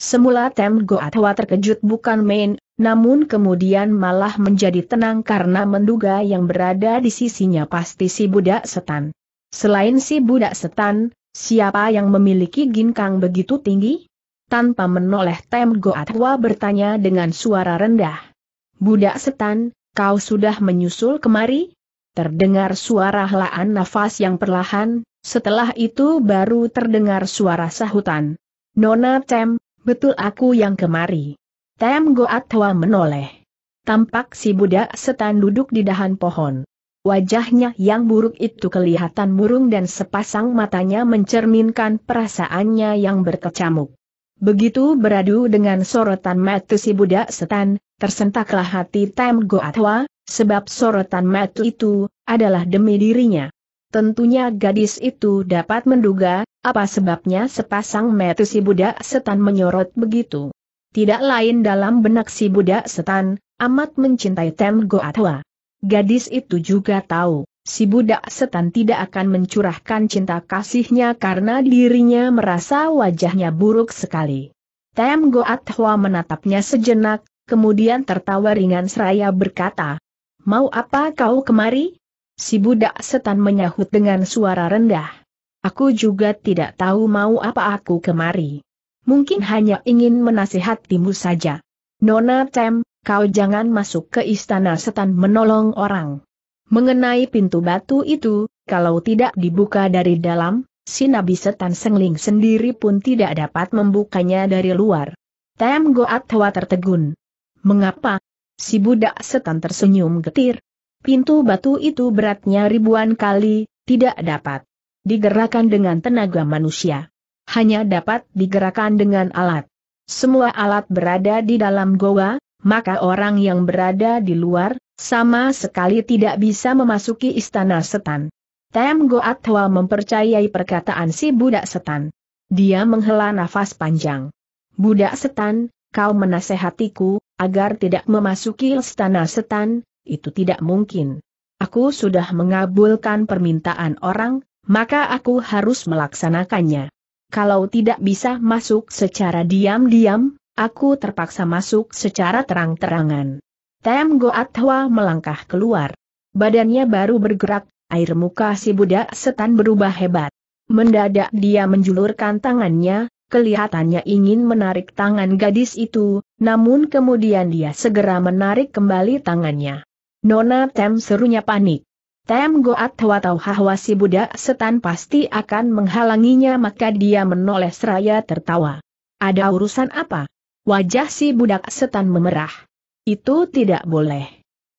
Semula Tem Goatwa terkejut bukan main, namun kemudian malah menjadi tenang karena menduga yang berada di sisinya pasti si budak setan. Selain si budak setan, Siapa yang memiliki ginkang begitu tinggi? Tanpa menoleh Tem Goatwa bertanya dengan suara rendah. Budak setan, kau sudah menyusul kemari? Terdengar suara helaan nafas yang perlahan, setelah itu baru terdengar suara sahutan. Nona Tem, betul aku yang kemari. Tem Goatwa menoleh. Tampak si budak setan duduk di dahan pohon. Wajahnya yang buruk itu kelihatan murung dan sepasang matanya mencerminkan perasaannya yang berkecamuk. Begitu beradu dengan sorotan mata si budak setan, tersentaklah hati Tem Goatwa, sebab sorotan mata itu adalah demi dirinya. Tentunya gadis itu dapat menduga, apa sebabnya sepasang mata si budak setan menyorot begitu. Tidak lain dalam benak si budak setan, amat mencintai Tem Goatwa. Gadis itu juga tahu, si budak setan tidak akan mencurahkan cinta kasihnya karena dirinya merasa wajahnya buruk sekali. Tem Goat Hua menatapnya sejenak, kemudian tertawa ringan seraya berkata, Mau apa kau kemari? Si budak setan menyahut dengan suara rendah. Aku juga tidak tahu mau apa aku kemari. Mungkin hanya ingin menasihatimu saja. Nona Tem, Kau jangan masuk ke istana setan menolong orang. Mengenai pintu batu itu, kalau tidak dibuka dari dalam, si Nabi Setan Sengling sendiri pun tidak dapat membukanya dari luar. Tem Goat Hwa tertegun. Mengapa? Si budak setan tersenyum getir. Pintu batu itu beratnya ribuan kali, tidak dapat digerakkan dengan tenaga manusia. Hanya dapat digerakkan dengan alat. Semua alat berada di dalam goa, maka orang yang berada di luar, sama sekali tidak bisa memasuki istana setan. Tem Goat Hwa mempercayai perkataan si budak setan. Dia menghela nafas panjang. Budak setan, kau menasehatiku, agar tidak memasuki istana setan, itu tidak mungkin. Aku sudah mengabulkan permintaan orang, maka aku harus melaksanakannya. Kalau tidak bisa masuk secara diam-diam, aku terpaksa masuk secara terang-terangan. Tem Goat Hwa melangkah keluar. Badannya baru bergerak, air muka si budak setan berubah hebat. Mendadak dia menjulurkan tangannya, kelihatannya ingin menarik tangan gadis itu, namun kemudian dia segera menarik kembali tangannya. Nona Tem serunya panik. Tem Goat tahu hawa si budak setan pasti akan menghalanginya maka dia menoleh seraya tertawa. Ada urusan apa? Wajah si budak setan memerah. Itu tidak boleh.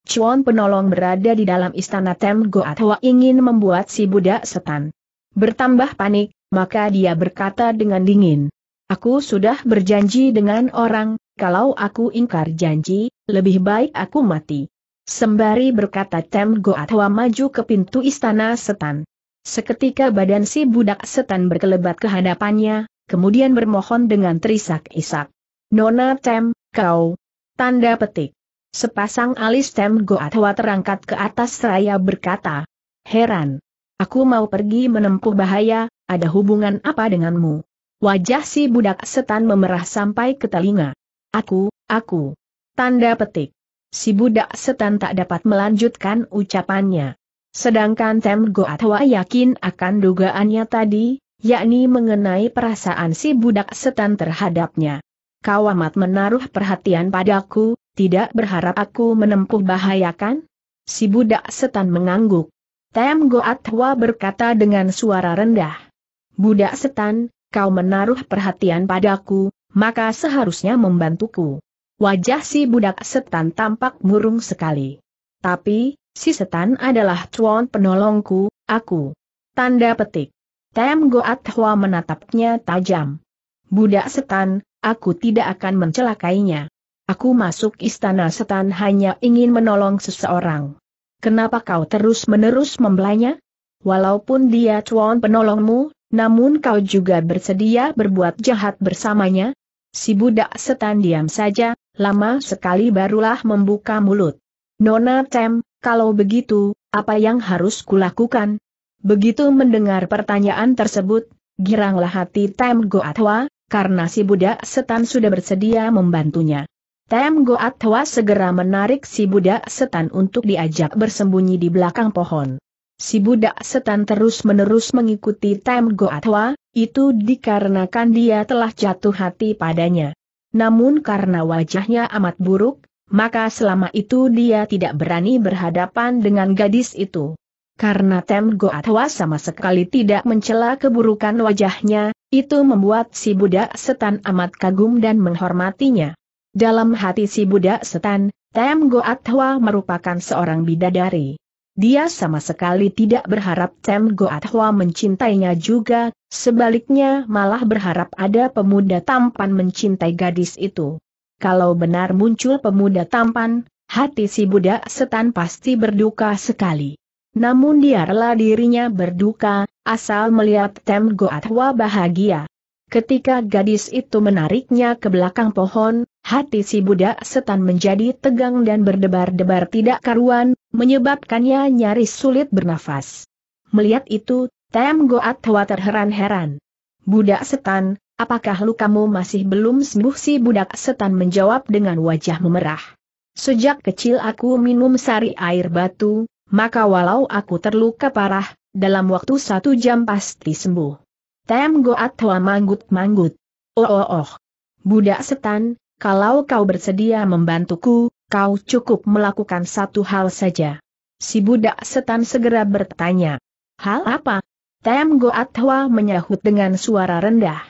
Chuan penolong berada di dalam istana Tem Goa ingin membuat si budak setan bertambah panik, maka dia berkata dengan dingin. Aku sudah berjanji dengan orang, kalau aku ingkar janji, lebih baik aku mati. Sembari berkata Tem Goa maju ke pintu istana setan. Seketika badan si budak setan berkelebat ke hadapannya, kemudian bermohon dengan terisak-isak. Nona Tem, kau. Tanda petik. Sepasang alis Tem Goatwa terangkat ke atas seraya berkata. Heran. Aku mau pergi menempuh bahaya, ada hubungan apa denganmu? Wajah si budak setan memerah sampai ke telinga. Aku, aku. Tanda petik. Si budak setan tak dapat melanjutkan ucapannya. Sedangkan Tem Goatwa yakin akan dugaannya tadi, yakni mengenai perasaan si budak setan terhadapnya kau amat menaruh perhatian padaku, tidak berharap aku menempuh bahaya kan? Si budak setan mengangguk. Tem Goatwa berkata dengan suara rendah. Budak setan, kau menaruh perhatian padaku, maka seharusnya membantuku. Wajah si budak setan tampak murung sekali. Tapi, si setan adalah cuan penolongku, aku. Tanda petik. Tem Goatwa menatapnya tajam. Budak setan, aku tidak akan mencelakainya. Aku masuk istana setan hanya ingin menolong seseorang. Kenapa kau terus-menerus membelanya? Walaupun dia cuan penolongmu, namun kau juga bersedia berbuat jahat bersamanya? Si budak setan diam saja, lama sekali barulah membuka mulut. Nona Tem, kalau begitu, apa yang harus kulakukan? Begitu mendengar pertanyaan tersebut, giranglah hati Tem Goatwa, karena si budak setan sudah bersedia membantunya. Tem Goat Hwa segera menarik si budak setan untuk diajak bersembunyi di belakang pohon. Si budak setan terus-menerus mengikuti Tem Goat Hwa, itu dikarenakan dia telah jatuh hati padanya. Namun karena wajahnya amat buruk, maka selama itu dia tidak berani berhadapan dengan gadis itu. Karena Tem Goat Hwa sama sekali tidak mencela keburukan wajahnya, itu membuat si budak setan amat kagum dan menghormatinya. Dalam hati si budak setan, Tem Goat Hwa merupakan seorang bidadari. Dia sama sekali tidak berharap Tem Goat Hwa mencintainya juga, sebaliknya malah berharap ada pemuda tampan mencintai gadis itu. Kalau benar muncul pemuda tampan, hati si budak setan pasti berduka sekali. Namun dia rela dirinya berduka, asal melihat Tem Goatwa bahagia. Ketika gadis itu menariknya ke belakang pohon, hati si budak setan menjadi tegang dan berdebar-debar tidak karuan, menyebabkannya nyaris sulit bernafas. Melihat itu, Tem Goatwa terheran-heran. Budak setan, apakah lukamu masih belum sembuh si budak setan menjawab dengan wajah memerah. Sejak kecil aku minum sari air batu, maka walau aku terluka parah, dalam waktu satu jam pasti sembuh. Tem Goat Hoa manggut-manggut. Oh oh oh. Budak setan, kalau kau bersedia membantuku, kau cukup melakukan satu hal saja. Si budak setan segera bertanya. Hal apa? Tem Goat Hoa menyahut dengan suara rendah.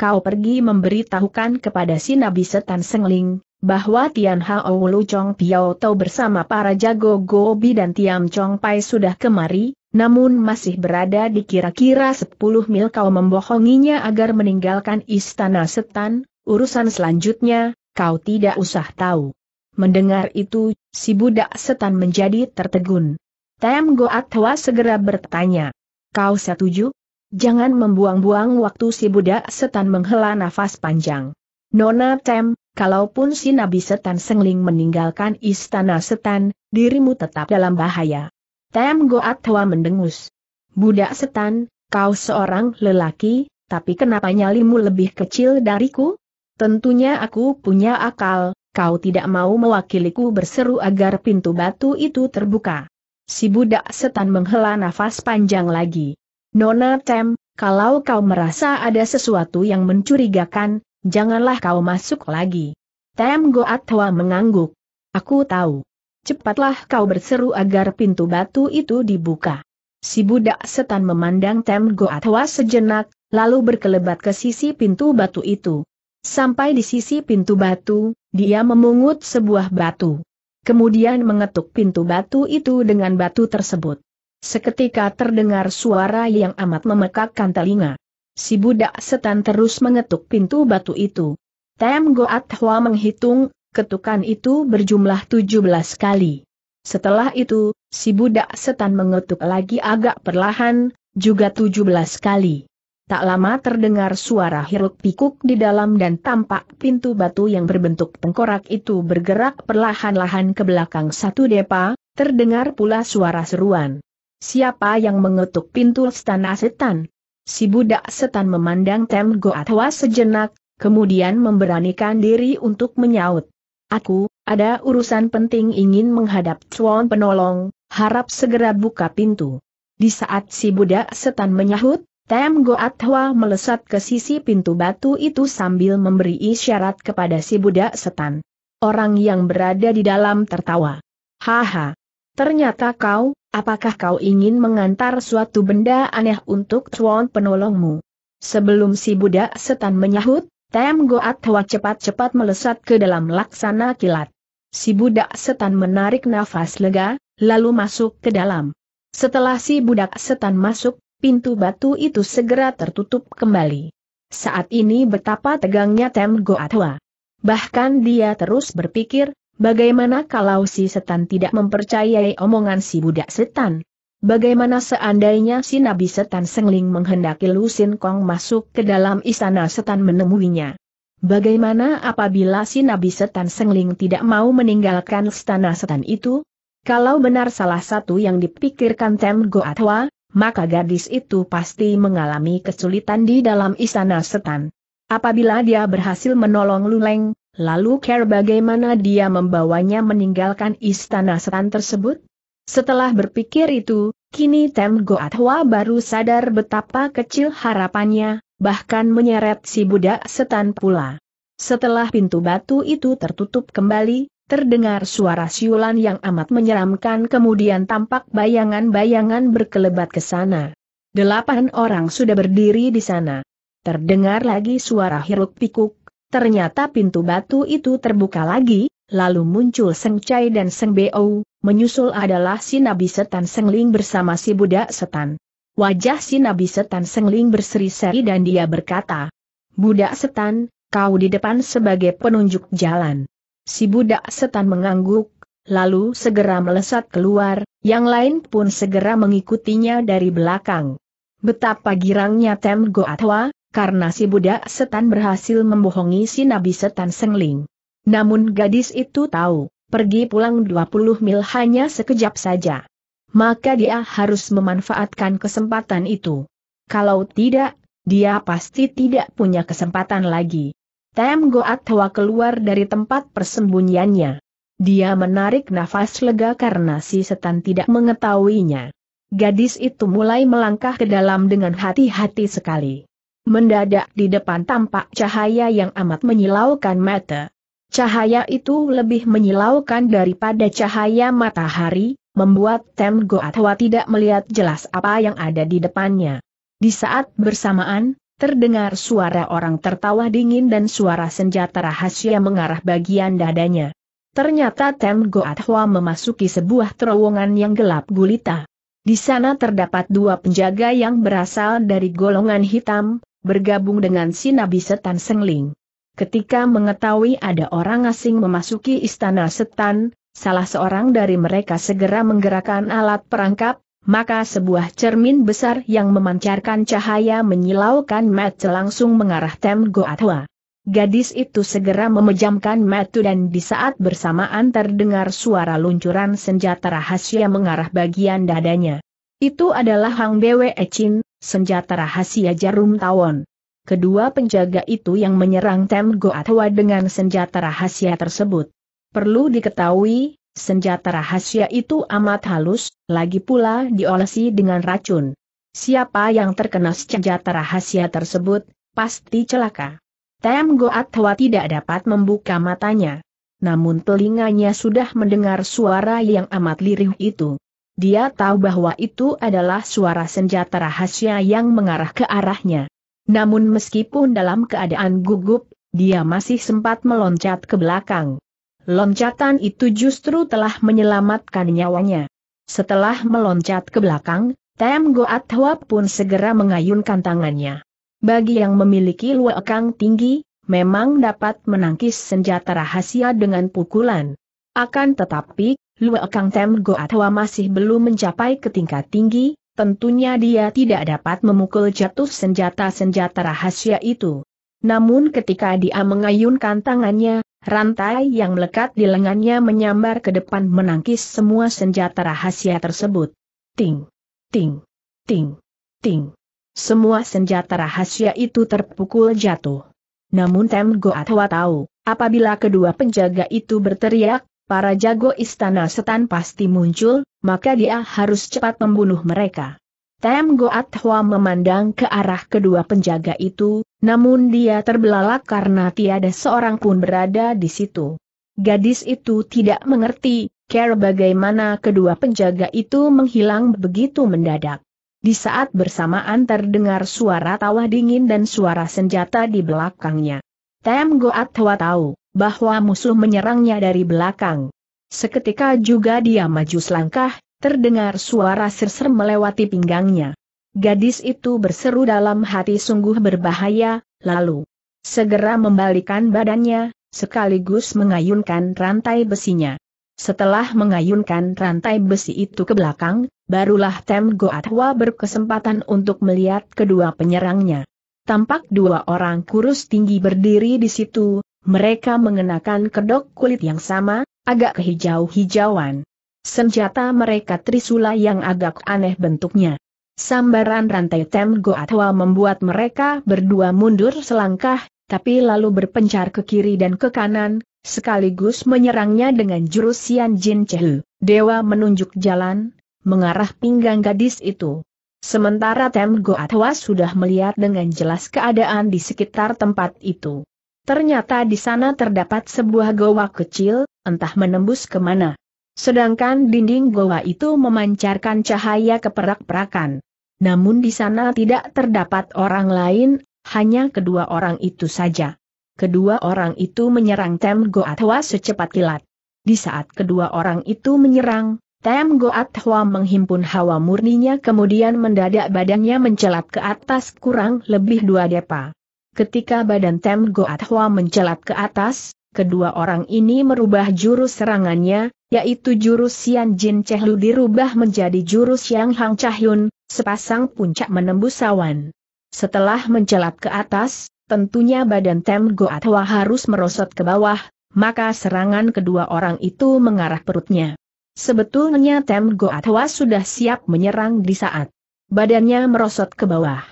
Kau pergi memberitahukan kepada si nabi setan sengling, bahwa Tian Hao Lu Chong Piao Tau bersama para jago Gobi dan Tiam Chong Pai sudah kemari, namun masih berada di kira-kira 10 mil kau membohonginya agar meninggalkan istana setan, urusan selanjutnya, kau tidak usah tahu. Mendengar itu, si budak setan menjadi tertegun. Tem Goat Hwa segera bertanya. Kau setuju? Jangan membuang-buang waktu si budak setan menghela nafas panjang. Nona Tem, kalaupun si Nabi Setan Sengling meninggalkan istana Setan, dirimu tetap dalam bahaya. Tem Goat Hwa mendengus. Budak Setan, kau seorang lelaki, tapi kenapa nyalimu lebih kecil dariku? Tentunya aku punya akal, kau tidak mau mewakiliku berseru agar pintu batu itu terbuka. Si budak setan menghela nafas panjang lagi. Nona Tem, kalau kau merasa ada sesuatu yang mencurigakan, Janganlah kau masuk lagi. Tem Goat mengangguk. Aku tahu. Cepatlah kau berseru agar pintu batu itu dibuka. Si budak setan memandang Tem Goat sejenak, lalu berkelebat ke sisi pintu batu itu. Sampai di sisi pintu batu, dia memungut sebuah batu. Kemudian mengetuk pintu batu itu dengan batu tersebut. Seketika terdengar suara yang amat memekakkan telinga. Si budak setan terus mengetuk pintu batu itu. Tem Goat Hua menghitung, ketukan itu berjumlah 17 kali. Setelah itu, si budak setan mengetuk lagi agak perlahan, juga 17 kali. Tak lama terdengar suara hiruk pikuk di dalam dan tampak pintu batu yang berbentuk tengkorak itu bergerak perlahan-lahan ke belakang satu depa, terdengar pula suara seruan. Siapa yang mengetuk pintu setan setan? Si budak setan memandang Tem Goatwa sejenak, kemudian memberanikan diri untuk menyaut. Aku, ada urusan penting ingin menghadap Chuan penolong, harap segera buka pintu. Di saat si budak setan menyahut, Tem Goatwa melesat ke sisi pintu batu itu sambil memberi isyarat kepada si budak setan. Orang yang berada di dalam tertawa. Haha. Ternyata kau, Apakah kau ingin mengantar suatu benda aneh untuk tuan penolongmu? Sebelum si budak setan menyahut, Tem Goat Hwa cepat-cepat melesat ke dalam laksana kilat. Si budak setan menarik nafas lega, lalu masuk ke dalam. Setelah si budak setan masuk, pintu batu itu segera tertutup kembali. Saat ini betapa tegangnya Tem Goat Hwa. Bahkan dia terus berpikir, Bagaimana kalau si setan tidak mempercayai omongan si budak setan? Bagaimana seandainya si nabi setan sengling menghendaki Lusin Kong masuk ke dalam istana setan menemuinya? Bagaimana apabila si nabi setan sengling tidak mau meninggalkan istana setan itu? Kalau benar salah satu yang dipikirkan Tem Goatwa, maka gadis itu pasti mengalami kesulitan di dalam istana setan. Apabila dia berhasil menolong Luleng, Lalu Care bagaimana dia membawanya meninggalkan istana setan tersebut? Setelah berpikir itu, kini Tem Goatwa baru sadar betapa kecil harapannya, bahkan menyeret si budak setan pula. Setelah pintu batu itu tertutup kembali, terdengar suara siulan yang amat menyeramkan kemudian tampak bayangan-bayangan berkelebat ke sana. Delapan orang sudah berdiri di sana. Terdengar lagi suara hiruk pikuk, Ternyata pintu batu itu terbuka lagi, lalu muncul Seng Chai dan Seng Bo, menyusul adalah si Nabi Setan Sengling bersama si budak setan. Wajah si Nabi Setan Sengling berseri-seri dan dia berkata, Budak setan, kau di depan sebagai penunjuk jalan. Si budak setan mengangguk, lalu segera melesat keluar, yang lain pun segera mengikutinya dari belakang. Betapa girangnya Tem Goatwa, karena si budak setan berhasil membohongi si nabi setan Sengling. Namun gadis itu tahu, pergi pulang 20 mil hanya sekejap saja. Maka dia harus memanfaatkan kesempatan itu. Kalau tidak, dia pasti tidak punya kesempatan lagi. Tem Goat keluar dari tempat persembunyiannya. Dia menarik nafas lega karena si setan tidak mengetahuinya. Gadis itu mulai melangkah ke dalam dengan hati-hati sekali. Mendadak di depan tampak cahaya yang amat menyilaukan mata. Cahaya itu lebih menyilaukan daripada cahaya matahari, membuat Tem Goatwa tidak melihat jelas apa yang ada di depannya. Di saat bersamaan, terdengar suara orang tertawa dingin dan suara senjata rahasia mengarah bagian dadanya. Ternyata Tem Goatwa memasuki sebuah terowongan yang gelap gulita. Di sana terdapat dua penjaga yang berasal dari golongan hitam, bergabung dengan si Nabi Setan Sengling. Ketika mengetahui ada orang asing memasuki istana setan, salah seorang dari mereka segera menggerakkan alat perangkap, maka sebuah cermin besar yang memancarkan cahaya menyilaukan mata langsung mengarah Tem Goatwa. Gadis itu segera memejamkan mata dan di saat bersamaan terdengar suara luncuran senjata rahasia mengarah bagian dadanya. Itu adalah Hang Bwe Chin, senjata rahasia jarum tawon. Kedua penjaga itu yang menyerang Tem Goatwa dengan senjata rahasia tersebut. Perlu diketahui, senjata rahasia itu amat halus, lagi pula diolesi dengan racun. Siapa yang terkena senjata rahasia tersebut, pasti celaka. Tem Goatwa tidak dapat membuka matanya. Namun telinganya sudah mendengar suara yang amat lirih itu. Dia tahu bahwa itu adalah suara senjata rahasia yang mengarah ke arahnya. Namun meskipun dalam keadaan gugup, dia masih sempat meloncat ke belakang. Loncatan itu justru telah menyelamatkan nyawanya. Setelah meloncat ke belakang, Tem Goat Hwa pun segera mengayunkan tangannya. Bagi yang memiliki luekang tinggi, memang dapat menangkis senjata rahasia dengan pukulan. Akan tetapi, Lue Kang Tem Goatwa masih belum mencapai ke tingkat tinggi, tentunya dia tidak dapat memukul jatuh senjata-senjata rahasia itu. Namun ketika dia mengayunkan tangannya, rantai yang melekat di lengannya menyambar ke depan menangkis semua senjata rahasia tersebut. Ting, ting, ting, ting. Semua senjata rahasia itu terpukul jatuh. Namun Tem Goatwa tahu, apabila kedua penjaga itu berteriak, para jago istana setan pasti muncul, maka dia harus cepat membunuh mereka. Tem Goat Hua memandang ke arah kedua penjaga itu, namun dia terbelalak karena tiada seorang pun berada di situ. Gadis itu tidak mengerti, care bagaimana kedua penjaga itu menghilang begitu mendadak. Di saat bersamaan terdengar suara tawa dingin dan suara senjata di belakangnya. Tem Goat Hua tahu, bahwa musuh menyerangnya dari belakang. Seketika juga dia maju selangkah, terdengar suara serser melewati pinggangnya. Gadis itu berseru dalam hati sungguh berbahaya, lalu segera membalikan badannya, sekaligus mengayunkan rantai besinya. Setelah mengayunkan rantai besi itu ke belakang, barulah Tem Goatwa berkesempatan untuk melihat kedua penyerangnya. Tampak dua orang kurus tinggi berdiri di situ, mereka mengenakan kedok kulit yang sama, agak kehijau-hijauan. Senjata mereka trisula yang agak aneh bentuknya. Sambaran rantai Tem Goatwa membuat mereka berdua mundur selangkah, tapi lalu berpencar ke kiri dan ke kanan, sekaligus menyerangnya dengan jurusian Xian Jin Chehu. Dewa menunjuk jalan, mengarah pinggang gadis itu. Sementara Tem Goatwa sudah melihat dengan jelas keadaan di sekitar tempat itu. Ternyata di sana terdapat sebuah goa kecil, entah menembus kemana. Sedangkan dinding goa itu memancarkan cahaya keperak-perakan. Namun di sana tidak terdapat orang lain, hanya kedua orang itu saja. Kedua orang itu menyerang Tem Hwa secepat kilat. Di saat kedua orang itu menyerang, Tem Hwa menghimpun hawa murninya kemudian mendadak badannya mencelat ke atas kurang lebih dua depa. Ketika badan Tem Goat Hua mencelat ke atas, kedua orang ini merubah jurus serangannya, yaitu jurus Sian Jin Chehlu dirubah menjadi jurus Yang Hang Chahyun, sepasang puncak menembus awan. Setelah mencelat ke atas, tentunya badan Tem Goat Hua harus merosot ke bawah, maka serangan kedua orang itu mengarah perutnya. Sebetulnya Tem Goat Hua sudah siap menyerang di saat badannya merosot ke bawah.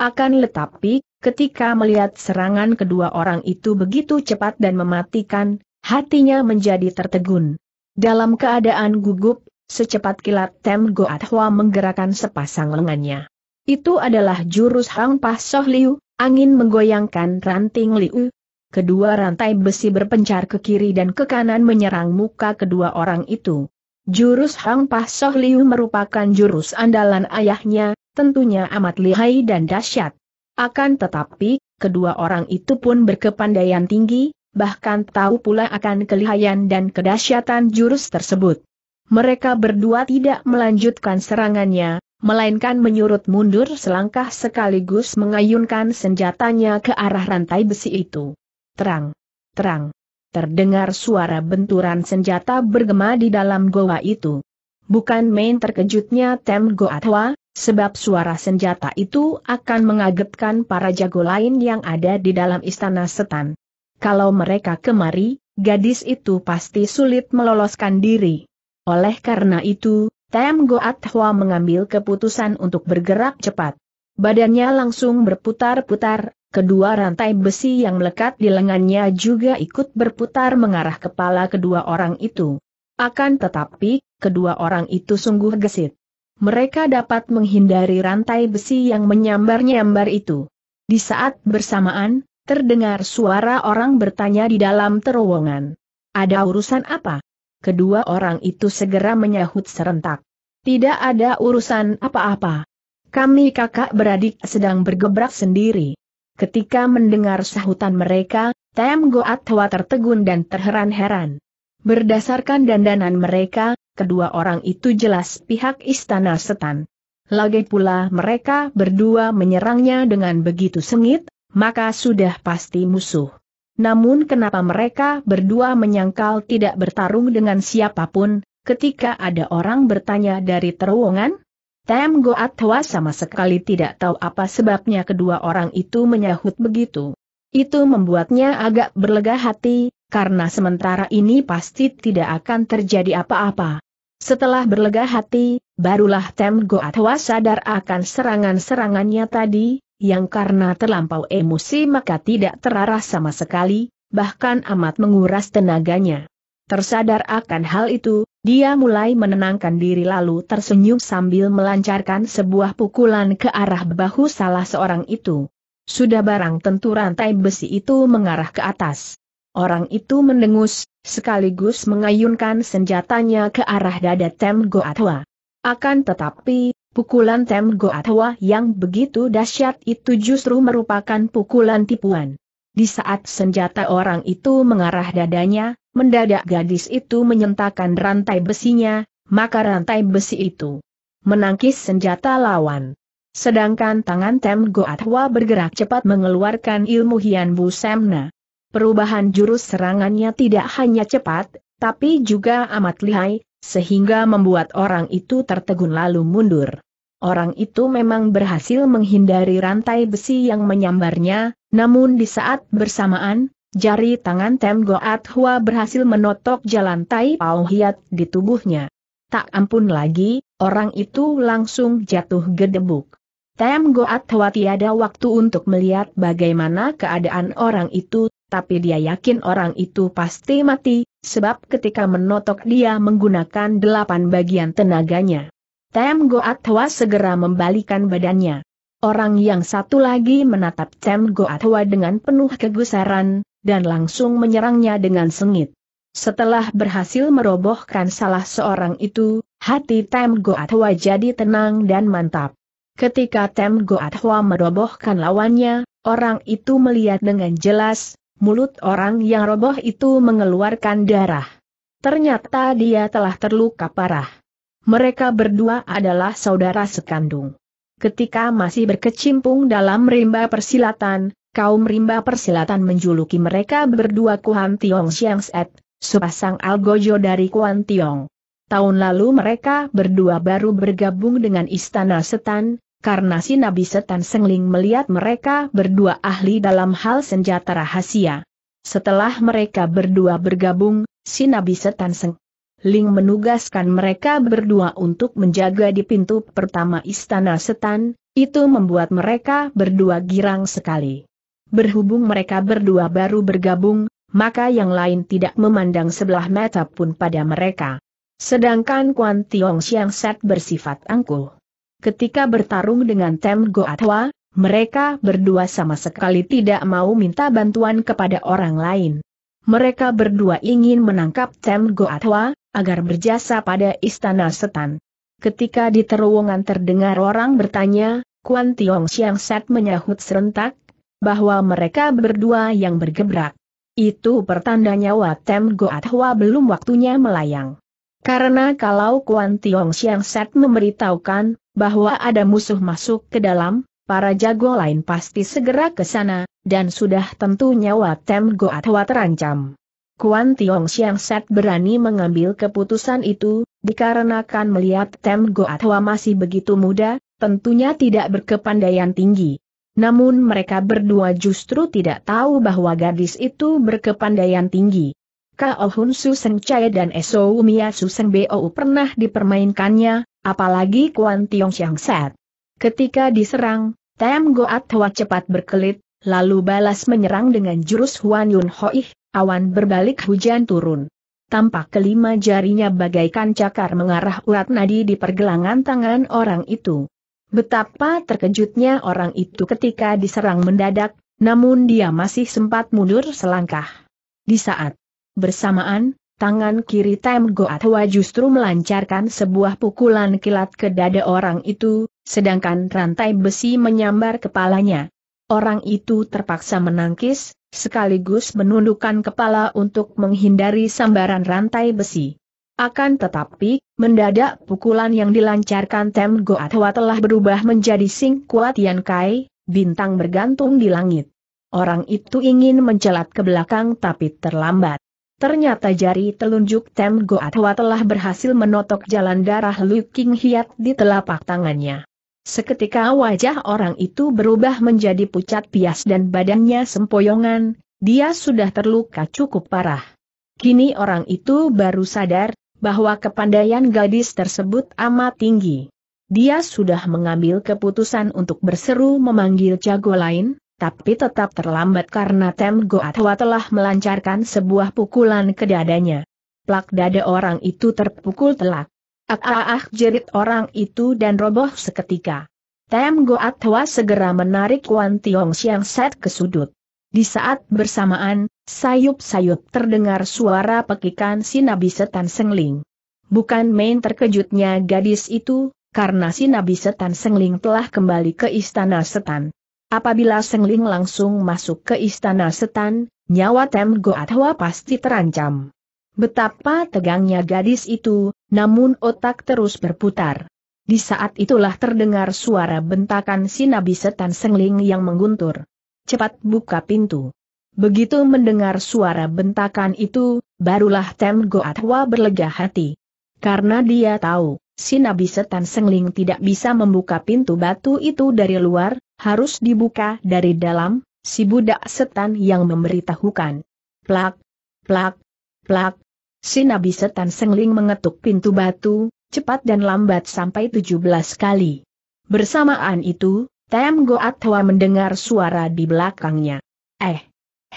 Akan tetapi, Ketika melihat serangan kedua orang itu begitu cepat dan mematikan, hatinya menjadi tertegun. Dalam keadaan gugup, secepat kilat Tem Hua menggerakkan sepasang lengannya. Itu adalah jurus Hang Soh Liu, angin menggoyangkan ranting Liu. Kedua rantai besi berpencar ke kiri dan ke kanan menyerang muka kedua orang itu. Jurus Hang Soh Liu merupakan jurus andalan ayahnya, tentunya amat lihai dan dahsyat. Akan tetapi, kedua orang itu pun berkepandaian tinggi, bahkan tahu pula akan kelihayan dan kedahsyatan jurus tersebut. Mereka berdua tidak melanjutkan serangannya, melainkan menyurut mundur selangkah sekaligus mengayunkan senjatanya ke arah rantai besi itu. Terang, terang, terdengar suara benturan senjata bergema di dalam goa itu. Bukan main terkejutnya Tem Goatwa, Sebab suara senjata itu akan mengagetkan para jago lain yang ada di dalam istana setan. Kalau mereka kemari, gadis itu pasti sulit meloloskan diri. Oleh karena itu, Tem Goat Hwa mengambil keputusan untuk bergerak cepat. Badannya langsung berputar-putar, kedua rantai besi yang melekat di lengannya juga ikut berputar mengarah kepala kedua orang itu. Akan tetapi, kedua orang itu sungguh gesit mereka dapat menghindari rantai besi yang menyambar-nyambar itu. Di saat bersamaan, terdengar suara orang bertanya di dalam terowongan. Ada urusan apa? Kedua orang itu segera menyahut serentak. Tidak ada urusan apa-apa. Kami kakak beradik sedang bergebrak sendiri. Ketika mendengar sahutan mereka, Tem Goat Hwa tertegun dan terheran-heran. Berdasarkan dandanan mereka, kedua orang itu jelas pihak istana setan. Lagi pula mereka berdua menyerangnya dengan begitu sengit, maka sudah pasti musuh. Namun kenapa mereka berdua menyangkal tidak bertarung dengan siapapun, ketika ada orang bertanya dari terowongan? Tem Goat Hwa sama sekali tidak tahu apa sebabnya kedua orang itu menyahut begitu. Itu membuatnya agak berlega hati, karena sementara ini pasti tidak akan terjadi apa-apa. Setelah berlega hati, barulah Tem Goatwa sadar akan serangan-serangannya tadi, yang karena terlampau emosi maka tidak terarah sama sekali, bahkan amat menguras tenaganya. Tersadar akan hal itu, dia mulai menenangkan diri lalu tersenyum sambil melancarkan sebuah pukulan ke arah bahu salah seorang itu. Sudah barang tentu rantai besi itu mengarah ke atas. Orang itu mendengus, sekaligus mengayunkan senjatanya ke arah dada Tem Goatwa. Akan tetapi, pukulan Tem Goatwa yang begitu dahsyat itu justru merupakan pukulan tipuan. Di saat senjata orang itu mengarah dadanya, mendadak gadis itu menyentakkan rantai besinya, maka rantai besi itu menangkis senjata lawan. Sedangkan tangan Tem Goatwa bergerak cepat mengeluarkan ilmu Hian Bu Semna. Perubahan jurus serangannya tidak hanya cepat, tapi juga amat lihai, sehingga membuat orang itu tertegun lalu mundur. Orang itu memang berhasil menghindari rantai besi yang menyambarnya, namun di saat bersamaan, jari tangan Tem Goat Hua berhasil menotok jalan Tai Pao Hiat di tubuhnya. Tak ampun lagi, orang itu langsung jatuh gedebuk. Goat Goatwa tiada waktu untuk melihat bagaimana keadaan orang itu, tapi dia yakin orang itu pasti mati, sebab ketika menotok dia menggunakan delapan bagian tenaganya. Goat Goatwa segera membalikan badannya. Orang yang satu lagi menatap Goat Goatwa dengan penuh kegusaran, dan langsung menyerangnya dengan sengit. Setelah berhasil merobohkan salah seorang itu, hati Goat Goatwa jadi tenang dan mantap. Ketika Tem Goat Hua merobohkan lawannya, orang itu melihat dengan jelas, mulut orang yang roboh itu mengeluarkan darah. Ternyata dia telah terluka parah. Mereka berdua adalah saudara sekandung. Ketika masih berkecimpung dalam rimba persilatan, kaum rimba persilatan menjuluki mereka berdua Kuan Tiong Siang Set, sepasang algojo dari Kuan Tiong. Tahun lalu mereka berdua baru bergabung dengan Istana Setan, karena si Nabi Setan Sengling melihat mereka berdua ahli dalam hal senjata rahasia. Setelah mereka berdua bergabung, si Nabi Setan Seng Ling menugaskan mereka berdua untuk menjaga di pintu pertama Istana Setan, itu membuat mereka berdua girang sekali. Berhubung mereka berdua baru bergabung, maka yang lain tidak memandang sebelah mata pun pada mereka. Sedangkan Kuan Tiong Siang Set bersifat angkuh. Ketika bertarung dengan Tem Goatwa, mereka berdua sama sekali tidak mau minta bantuan kepada orang lain. Mereka berdua ingin menangkap Tem Goatwa, agar berjasa pada istana setan. Ketika di terowongan terdengar orang bertanya, Kuan Tiong Siang Set menyahut serentak, bahwa mereka berdua yang bergebrak. Itu pertanda nyawa Tem Goatwa belum waktunya melayang. Karena kalau Kuan Tiong Siang Set memberitahukan bahwa ada musuh masuk ke dalam, para jago lain pasti segera ke sana, dan sudah tentu nyawa Tem Goatwa terancam. Kuan Tiong Siang Set berani mengambil keputusan itu, dikarenakan melihat Tem Goatwa masih begitu muda, tentunya tidak berkepandaian tinggi. Namun mereka berdua justru tidak tahu bahwa gadis itu berkepandaian tinggi. Kao Hun Su Chai dan Esou Mia Su Seng Bou pernah dipermainkannya, apalagi Kuan Tiong Xiang Set. Ketika diserang, Tam Goat Hwa cepat berkelit, lalu balas menyerang dengan jurus Huan Yun Hoih, awan berbalik hujan turun. Tampak kelima jarinya bagaikan cakar mengarah urat nadi di pergelangan tangan orang itu. Betapa terkejutnya orang itu ketika diserang mendadak, namun dia masih sempat mundur selangkah. Di saat Bersamaan, tangan kiri Tem Goatwa justru melancarkan sebuah pukulan kilat ke dada orang itu, sedangkan rantai besi menyambar kepalanya. Orang itu terpaksa menangkis, sekaligus menundukkan kepala untuk menghindari sambaran rantai besi. Akan tetapi, mendadak pukulan yang dilancarkan Tem Goatwa telah berubah menjadi Sing Kuat Yan Kai, bintang bergantung di langit. Orang itu ingin mencelat ke belakang tapi terlambat. Ternyata jari telunjuk Tem Goatwa telah berhasil menotok jalan darah Liu King Hiat di telapak tangannya. Seketika wajah orang itu berubah menjadi pucat pias dan badannya sempoyongan, dia sudah terluka cukup parah. Kini orang itu baru sadar, bahwa kepandaian gadis tersebut amat tinggi. Dia sudah mengambil keputusan untuk berseru memanggil jago lain, tapi tetap terlambat karena Tem Goatwa telah melancarkan sebuah pukulan ke dadanya. Plak dada orang itu terpukul telak. Ah ah, ah jerit orang itu dan roboh seketika. Tem Goatwa segera menarik Wan Tiong Siang Set ke sudut. Di saat bersamaan, sayup-sayup terdengar suara pekikan si Nabi Setan Sengling. Bukan main terkejutnya gadis itu, karena si Nabi Setan Sengling telah kembali ke istana Setan. Apabila Sengling langsung masuk ke istana setan, nyawa Tem Goatwa pasti terancam. Betapa tegangnya gadis itu, namun otak terus berputar. Di saat itulah terdengar suara bentakan si Nabi Setan Sengling yang mengguntur. Cepat buka pintu. Begitu mendengar suara bentakan itu, barulah Tem Goatwa berlega hati. Karena dia tahu, si Nabi Setan Sengling tidak bisa membuka pintu batu itu dari luar, harus dibuka dari dalam, si budak setan yang memberitahukan. Plak, plak, plak. Si nabi setan sengling mengetuk pintu batu, cepat dan lambat sampai 17 kali. Bersamaan itu, Tem Goatwa mendengar suara di belakangnya. Eh,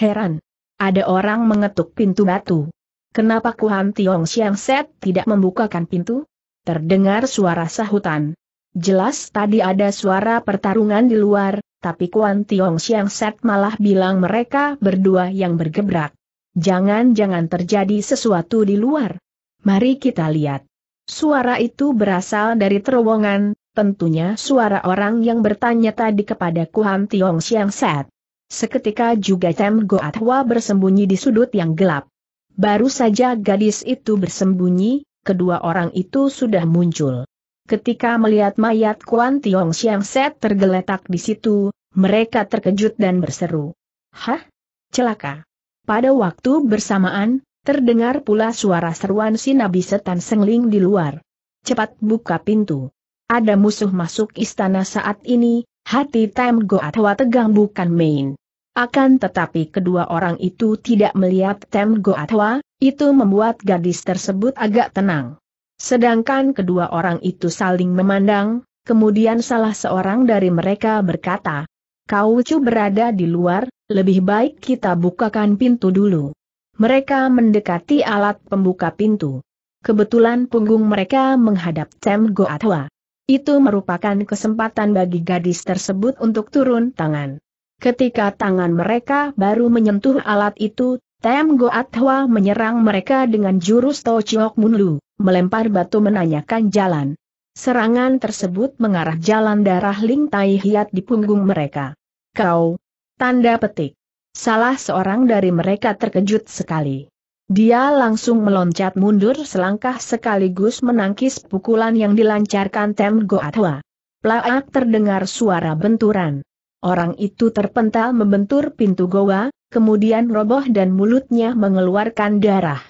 heran. Ada orang mengetuk pintu batu. Kenapa Kuhan Tiong Siang Set tidak membukakan pintu? Terdengar suara sahutan. Jelas tadi ada suara pertarungan di luar, tapi Kuan Tiong Siang Set malah bilang mereka berdua yang bergebrak. Jangan-jangan terjadi sesuatu di luar. Mari kita lihat. Suara itu berasal dari terowongan, tentunya suara orang yang bertanya tadi kepada Kuan Tiong Siang Set. Seketika juga Tem Goatwa bersembunyi di sudut yang gelap. Baru saja gadis itu bersembunyi, kedua orang itu sudah muncul. Ketika melihat mayat Kuan Tiong Siang Set tergeletak di situ, mereka terkejut dan berseru. Hah? Celaka. Pada waktu bersamaan, terdengar pula suara seruan si Nabi Setan Sengling di luar. Cepat buka pintu. Ada musuh masuk istana saat ini, hati Tem Goatwa tegang bukan main. Akan tetapi kedua orang itu tidak melihat Tem Goatwa, itu membuat gadis tersebut agak tenang. Sedangkan kedua orang itu saling memandang, kemudian salah seorang dari mereka berkata, Kau cu berada di luar, lebih baik kita bukakan pintu dulu. Mereka mendekati alat pembuka pintu. Kebetulan punggung mereka menghadap Cem Goatwa. Itu merupakan kesempatan bagi gadis tersebut untuk turun tangan. Ketika tangan mereka baru menyentuh alat itu, Tem Goat Hwa menyerang mereka dengan jurus To Chiok Mun Lu, melempar batu menanyakan jalan. Serangan tersebut mengarah jalan darah Ling Tai Hiat di punggung mereka. Kau! Tanda petik. Salah seorang dari mereka terkejut sekali. Dia langsung meloncat mundur selangkah sekaligus menangkis pukulan yang dilancarkan Tem Goatwa. Plaak terdengar suara benturan. Orang itu terpental membentur pintu goa, kemudian roboh dan mulutnya mengeluarkan darah.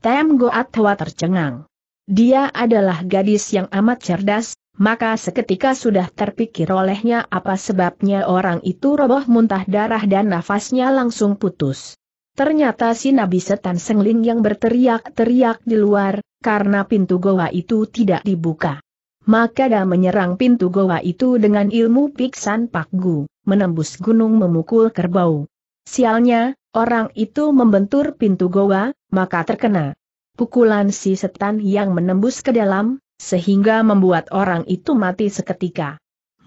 Tem Goat tercengang. Dia adalah gadis yang amat cerdas, maka seketika sudah terpikir olehnya apa sebabnya orang itu roboh muntah darah dan nafasnya langsung putus. Ternyata si Nabi Setan Sengling yang berteriak-teriak di luar, karena pintu goa itu tidak dibuka. Maka dia menyerang pintu goa itu dengan ilmu piksan pakgu, menembus gunung memukul kerbau, Sialnya, orang itu membentur pintu goa, maka terkena pukulan si setan yang menembus ke dalam, sehingga membuat orang itu mati seketika.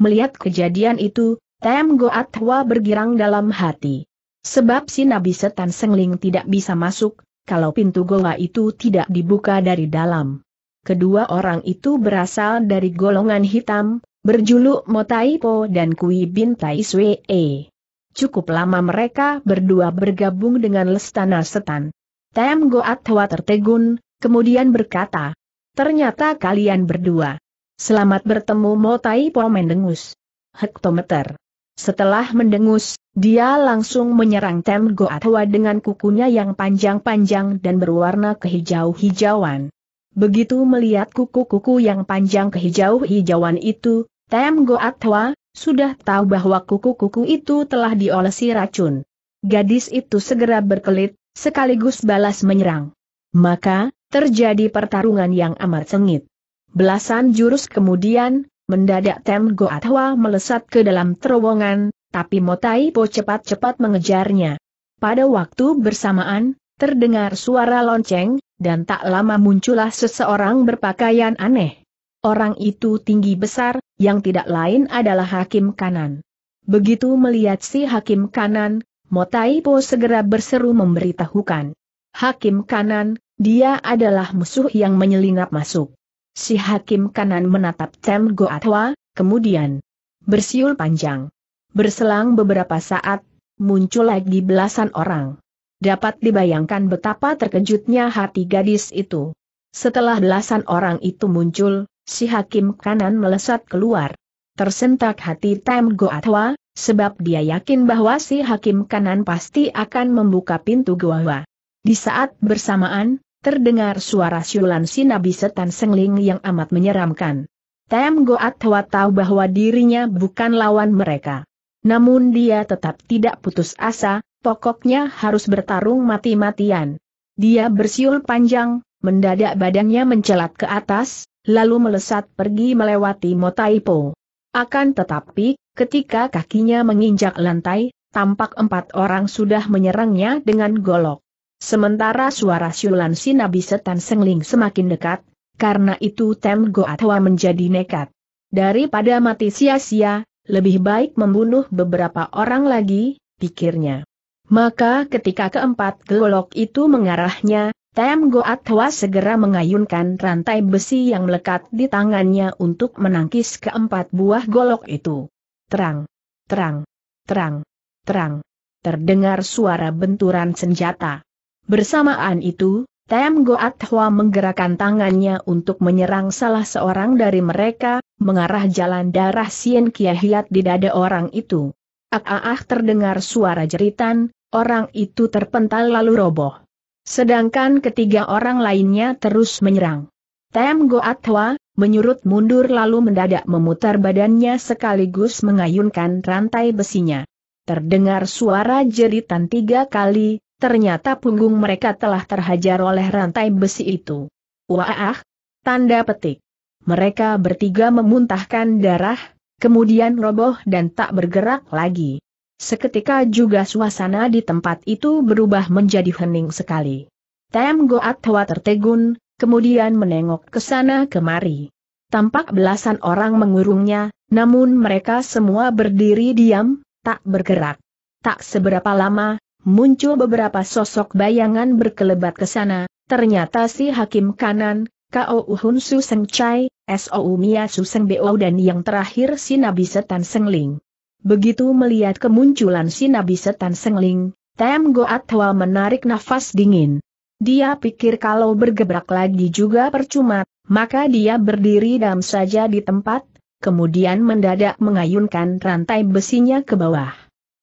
Melihat kejadian itu, Tem Goatwa bergirang dalam hati. Sebab si Nabi Setan Sengling tidak bisa masuk, kalau pintu goa itu tidak dibuka dari dalam. Kedua orang itu berasal dari golongan hitam, berjuluk Motaipo dan Kui Bin Swee. E. Cukup lama mereka berdua bergabung dengan Lestana Setan. Tem Goat Hwa tertegun, kemudian berkata, Ternyata kalian berdua. Selamat bertemu Motai Po mendengus. Hektometer. Setelah mendengus, dia langsung menyerang Tem Goat Hwa dengan kukunya yang panjang-panjang dan berwarna kehijau-hijauan. Begitu melihat kuku-kuku yang panjang kehijau-hijauan itu, Tem Goat Hwa, sudah tahu bahwa kuku-kuku itu telah diolesi racun. Gadis itu segera berkelit, sekaligus balas menyerang. Maka, terjadi pertarungan yang amat sengit. Belasan jurus kemudian, mendadak Tem Goatwa melesat ke dalam terowongan, tapi Motai po cepat-cepat mengejarnya. Pada waktu bersamaan, terdengar suara lonceng, dan tak lama muncullah seseorang berpakaian aneh. Orang itu tinggi besar, yang tidak lain adalah hakim kanan. Begitu melihat si hakim kanan, Motaipo segera berseru memberitahukan. Hakim kanan, dia adalah musuh yang menyelinap masuk. Si hakim kanan menatap Tem Goatwa, kemudian bersiul panjang. Berselang beberapa saat, muncul lagi belasan orang. Dapat dibayangkan betapa terkejutnya hati gadis itu. Setelah belasan orang itu muncul, si hakim kanan melesat keluar. Tersentak hati Tem Goatwa, sebab dia yakin bahwa si hakim kanan pasti akan membuka pintu Goatwa. Di saat bersamaan, terdengar suara siulan Sinabi Setan Sengling yang amat menyeramkan. Tem Goatwa tahu bahwa dirinya bukan lawan mereka. Namun dia tetap tidak putus asa, pokoknya harus bertarung mati-matian. Dia bersiul panjang, mendadak badannya mencelat ke atas, lalu melesat pergi melewati Motaipo. Akan tetapi, ketika kakinya menginjak lantai, tampak empat orang sudah menyerangnya dengan golok. Sementara suara siulan nabi Setan Sengling semakin dekat, karena itu Tem Goatwa menjadi nekat. Daripada mati sia-sia, lebih baik membunuh beberapa orang lagi, pikirnya. Maka ketika keempat golok itu mengarahnya, Tem Goat Hwa segera mengayunkan rantai besi yang melekat di tangannya untuk menangkis keempat buah golok itu. Terang, terang, terang, terang. Terdengar suara benturan senjata. Bersamaan itu, Tem Goat Hwa menggerakkan tangannya untuk menyerang salah seorang dari mereka, mengarah jalan darah Sien Kia Hiat di dada orang itu. ak ah, ah, ah terdengar suara jeritan, orang itu terpental lalu roboh. Sedangkan ketiga orang lainnya terus menyerang. Tem Goatwa, menyurut mundur lalu mendadak memutar badannya sekaligus mengayunkan rantai besinya. Terdengar suara jeritan tiga kali, ternyata punggung mereka telah terhajar oleh rantai besi itu. Wah, tanda petik. Mereka bertiga memuntahkan darah, kemudian roboh dan tak bergerak lagi. Seketika juga suasana di tempat itu berubah menjadi hening sekali. Tem Goat Hwa tertegun, kemudian menengok ke sana kemari. Tampak belasan orang mengurungnya, namun mereka semua berdiri diam, tak bergerak. Tak seberapa lama, muncul beberapa sosok bayangan berkelebat ke sana, ternyata si hakim kanan, K.O. Uhun Su Seng Chai, S.O. Mia Su Seng Bo dan yang terakhir si Nabi Setan Sengling. Begitu melihat kemunculan si Nabi Setan Sengling, Tem Goat menarik nafas dingin. Dia pikir kalau bergebrak lagi juga percuma, maka dia berdiri dam saja di tempat, kemudian mendadak mengayunkan rantai besinya ke bawah.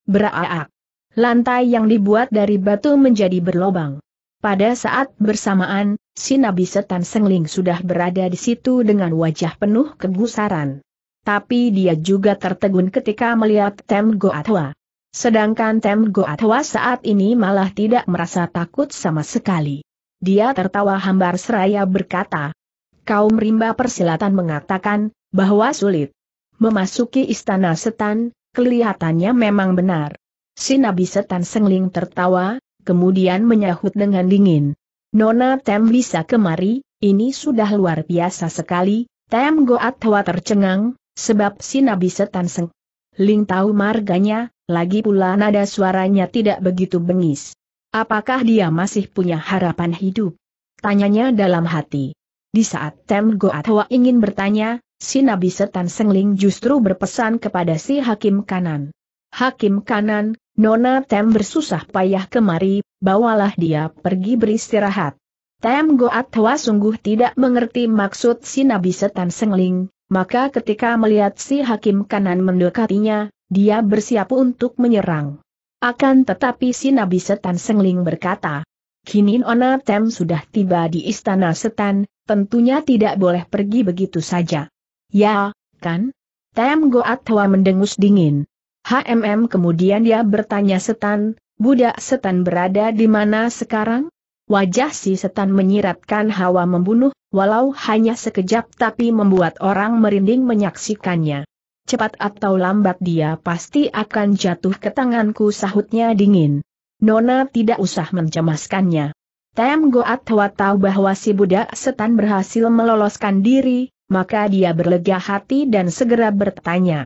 Beraak. Lantai yang dibuat dari batu menjadi berlobang. Pada saat bersamaan, si Nabi Setan Sengling sudah berada di situ dengan wajah penuh kegusaran tapi dia juga tertegun ketika melihat Tem Goatwa. Sedangkan Tem Goatwa saat ini malah tidak merasa takut sama sekali. Dia tertawa hambar seraya berkata, Kaum rimba persilatan mengatakan, bahwa sulit memasuki istana setan, kelihatannya memang benar. Si Nabi setan sengling tertawa, kemudian menyahut dengan dingin. Nona Tem bisa kemari, ini sudah luar biasa sekali, Tem Goatwa tercengang, sebab si Nabi Setan Seng Ling tahu marganya, lagi pula nada suaranya tidak begitu bengis. Apakah dia masih punya harapan hidup? Tanyanya dalam hati. Di saat Tem Goatwa ingin bertanya, si Nabi Setan Sengling justru berpesan kepada si Hakim Kanan. Hakim Kanan, Nona Tem bersusah payah kemari, bawalah dia pergi beristirahat. Tem Goatwa sungguh tidak mengerti maksud si Nabi Setan Sengling, maka ketika melihat si hakim kanan mendekatinya, dia bersiap untuk menyerang. Akan tetapi si Nabi Setan Sengling berkata, Kini Ona Tem sudah tiba di istana Setan, tentunya tidak boleh pergi begitu saja. Ya, kan? Tem Goat hawa mendengus dingin. HMM kemudian dia bertanya Setan, budak Setan berada di mana sekarang? Wajah si Setan menyiratkan hawa membunuh, walau hanya sekejap tapi membuat orang merinding menyaksikannya. Cepat atau lambat dia pasti akan jatuh ke tanganku sahutnya dingin. Nona tidak usah mencemaskannya. Tem Goat tahu bahwa si budak setan berhasil meloloskan diri, maka dia berlega hati dan segera bertanya.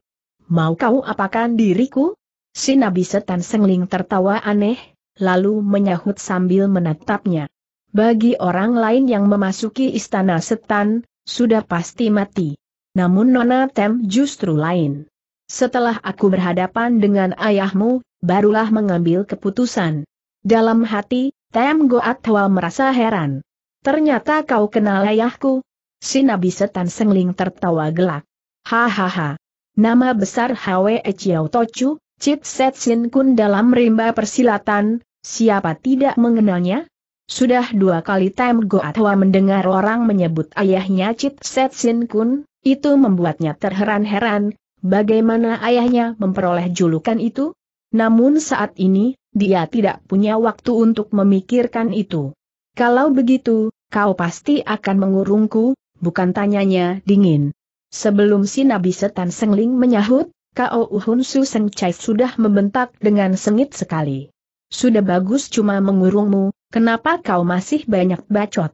Mau kau apakan diriku? Si Nabi Setan Sengling tertawa aneh, lalu menyahut sambil menatapnya bagi orang lain yang memasuki istana setan, sudah pasti mati. Namun Nona Tem justru lain. Setelah aku berhadapan dengan ayahmu, barulah mengambil keputusan. Dalam hati, Tem Goat Hwa merasa heran. Ternyata kau kenal ayahku? Si Nabi Setan Sengling tertawa gelak. Hahaha. Nama besar Hwe Chiao Tochu, Chit Set Sin Kun dalam rimba persilatan, siapa tidak mengenalnya? Sudah dua kali Time Go Atwa mendengar orang menyebut ayahnya Chit Set Sin Kun, itu membuatnya terheran-heran, bagaimana ayahnya memperoleh julukan itu? Namun saat ini, dia tidak punya waktu untuk memikirkan itu. Kalau begitu, kau pasti akan mengurungku, bukan tanyanya dingin. Sebelum si Nabi Setan Sengling menyahut, Kau Uhun Su Seng Chai sudah membentak dengan sengit sekali. Sudah bagus cuma mengurungmu, Kenapa kau masih banyak bacot?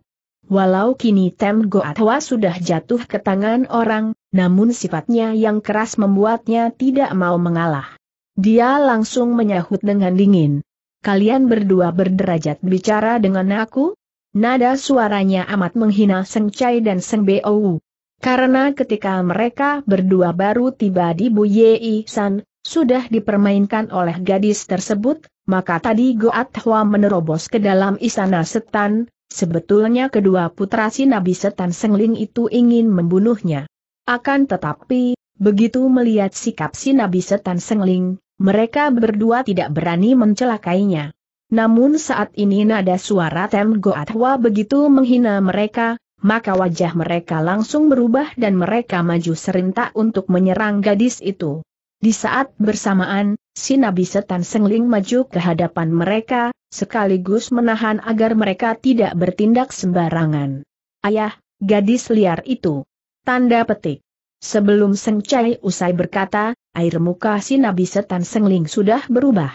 Walau kini Tem Goatwa sudah jatuh ke tangan orang, namun sifatnya yang keras membuatnya tidak mau mengalah. Dia langsung menyahut dengan dingin. Kalian berdua berderajat bicara dengan aku? Nada suaranya amat menghina Seng Chai dan Seng Wu. Karena ketika mereka berdua baru tiba di Bu Yei San, sudah dipermainkan oleh gadis tersebut, maka tadi Goat Hua menerobos ke dalam istana setan, sebetulnya kedua putra si Nabi setan Sengling itu ingin membunuhnya. Akan tetapi, begitu melihat sikap si Nabi setan Sengling, mereka berdua tidak berani mencelakainya. Namun saat ini nada suara Tem Goat Hua begitu menghina mereka, maka wajah mereka langsung berubah dan mereka maju serentak untuk menyerang gadis itu. Di saat bersamaan, si Nabi Setan Sengling maju ke hadapan mereka, sekaligus menahan agar mereka tidak bertindak sembarangan. Ayah, gadis liar itu. Tanda petik. Sebelum Seng Chai usai berkata, air muka si Nabi Setan Sengling sudah berubah.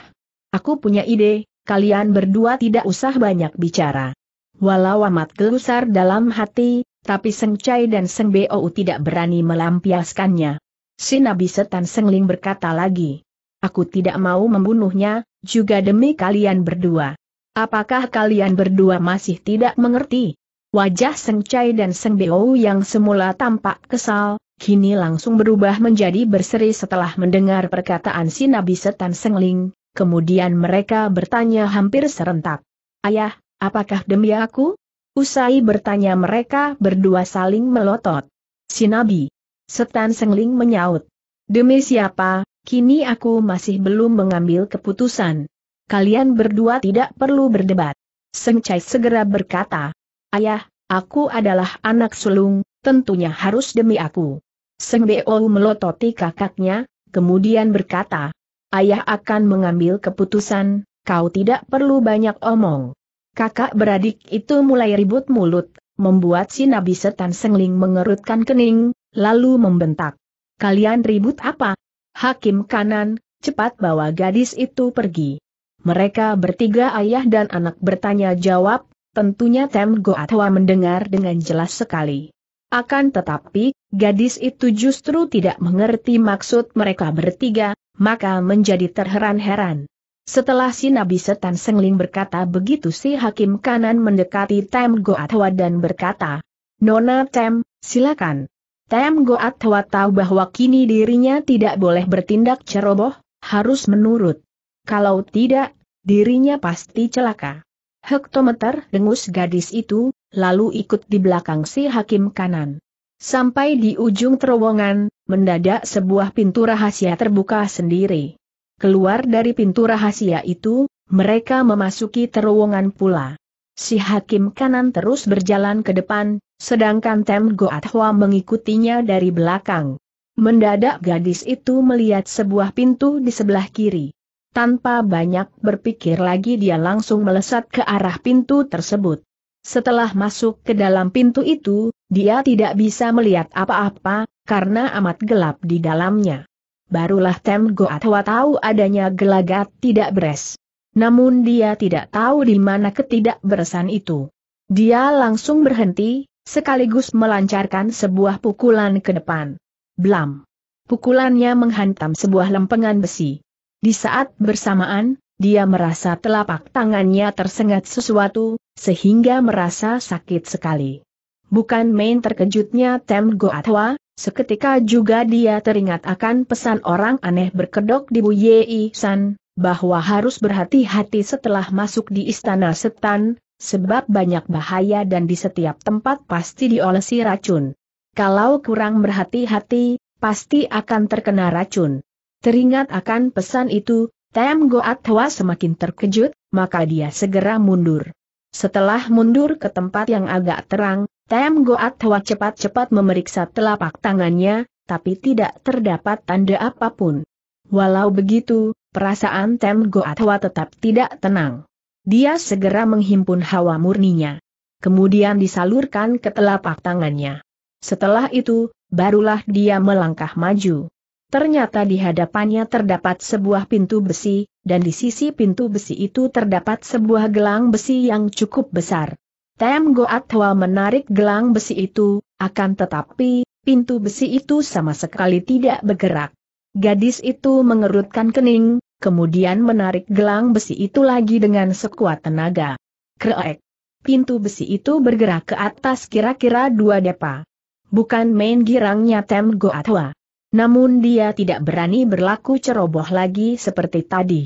Aku punya ide, kalian berdua tidak usah banyak bicara. Walau amat gelusar dalam hati, tapi Seng Chai dan Seng Bo tidak berani melampiaskannya. Si Nabi Setan Sengling berkata lagi. Aku tidak mau membunuhnya, juga demi kalian berdua. Apakah kalian berdua masih tidak mengerti? Wajah Seng Chai dan Seng Beo yang semula tampak kesal, kini langsung berubah menjadi berseri setelah mendengar perkataan si Nabi Setan Sengling, kemudian mereka bertanya hampir serentak. Ayah, apakah demi aku? Usai bertanya mereka berdua saling melotot. Si Nabi, Setan Sengling menyaut. Demi siapa, kini aku masih belum mengambil keputusan. Kalian berdua tidak perlu berdebat. Seng Chai segera berkata, Ayah, aku adalah anak sulung, tentunya harus demi aku. Seng Beo melototi kakaknya, kemudian berkata, Ayah akan mengambil keputusan, kau tidak perlu banyak omong. Kakak beradik itu mulai ribut mulut, membuat si Nabi Setan Sengling mengerutkan kening, lalu membentak. Kalian ribut apa? Hakim kanan, cepat bawa gadis itu pergi. Mereka bertiga ayah dan anak bertanya jawab, tentunya Tem Goatwa mendengar dengan jelas sekali. Akan tetapi, gadis itu justru tidak mengerti maksud mereka bertiga, maka menjadi terheran-heran. Setelah si Nabi Setan Sengling berkata begitu si hakim kanan mendekati Tem Goatwa dan berkata, Nona Tem, silakan. Tem Goat Hwa tahu bahwa kini dirinya tidak boleh bertindak ceroboh, harus menurut. Kalau tidak, dirinya pasti celaka. Hektometer dengus gadis itu, lalu ikut di belakang si hakim kanan. Sampai di ujung terowongan, mendadak sebuah pintu rahasia terbuka sendiri. Keluar dari pintu rahasia itu, mereka memasuki terowongan pula. Si hakim kanan terus berjalan ke depan, Sedangkan Tem Goat Hwa mengikutinya dari belakang. Mendadak gadis itu melihat sebuah pintu di sebelah kiri. Tanpa banyak berpikir lagi dia langsung melesat ke arah pintu tersebut. Setelah masuk ke dalam pintu itu, dia tidak bisa melihat apa-apa, karena amat gelap di dalamnya. Barulah Tem Hua tahu adanya gelagat tidak beres. Namun dia tidak tahu di mana ketidakberesan itu. Dia langsung berhenti, sekaligus melancarkan sebuah pukulan ke depan. Blam! Pukulannya menghantam sebuah lempengan besi. Di saat bersamaan, dia merasa telapak tangannya tersengat sesuatu, sehingga merasa sakit sekali. Bukan main terkejutnya Tem Goatwa, seketika juga dia teringat akan pesan orang aneh berkedok di Bu Yei San, bahwa harus berhati-hati setelah masuk di istana setan, sebab banyak bahaya dan di setiap tempat pasti diolesi racun. Kalau kurang berhati-hati, pasti akan terkena racun. Teringat akan pesan itu, Tem Goat Hwa semakin terkejut, maka dia segera mundur. Setelah mundur ke tempat yang agak terang, Tem Goat Hwa cepat-cepat memeriksa telapak tangannya, tapi tidak terdapat tanda apapun. Walau begitu, perasaan Tem Goat Hwa tetap tidak tenang. Dia segera menghimpun hawa murninya. Kemudian disalurkan ke telapak tangannya. Setelah itu, barulah dia melangkah maju. Ternyata di hadapannya terdapat sebuah pintu besi, dan di sisi pintu besi itu terdapat sebuah gelang besi yang cukup besar. Tem Goat Hwa menarik gelang besi itu, akan tetapi, pintu besi itu sama sekali tidak bergerak. Gadis itu mengerutkan kening, kemudian menarik gelang besi itu lagi dengan sekuat tenaga. Kreek. Pintu besi itu bergerak ke atas kira-kira dua depa. Bukan main girangnya Tem Goatwa. Namun dia tidak berani berlaku ceroboh lagi seperti tadi.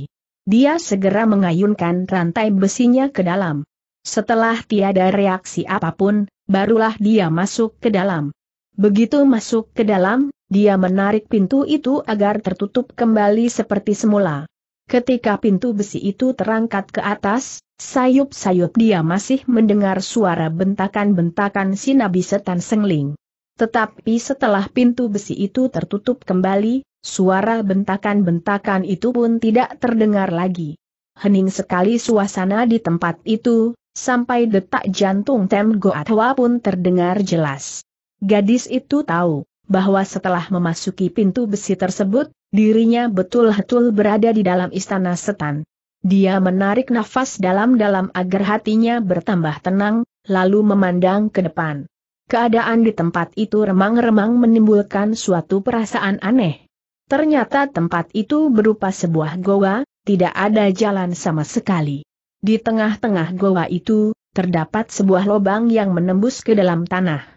Dia segera mengayunkan rantai besinya ke dalam. Setelah tiada reaksi apapun, barulah dia masuk ke dalam. Begitu masuk ke dalam, dia menarik pintu itu agar tertutup kembali seperti semula. Ketika pintu besi itu terangkat ke atas, sayup-sayup dia masih mendengar suara bentakan-bentakan si Nabi Setan Sengling. Tetapi setelah pintu besi itu tertutup kembali, suara bentakan-bentakan itu pun tidak terdengar lagi. Hening sekali suasana di tempat itu, sampai detak jantung Tem Goatwa pun terdengar jelas. Gadis itu tahu, bahwa setelah memasuki pintu besi tersebut, dirinya betul-betul berada di dalam istana setan. Dia menarik nafas dalam-dalam agar hatinya bertambah tenang, lalu memandang ke depan. Keadaan di tempat itu remang-remang menimbulkan suatu perasaan aneh. Ternyata tempat itu berupa sebuah goa, tidak ada jalan sama sekali. Di tengah-tengah goa itu, terdapat sebuah lubang yang menembus ke dalam tanah.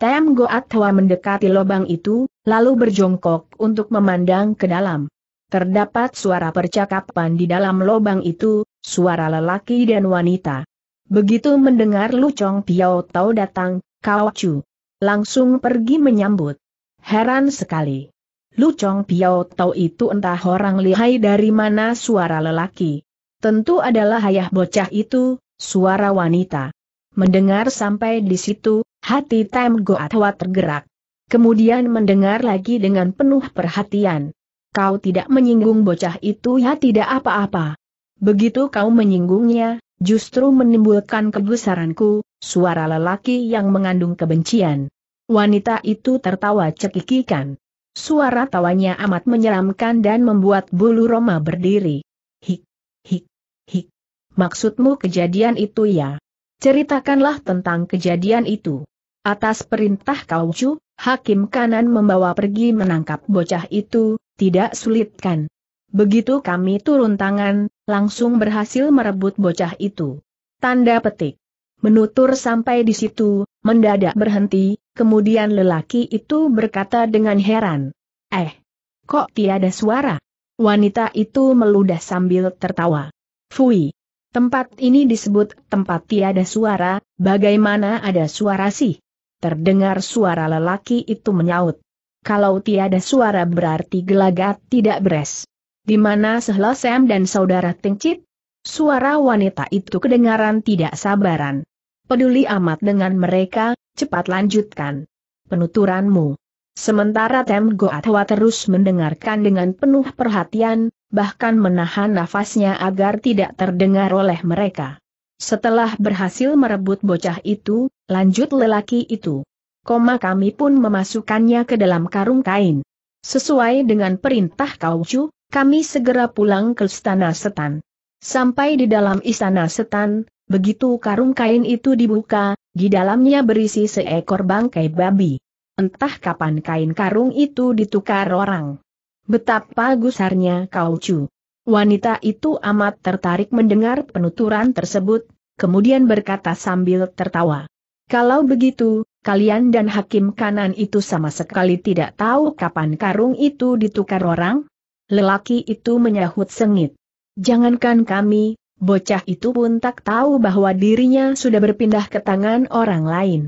Tem Goat Hwa mendekati lubang itu, lalu berjongkok untuk memandang ke dalam. Terdapat suara percakapan di dalam lubang itu, suara lelaki dan wanita. Begitu mendengar Lucong Piao Tau datang, Kao Chu langsung pergi menyambut. Heran sekali. Lucong Piao Tau itu entah orang lihai dari mana suara lelaki. Tentu adalah ayah bocah itu, suara wanita. Mendengar sampai di situ, Hati Tam Goatwa tergerak. Kemudian mendengar lagi dengan penuh perhatian. Kau tidak menyinggung bocah itu ya tidak apa-apa. Begitu kau menyinggungnya, justru menimbulkan kegusaranku, suara lelaki yang mengandung kebencian. Wanita itu tertawa cekikikan. Suara tawanya amat menyeramkan dan membuat bulu Roma berdiri. Hik, hik, hik. Maksudmu kejadian itu ya? Ceritakanlah tentang kejadian itu. Atas perintah Kaucu, hakim kanan membawa pergi menangkap bocah itu, tidak sulit kan? Begitu kami turun tangan, langsung berhasil merebut bocah itu. Tanda petik. Menutur sampai di situ, mendadak berhenti, kemudian lelaki itu berkata dengan heran. Eh, kok tiada suara? Wanita itu meludah sambil tertawa. Fui. Tempat ini disebut tempat tiada suara, bagaimana ada suara sih? terdengar suara lelaki itu menyaut. Kalau tiada suara berarti gelagat tidak beres. Di mana sehelah Sam dan saudara Tingcit? Suara wanita itu kedengaran tidak sabaran. Peduli amat dengan mereka, cepat lanjutkan. Penuturanmu. Sementara Tem Goatwa terus mendengarkan dengan penuh perhatian, bahkan menahan nafasnya agar tidak terdengar oleh mereka. Setelah berhasil merebut bocah itu, lanjut lelaki itu. Koma kami pun memasukkannya ke dalam karung kain. Sesuai dengan perintah Kaucu, kami segera pulang ke istana setan. Sampai di dalam istana setan, begitu karung kain itu dibuka, di dalamnya berisi seekor bangkai babi. Entah kapan kain karung itu ditukar orang. Betapa gusarnya Kaucu. Wanita itu amat tertarik mendengar penuturan tersebut, kemudian berkata sambil tertawa. Kalau begitu, kalian dan hakim kanan itu sama sekali tidak tahu kapan karung itu ditukar orang? Lelaki itu menyahut sengit. Jangankan kami, bocah itu pun tak tahu bahwa dirinya sudah berpindah ke tangan orang lain.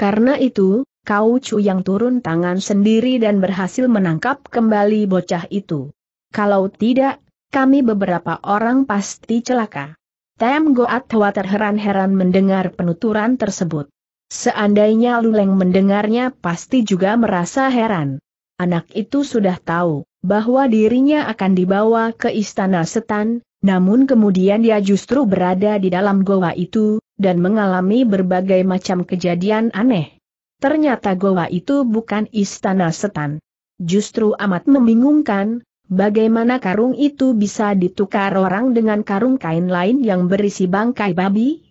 Karena itu, kau cu yang turun tangan sendiri dan berhasil menangkap kembali bocah itu. Kalau tidak, kami beberapa orang pasti celaka. Tem Goat Hwa terheran-heran mendengar penuturan tersebut. Seandainya Luleng mendengarnya pasti juga merasa heran. Anak itu sudah tahu bahwa dirinya akan dibawa ke istana setan, namun kemudian dia justru berada di dalam goa itu, dan mengalami berbagai macam kejadian aneh. Ternyata goa itu bukan istana setan. Justru amat membingungkan, Bagaimana karung itu bisa ditukar orang dengan karung kain lain yang berisi bangkai babi?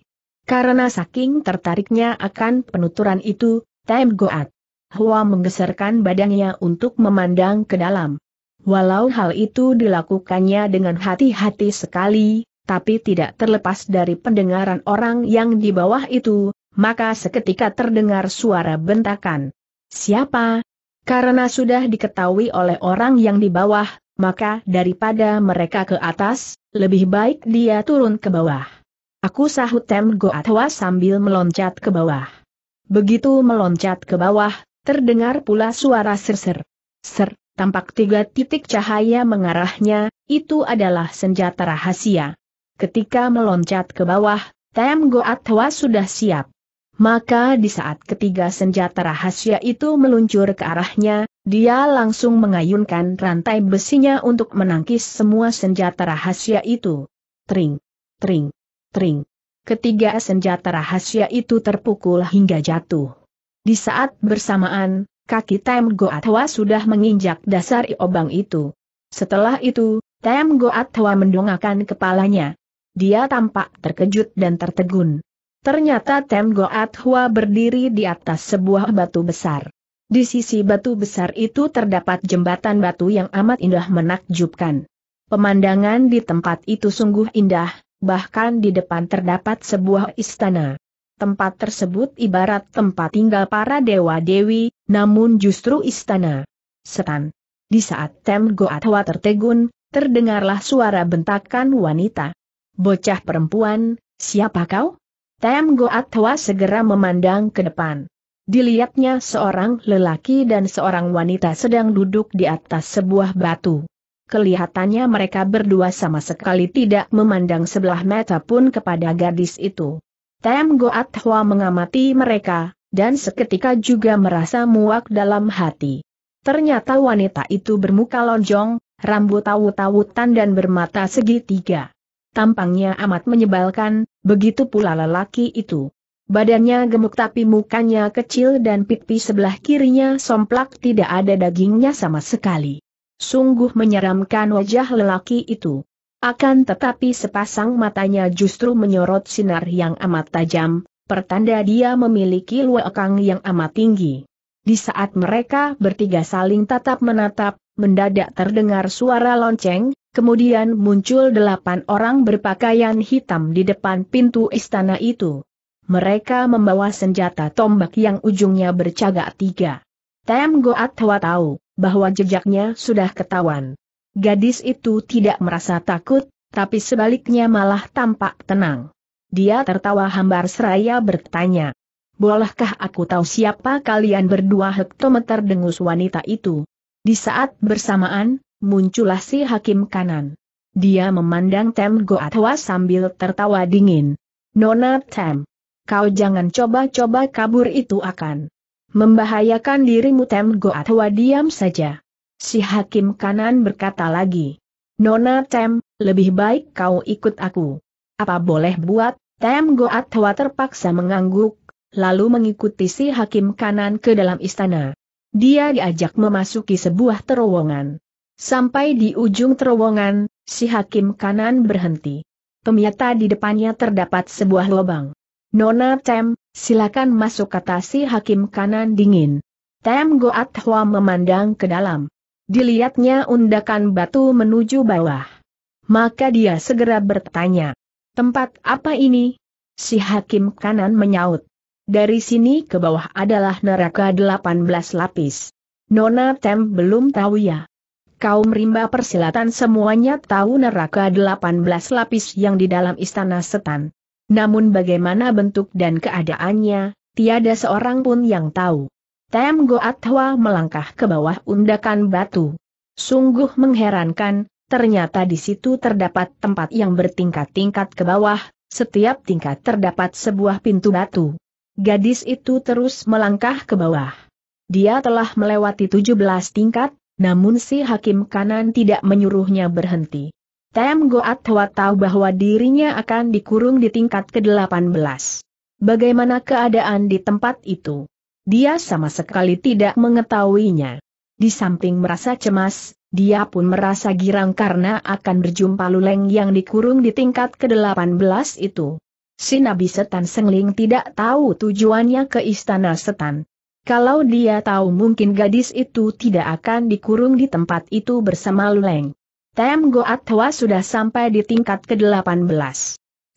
Karena saking tertariknya akan penuturan itu, Tem Goat. Hua menggeserkan badannya untuk memandang ke dalam. Walau hal itu dilakukannya dengan hati-hati sekali, tapi tidak terlepas dari pendengaran orang yang di bawah itu, maka seketika terdengar suara bentakan. Siapa? Karena sudah diketahui oleh orang yang di bawah, maka daripada mereka ke atas, lebih baik dia turun ke bawah. Aku sahut Tem Goatwa sambil meloncat ke bawah. Begitu meloncat ke bawah, terdengar pula suara ser-ser. Ser, tampak tiga titik cahaya mengarahnya, itu adalah senjata rahasia. Ketika meloncat ke bawah, Tem Goatwa sudah siap. Maka di saat ketiga senjata rahasia itu meluncur ke arahnya, dia langsung mengayunkan rantai besinya untuk menangkis semua senjata rahasia itu. Tring, tring, tring. Ketiga senjata rahasia itu terpukul hingga jatuh. Di saat bersamaan, kaki Tem Goatwa sudah menginjak dasar iobang itu. Setelah itu, Tem Goatwa mendongakkan kepalanya. Dia tampak terkejut dan tertegun. Ternyata Tem Goatwa berdiri di atas sebuah batu besar. Di sisi batu besar itu terdapat jembatan batu yang amat indah menakjubkan. Pemandangan di tempat itu sungguh indah, bahkan di depan terdapat sebuah istana. Tempat tersebut ibarat tempat tinggal para dewa-dewi, namun justru istana. Setan. Di saat Tem Goatwa tertegun, terdengarlah suara bentakan wanita. Bocah perempuan, siapa kau? Tem Goatwa segera memandang ke depan. Dilihatnya seorang lelaki dan seorang wanita sedang duduk di atas sebuah batu. Kelihatannya mereka berdua sama sekali tidak memandang sebelah mata pun kepada gadis itu. Tem Goat Hua mengamati mereka, dan seketika juga merasa muak dalam hati. Ternyata wanita itu bermuka lonjong, rambut tawut-tawutan dan bermata segitiga. Tampangnya amat menyebalkan, begitu pula lelaki itu. Badannya gemuk tapi mukanya kecil dan pipi sebelah kirinya somplak tidak ada dagingnya sama sekali. Sungguh menyeramkan wajah lelaki itu. Akan tetapi sepasang matanya justru menyorot sinar yang amat tajam, pertanda dia memiliki luakang yang amat tinggi. Di saat mereka bertiga saling tatap menatap, mendadak terdengar suara lonceng, kemudian muncul delapan orang berpakaian hitam di depan pintu istana itu. Mereka membawa senjata tombak yang ujungnya bercagak tiga. Tem Goat Hwa tahu bahwa jejaknya sudah ketahuan. Gadis itu tidak merasa takut, tapi sebaliknya malah tampak tenang. Dia tertawa hambar seraya bertanya. Bolehkah aku tahu siapa kalian berdua hektometer dengus wanita itu? Di saat bersamaan, muncullah si hakim kanan. Dia memandang Tem Goat Hwa sambil tertawa dingin. Nona Tem, kau jangan coba-coba kabur itu akan membahayakan dirimu Tem Goatwa diam saja. Si hakim kanan berkata lagi, Nona Tem, lebih baik kau ikut aku. Apa boleh buat, Tem Goatwa terpaksa mengangguk, lalu mengikuti si hakim kanan ke dalam istana. Dia diajak memasuki sebuah terowongan. Sampai di ujung terowongan, si hakim kanan berhenti. Ternyata di depannya terdapat sebuah lubang. Nona Tem, silakan masuk kata si hakim kanan dingin. Tem Goat Hua memandang ke dalam. Dilihatnya undakan batu menuju bawah. Maka dia segera bertanya. Tempat apa ini? Si hakim kanan menyaut. Dari sini ke bawah adalah neraka 18 lapis. Nona Tem belum tahu ya. Kaum rimba persilatan semuanya tahu neraka 18 lapis yang di dalam istana setan. Namun bagaimana bentuk dan keadaannya, tiada seorang pun yang tahu. Tem Goat melangkah ke bawah undakan batu. Sungguh mengherankan, ternyata di situ terdapat tempat yang bertingkat-tingkat ke bawah, setiap tingkat terdapat sebuah pintu batu. Gadis itu terus melangkah ke bawah. Dia telah melewati 17 tingkat, namun si hakim kanan tidak menyuruhnya berhenti. Tem Goat Hwa tahu bahwa dirinya akan dikurung di tingkat ke-18. Bagaimana keadaan di tempat itu? Dia sama sekali tidak mengetahuinya. Di samping merasa cemas, dia pun merasa girang karena akan berjumpa Luleng yang dikurung di tingkat ke-18 itu. Si Nabi Setan Sengling tidak tahu tujuannya ke Istana Setan. Kalau dia tahu mungkin gadis itu tidak akan dikurung di tempat itu bersama Luleng. Tem Goat Hwa sudah sampai di tingkat ke-18.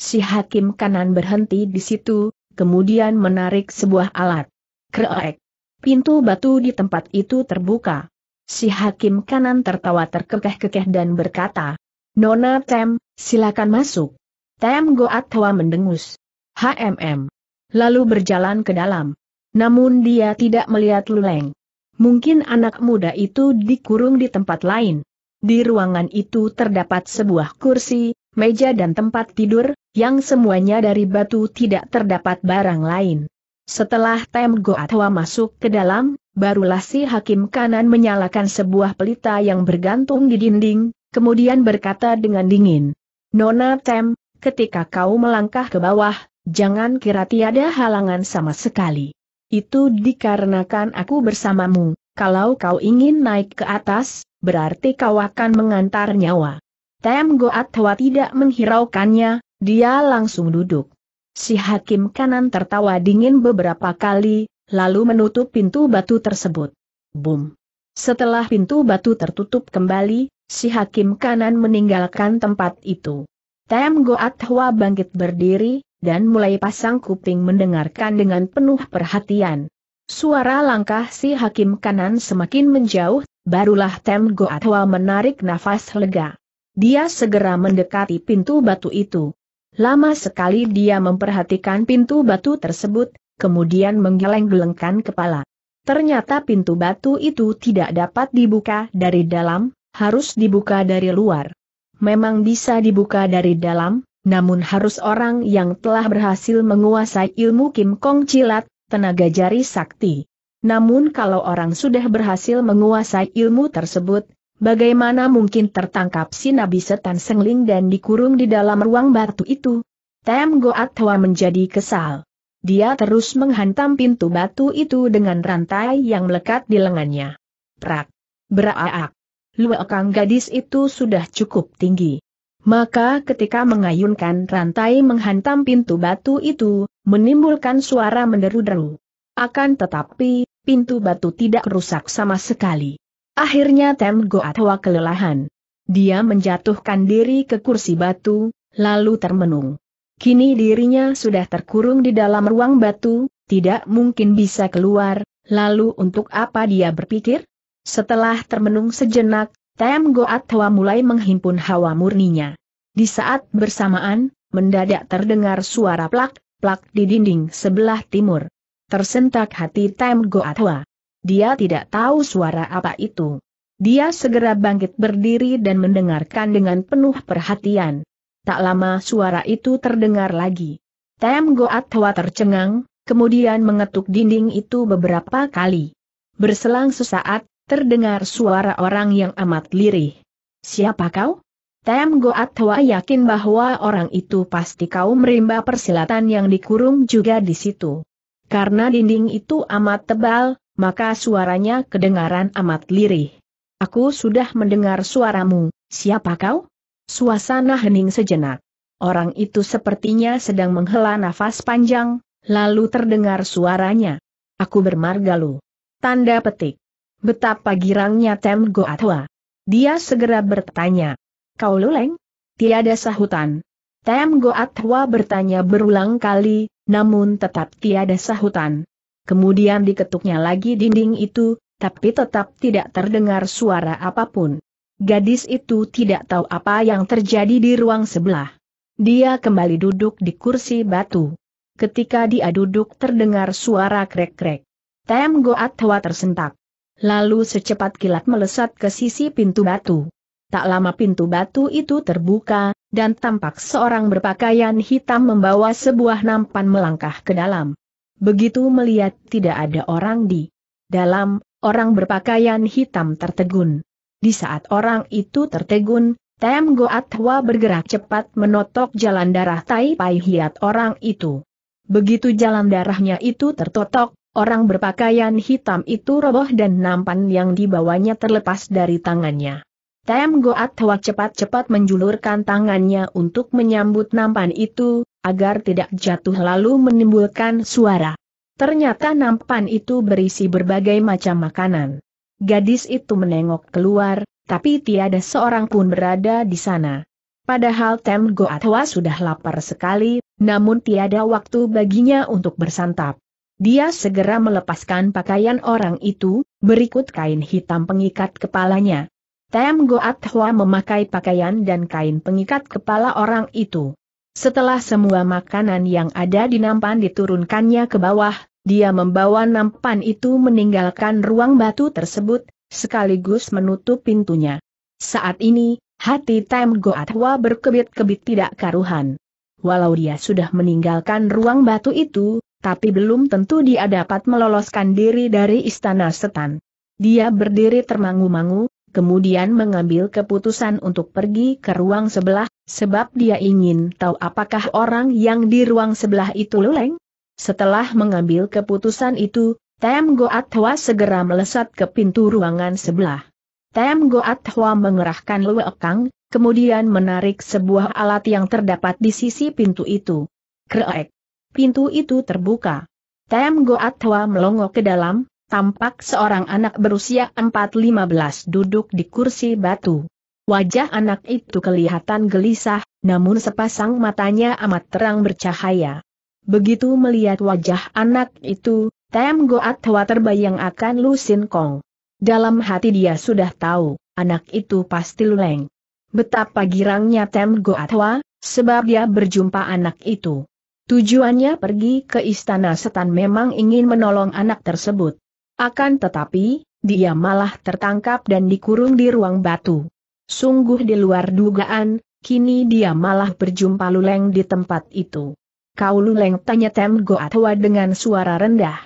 Si hakim kanan berhenti di situ, kemudian menarik sebuah alat. Kreek. Pintu batu di tempat itu terbuka. Si hakim kanan tertawa terkekeh-kekeh dan berkata, Nona Tem, silakan masuk. Tem Goat Hwa mendengus. HMM. Lalu berjalan ke dalam. Namun dia tidak melihat Luleng. Mungkin anak muda itu dikurung di tempat lain. Di ruangan itu terdapat sebuah kursi, meja dan tempat tidur, yang semuanya dari batu tidak terdapat barang lain. Setelah Tem Goatwa masuk ke dalam, barulah si hakim kanan menyalakan sebuah pelita yang bergantung di dinding, kemudian berkata dengan dingin. Nona Tem, ketika kau melangkah ke bawah, jangan kira tiada halangan sama sekali. Itu dikarenakan aku bersamamu, kalau kau ingin naik ke atas, berarti kau akan mengantar nyawa. Tem Goat Hwa tidak menghiraukannya, dia langsung duduk. Si hakim kanan tertawa dingin beberapa kali, lalu menutup pintu batu tersebut. Boom. Setelah pintu batu tertutup kembali, si hakim kanan meninggalkan tempat itu. Tem Goat Hwa bangkit berdiri, dan mulai pasang kuping mendengarkan dengan penuh perhatian. Suara langkah si hakim kanan semakin menjauh, barulah Tem Goatwa menarik nafas lega. Dia segera mendekati pintu batu itu. Lama sekali dia memperhatikan pintu batu tersebut, kemudian menggeleng-gelengkan kepala. Ternyata pintu batu itu tidak dapat dibuka dari dalam, harus dibuka dari luar. Memang bisa dibuka dari dalam, namun harus orang yang telah berhasil menguasai ilmu Kim Kong Cilat, tenaga jari sakti. Namun kalau orang sudah berhasil menguasai ilmu tersebut, bagaimana mungkin tertangkap si Nabi Setan Sengling dan dikurung di dalam ruang batu itu? Tem Goat Hwa menjadi kesal. Dia terus menghantam pintu batu itu dengan rantai yang melekat di lengannya. Prak! Beraak! Luekang gadis itu sudah cukup tinggi. Maka ketika mengayunkan rantai menghantam pintu batu itu, menimbulkan suara menderu-deru. Akan tetapi, pintu batu tidak rusak sama sekali. Akhirnya Tem Goatwa kelelahan. Dia menjatuhkan diri ke kursi batu, lalu termenung. Kini dirinya sudah terkurung di dalam ruang batu, tidak mungkin bisa keluar, lalu untuk apa dia berpikir? Setelah termenung sejenak, Tem Goatwa mulai menghimpun hawa murninya. Di saat bersamaan, mendadak terdengar suara plak-plak di dinding sebelah timur. Tersentak hati Tem Goatwa. Dia tidak tahu suara apa itu. Dia segera bangkit berdiri dan mendengarkan dengan penuh perhatian. Tak lama suara itu terdengar lagi. Tem Goatwa tercengang, kemudian mengetuk dinding itu beberapa kali. Berselang sesaat, terdengar suara orang yang amat lirih. Siapa kau? Tem Goat Hwa yakin bahwa orang itu pasti kau merimba persilatan yang dikurung juga di situ. Karena dinding itu amat tebal, maka suaranya kedengaran amat lirih. Aku sudah mendengar suaramu, siapa kau? Suasana hening sejenak. Orang itu sepertinya sedang menghela nafas panjang, lalu terdengar suaranya. Aku bermargalu. Tanda petik. Betapa girangnya Tem Goatwa. Dia segera bertanya. Kau luleng? Tiada sahutan. Tem Goatwa bertanya berulang kali, namun tetap tiada sahutan. Kemudian diketuknya lagi dinding itu, tapi tetap tidak terdengar suara apapun. Gadis itu tidak tahu apa yang terjadi di ruang sebelah. Dia kembali duduk di kursi batu. Ketika dia duduk terdengar suara krek-krek. Tem Goatwa tersentak lalu secepat kilat melesat ke sisi pintu batu. Tak lama pintu batu itu terbuka, dan tampak seorang berpakaian hitam membawa sebuah nampan melangkah ke dalam. Begitu melihat tidak ada orang di dalam, orang berpakaian hitam tertegun. Di saat orang itu tertegun, Tem Goatwa bergerak cepat menotok jalan darah Tai Pai Hiat orang itu. Begitu jalan darahnya itu tertotok, Orang berpakaian hitam itu roboh dan nampan yang dibawanya terlepas dari tangannya. Tem Goat Hwa cepat-cepat menjulurkan tangannya untuk menyambut nampan itu, agar tidak jatuh lalu menimbulkan suara. Ternyata nampan itu berisi berbagai macam makanan. Gadis itu menengok keluar, tapi tiada seorang pun berada di sana. Padahal Tem Goat Hwa sudah lapar sekali, namun tiada waktu baginya untuk bersantap. Dia segera melepaskan pakaian orang itu, berikut kain hitam pengikat kepalanya. Tem Goat Hua memakai pakaian dan kain pengikat kepala orang itu. Setelah semua makanan yang ada di nampan diturunkannya ke bawah, dia membawa nampan itu meninggalkan ruang batu tersebut, sekaligus menutup pintunya. Saat ini, hati Tem Hua berkebit-kebit tidak karuhan. Walau dia sudah meninggalkan ruang batu itu, tapi belum tentu dia dapat meloloskan diri dari istana setan. Dia berdiri termangu-mangu, kemudian mengambil keputusan untuk pergi ke ruang sebelah, sebab dia ingin tahu apakah orang yang di ruang sebelah itu leleng. Setelah mengambil keputusan itu, Tem Goat Hwa segera melesat ke pintu ruangan sebelah. Tem Goat Hwa mengerahkan luekang, kemudian menarik sebuah alat yang terdapat di sisi pintu itu. Kreek pintu itu terbuka. Tem Goat melongo ke dalam, tampak seorang anak berusia 4-15 duduk di kursi batu. Wajah anak itu kelihatan gelisah, namun sepasang matanya amat terang bercahaya. Begitu melihat wajah anak itu, Tem Goat terbayang akan Lu Sin Kong. Dalam hati dia sudah tahu, anak itu pasti luleng. Betapa girangnya Tem Goatwa, sebab dia berjumpa anak itu. Tujuannya pergi ke istana setan memang ingin menolong anak tersebut. Akan tetapi, dia malah tertangkap dan dikurung di ruang batu. Sungguh di luar dugaan, kini dia malah berjumpa Luleng di tempat itu. Kau Luleng tanya Tem Goatwa dengan suara rendah.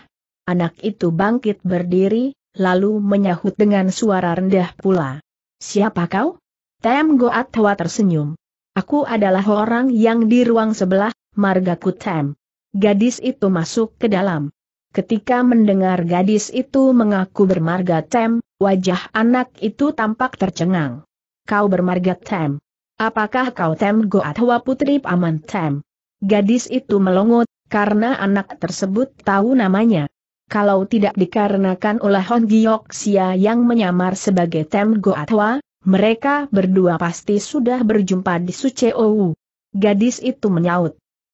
Anak itu bangkit berdiri, lalu menyahut dengan suara rendah pula. Siapa kau? Tem Goatwa tersenyum. Aku adalah orang yang di ruang sebelah, Marga Kutem. Gadis itu masuk ke dalam. Ketika mendengar gadis itu mengaku bermarga Tem, wajah anak itu tampak tercengang. Kau bermarga Tem. Apakah kau Tem Goatwa Putri Paman Tem? Gadis itu melongot, karena anak tersebut tahu namanya. Kalau tidak dikarenakan oleh Hon Sia yang menyamar sebagai Tem Goatwa, mereka berdua pasti sudah berjumpa di Wu. Gadis itu menyaut.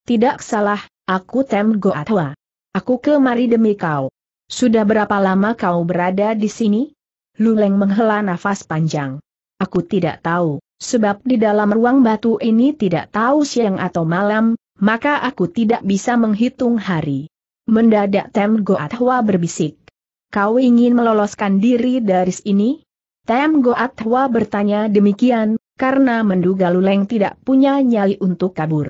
Tidak salah, aku Tem Goatwa. Aku kemari demi kau. Sudah berapa lama kau berada di sini? Luleng menghela nafas panjang. Aku tidak tahu, sebab di dalam ruang batu ini tidak tahu siang atau malam, maka aku tidak bisa menghitung hari. Mendadak Tem Goatwa berbisik. Kau ingin meloloskan diri dari sini? Tem Goatwa bertanya demikian, karena menduga Luleng tidak punya nyali untuk kabur.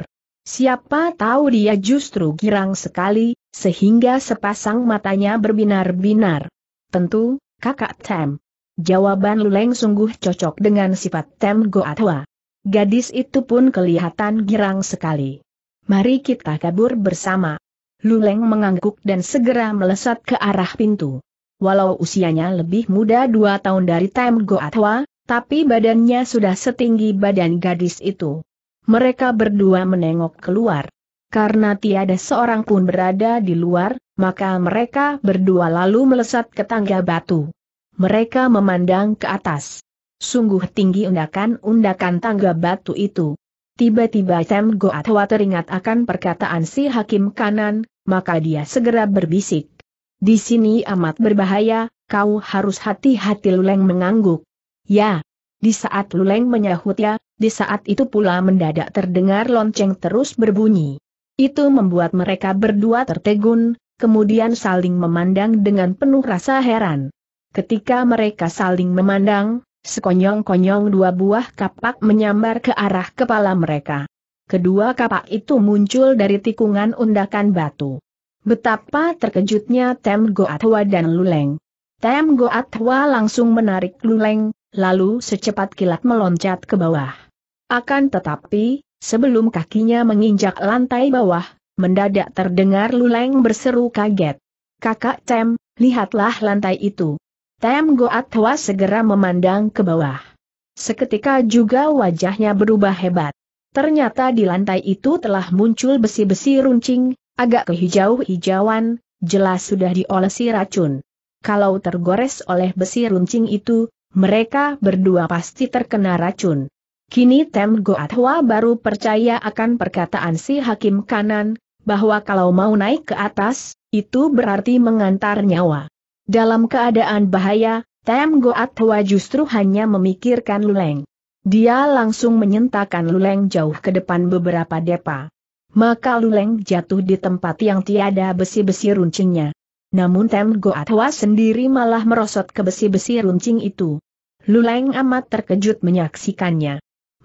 Siapa tahu dia justru girang sekali, sehingga sepasang matanya berbinar-binar. Tentu, kakak Tem. Jawaban Luleng sungguh cocok dengan sifat Tem Goatwa. Gadis itu pun kelihatan girang sekali. Mari kita kabur bersama. Luleng mengangguk dan segera melesat ke arah pintu. Walau usianya lebih muda dua tahun dari Tem Goatwa, tapi badannya sudah setinggi badan gadis itu. Mereka berdua menengok keluar. Karena tiada seorang pun berada di luar, maka mereka berdua lalu melesat ke tangga batu. Mereka memandang ke atas. Sungguh tinggi undakan-undakan tangga batu itu. Tiba-tiba Tem Goatwa teringat akan perkataan si hakim kanan, maka dia segera berbisik. Di sini amat berbahaya, kau harus hati-hati Luleng mengangguk. Ya. Di saat Luleng menyahut ya. Di saat itu pula mendadak terdengar lonceng terus berbunyi. Itu membuat mereka berdua tertegun, kemudian saling memandang dengan penuh rasa heran. Ketika mereka saling memandang, sekonyong-konyong dua buah kapak menyambar ke arah kepala mereka. Kedua kapak itu muncul dari tikungan undakan batu. Betapa terkejutnya Tem Goatwa dan Luleng. Tem Goatwa langsung menarik Luleng, lalu secepat kilat meloncat ke bawah. Akan tetapi, sebelum kakinya menginjak lantai bawah, mendadak terdengar Luleng berseru kaget. Kakak Tem, lihatlah lantai itu. Tem Goat Hwa segera memandang ke bawah. Seketika juga wajahnya berubah hebat. Ternyata di lantai itu telah muncul besi-besi runcing, agak kehijau-hijauan, jelas sudah diolesi racun. Kalau tergores oleh besi runcing itu, mereka berdua pasti terkena racun. Kini Tem Goatwa baru percaya akan perkataan si hakim kanan, bahwa kalau mau naik ke atas, itu berarti mengantar nyawa. Dalam keadaan bahaya, Tem Goatwa justru hanya memikirkan Luleng. Dia langsung menyentakkan Luleng jauh ke depan beberapa depa. Maka Luleng jatuh di tempat yang tiada besi-besi runcingnya. Namun Tem Goatwa sendiri malah merosot ke besi-besi runcing itu. Luleng amat terkejut menyaksikannya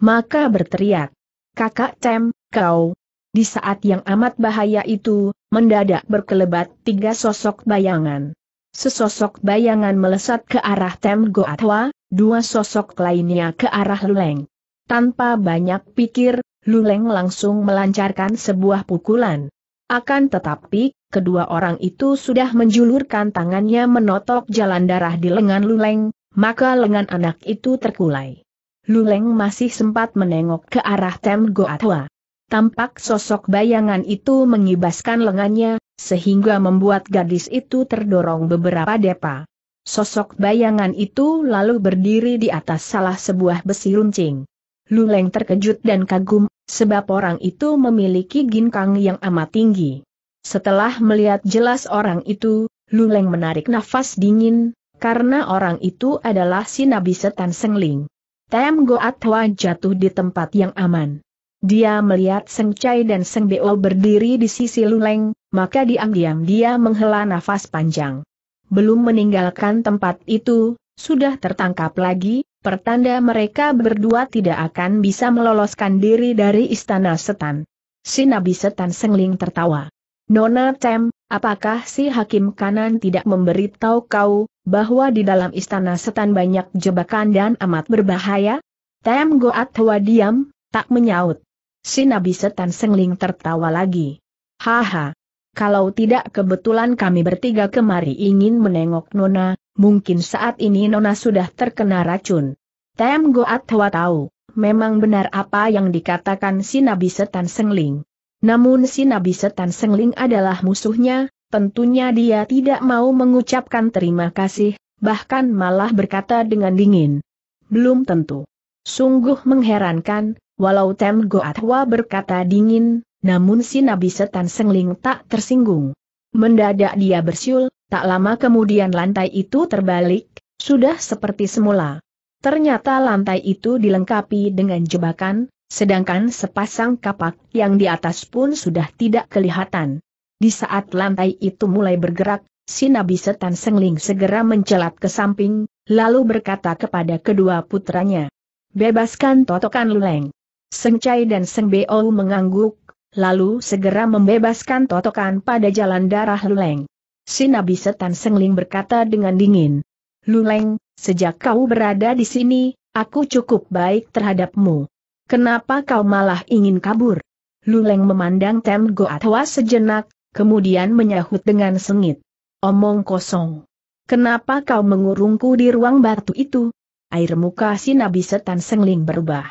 maka berteriak. Kakak Cem, kau. Di saat yang amat bahaya itu, mendadak berkelebat tiga sosok bayangan. Sesosok bayangan melesat ke arah Tem Goatwa, dua sosok lainnya ke arah Luleng. Tanpa banyak pikir, Luleng langsung melancarkan sebuah pukulan. Akan tetapi, kedua orang itu sudah menjulurkan tangannya menotok jalan darah di lengan Luleng, maka lengan anak itu terkulai. Luleng masih sempat menengok ke arah Tem Goatwa. Tampak sosok bayangan itu mengibaskan lengannya, sehingga membuat gadis itu terdorong beberapa depa. Sosok bayangan itu lalu berdiri di atas salah sebuah besi runcing. Luleng terkejut dan kagum, sebab orang itu memiliki ginkang yang amat tinggi. Setelah melihat jelas orang itu, Luleng menarik nafas dingin, karena orang itu adalah si Nabi Setan Sengling. Tem goat Goatwa jatuh di tempat yang aman. Dia melihat Seng Chai dan Seng Beo berdiri di sisi Luleng, maka diam-diam dia menghela nafas panjang. Belum meninggalkan tempat itu, sudah tertangkap lagi, pertanda mereka berdua tidak akan bisa meloloskan diri dari istana setan. Si Nabi setan Sengling tertawa. Nona Tem, apakah si hakim kanan tidak memberitahu kau, bahwa di dalam istana setan banyak jebakan dan amat berbahaya? Tem Goat Hwa diam, tak menyaut. Si Nabi Setan Sengling tertawa lagi. Haha. Kalau tidak kebetulan kami bertiga kemari ingin menengok Nona, mungkin saat ini Nona sudah terkena racun. Tem Goat Hwa tahu, memang benar apa yang dikatakan si Nabi Setan Sengling. Namun si Nabi Setan Sengling adalah musuhnya, Tentunya dia tidak mau mengucapkan terima kasih, bahkan malah berkata dengan dingin. Belum tentu. Sungguh mengherankan, walau Tem Goatwa berkata dingin, namun si Nabi Setan Sengling tak tersinggung. Mendadak dia bersiul, tak lama kemudian lantai itu terbalik, sudah seperti semula. Ternyata lantai itu dilengkapi dengan jebakan, sedangkan sepasang kapak yang di atas pun sudah tidak kelihatan. Di saat lantai itu mulai bergerak, si Nabi Setan Sengling segera mencelat ke samping, lalu berkata kepada kedua putranya. Bebaskan Totokan Luleng. Seng Chai dan Seng Beo mengangguk, lalu segera membebaskan Totokan pada jalan darah Luleng. Si Nabi Setan Sengling berkata dengan dingin. Luleng, sejak kau berada di sini, aku cukup baik terhadapmu. Kenapa kau malah ingin kabur? Luleng memandang Tem Goatwa sejenak, kemudian menyahut dengan sengit. Omong kosong. Kenapa kau mengurungku di ruang batu itu? Air muka si Nabi Setan Sengling berubah.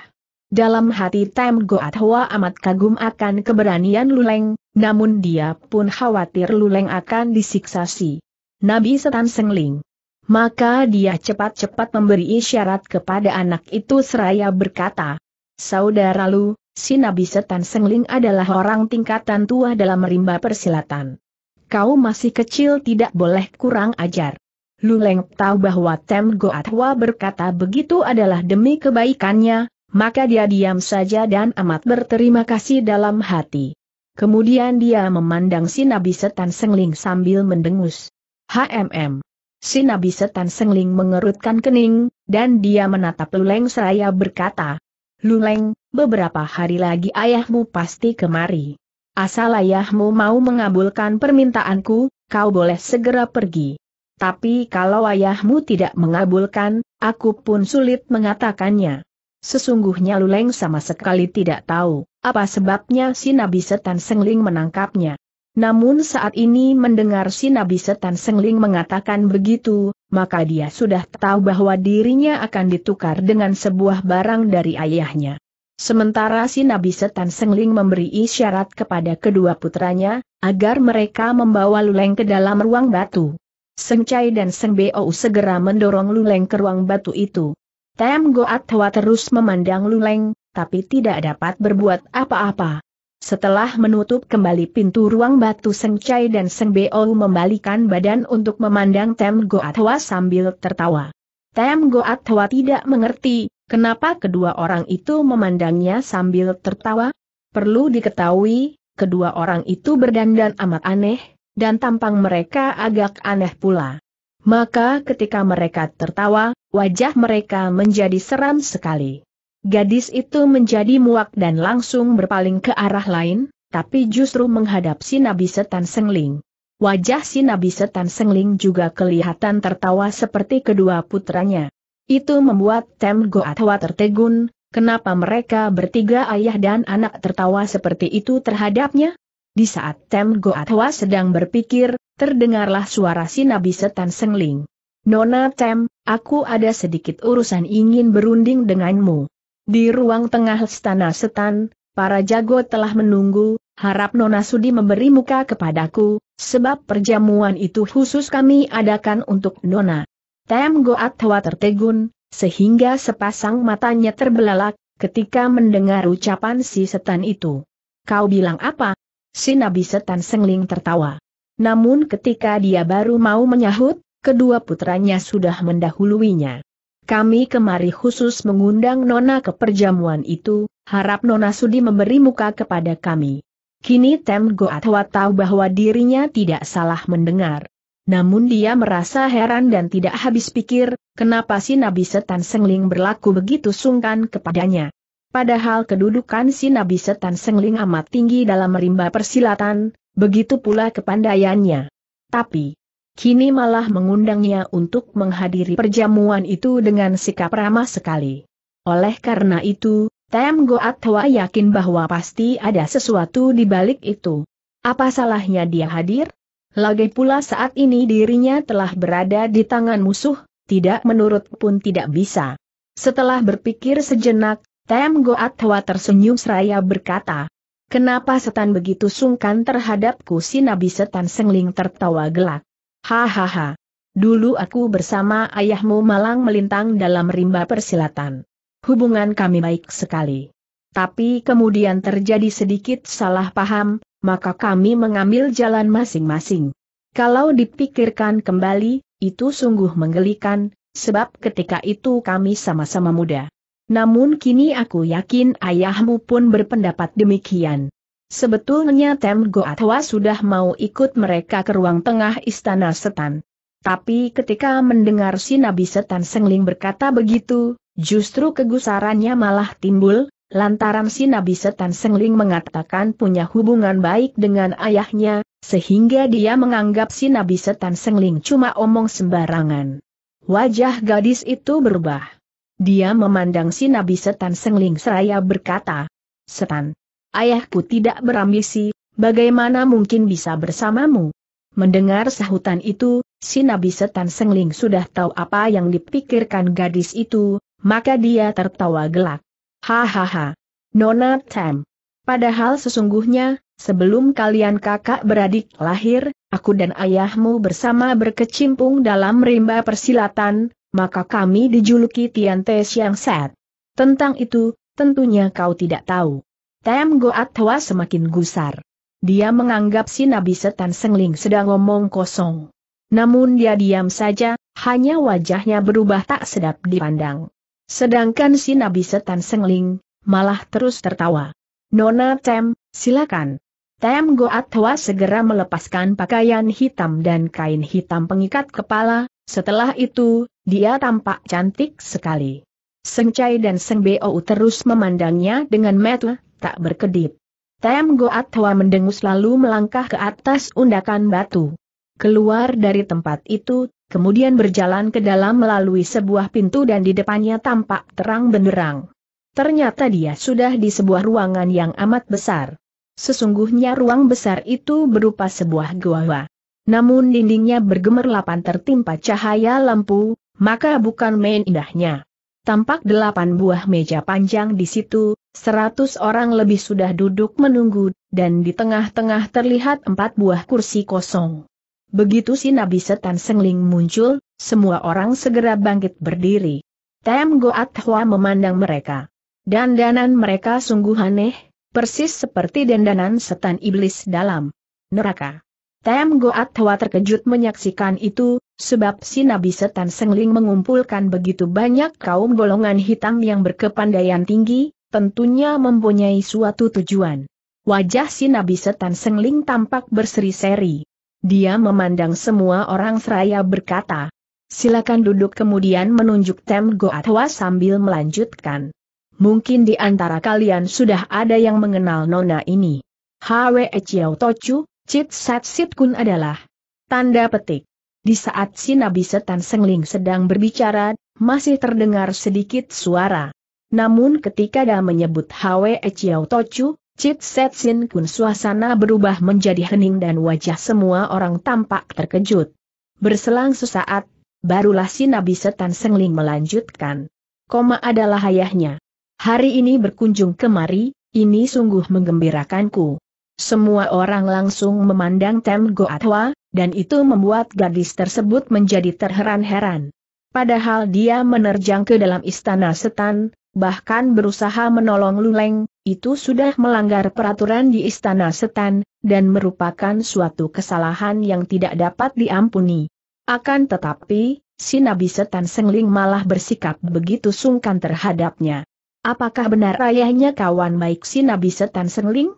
Dalam hati Tem Goat Hoa amat kagum akan keberanian Luleng, namun dia pun khawatir Luleng akan disiksa si Nabi Setan Sengling. Maka dia cepat-cepat memberi isyarat kepada anak itu seraya berkata, Saudara Lu, si Nabi Setan Sengling adalah orang tingkatan tua dalam rimba persilatan. Kau masih kecil tidak boleh kurang ajar. Luleng tahu bahwa Tem Goatwa berkata begitu adalah demi kebaikannya, maka dia diam saja dan amat berterima kasih dalam hati. Kemudian dia memandang si Nabi Setan Sengling sambil mendengus. HMM. Si Nabi Setan Sengling mengerutkan kening, dan dia menatap Luleng seraya berkata, Luleng, beberapa hari lagi ayahmu pasti kemari. Asal ayahmu mau mengabulkan permintaanku, kau boleh segera pergi. Tapi kalau ayahmu tidak mengabulkan, aku pun sulit mengatakannya. Sesungguhnya Luleng sama sekali tidak tahu, apa sebabnya si Nabi Setan Sengling menangkapnya. Namun saat ini mendengar si Nabi Setan Sengling mengatakan begitu, maka dia sudah tahu bahwa dirinya akan ditukar dengan sebuah barang dari ayahnya. Sementara si Nabi Setan Sengling memberi isyarat kepada kedua putranya, agar mereka membawa Luleng ke dalam ruang batu. Seng Chai dan Seng Bo segera mendorong Luleng ke ruang batu itu. Tem Goat Hwa terus memandang Luleng, tapi tidak dapat berbuat apa-apa. Setelah menutup kembali pintu ruang batu Seng Chai dan Seng Beo membalikan badan untuk memandang Tem Goatwa sambil tertawa. Tem Goatwa tidak mengerti, kenapa kedua orang itu memandangnya sambil tertawa. Perlu diketahui, kedua orang itu berdandan amat aneh, dan tampang mereka agak aneh pula. Maka ketika mereka tertawa, wajah mereka menjadi seram sekali. Gadis itu menjadi muak dan langsung berpaling ke arah lain, tapi justru menghadap si Nabi Setan Sengling. Wajah si Nabi Setan Sengling juga kelihatan tertawa seperti kedua putranya. Itu membuat Tem Goatwa tertegun, kenapa mereka bertiga ayah dan anak tertawa seperti itu terhadapnya? Di saat Tem Goatwa sedang berpikir, terdengarlah suara si Nabi Setan Sengling. Nona Tem, aku ada sedikit urusan ingin berunding denganmu. Di ruang tengah istana setan, para jago telah menunggu, harap Nona Sudi memberi muka kepadaku, sebab perjamuan itu khusus kami adakan untuk Nona. Tem Goat Hwa tertegun, sehingga sepasang matanya terbelalak, ketika mendengar ucapan si setan itu. Kau bilang apa? Si Nabi setan sengling tertawa. Namun ketika dia baru mau menyahut, kedua putranya sudah mendahuluinya. Kami kemari khusus mengundang Nona ke perjamuan itu, harap Nona Sudi memberi muka kepada kami. Kini Tem Goatwa tahu bahwa dirinya tidak salah mendengar. Namun dia merasa heran dan tidak habis pikir, kenapa si Nabi Setan Sengling berlaku begitu sungkan kepadanya. Padahal kedudukan si Nabi Setan Sengling amat tinggi dalam rimba persilatan, begitu pula kepandaiannya. Tapi, kini malah mengundangnya untuk menghadiri perjamuan itu dengan sikap ramah sekali. Oleh karena itu, Tem Goat Hwa yakin bahwa pasti ada sesuatu di balik itu. Apa salahnya dia hadir? Lagi pula saat ini dirinya telah berada di tangan musuh, tidak menurut pun tidak bisa. Setelah berpikir sejenak, Tem Goat Hwa tersenyum seraya berkata, Kenapa setan begitu sungkan terhadapku si Nabi setan sengling tertawa gelak. Hahaha. Dulu aku bersama ayahmu malang melintang dalam rimba persilatan. Hubungan kami baik sekali. Tapi kemudian terjadi sedikit salah paham, maka kami mengambil jalan masing-masing. Kalau dipikirkan kembali, itu sungguh menggelikan, sebab ketika itu kami sama-sama muda. Namun kini aku yakin ayahmu pun berpendapat demikian. Sebetulnya Tem Goatwa sudah mau ikut mereka ke ruang tengah istana setan. Tapi ketika mendengar si Nabi Setan Sengling berkata begitu, justru kegusarannya malah timbul, lantaran si Nabi Setan Sengling mengatakan punya hubungan baik dengan ayahnya, sehingga dia menganggap si Nabi Setan Sengling cuma omong sembarangan. Wajah gadis itu berubah. Dia memandang si Nabi Setan Sengling seraya berkata, Setan, Ayahku tidak berambisi, bagaimana mungkin bisa bersamamu? Mendengar sahutan itu, si Nabi Setan Sengling sudah tahu apa yang dipikirkan gadis itu, maka dia tertawa gelak. Hahaha. Nona Tam. Padahal sesungguhnya, sebelum kalian kakak beradik lahir, aku dan ayahmu bersama berkecimpung dalam rimba persilatan, maka kami dijuluki Tian Te Siang Set. Tentang itu, tentunya kau tidak tahu. Tem Goat Hwa semakin gusar. Dia menganggap si Nabi Setan Sengling sedang ngomong kosong. Namun dia diam saja, hanya wajahnya berubah tak sedap dipandang. Sedangkan si Nabi Setan Sengling, malah terus tertawa. Nona Tem, silakan. Tem Goat Hwa segera melepaskan pakaian hitam dan kain hitam pengikat kepala, setelah itu, dia tampak cantik sekali. Sengcai dan Seng Bo terus memandangnya dengan mata tak berkedip. Tem Goat Hwa mendengus lalu melangkah ke atas undakan batu. Keluar dari tempat itu, kemudian berjalan ke dalam melalui sebuah pintu dan di depannya tampak terang benderang. Ternyata dia sudah di sebuah ruangan yang amat besar. Sesungguhnya ruang besar itu berupa sebuah goa. Namun dindingnya bergemerlapan tertimpa cahaya lampu, maka bukan main indahnya. Tampak delapan buah meja panjang di situ, seratus orang lebih sudah duduk menunggu, dan di tengah-tengah terlihat empat buah kursi kosong. Begitu si Nabi Setan Sengling muncul, semua orang segera bangkit berdiri. Tem Goat Hwa memandang mereka. Dandanan mereka sungguh aneh, persis seperti dandanan setan iblis dalam neraka. Tem Goat Hwa terkejut menyaksikan itu, Sebab si Nabi Setan Sengling mengumpulkan begitu banyak kaum golongan hitam yang berkepandaian tinggi, tentunya mempunyai suatu tujuan. Wajah si Nabi Setan Sengling tampak berseri-seri. Dia memandang semua orang seraya berkata, silakan duduk kemudian menunjuk Tem Goatwa sambil melanjutkan. Mungkin di antara kalian sudah ada yang mengenal nona ini. Hwe Chiao Tochu, Chit Sat Sit Kun adalah. Tanda petik. Di saat si Nabi Setan Sengling sedang berbicara, masih terdengar sedikit suara. Namun ketika dia menyebut Hwe Chiao Tochu, Chit Set Sin Kun suasana berubah menjadi hening dan wajah semua orang tampak terkejut. Berselang sesaat, barulah si Nabi Setan Sengling melanjutkan. Koma adalah ayahnya. Hari ini berkunjung kemari, ini sungguh menggembirakanku. Semua orang langsung memandang Tem Goatwa, dan itu membuat gadis tersebut menjadi terheran-heran. Padahal dia menerjang ke dalam istana setan, bahkan berusaha menolong Luleng, itu sudah melanggar peraturan di istana setan, dan merupakan suatu kesalahan yang tidak dapat diampuni. Akan tetapi, si Nabi Setan Sengling malah bersikap begitu sungkan terhadapnya. Apakah benar ayahnya kawan baik si Nabi Setan Sengling?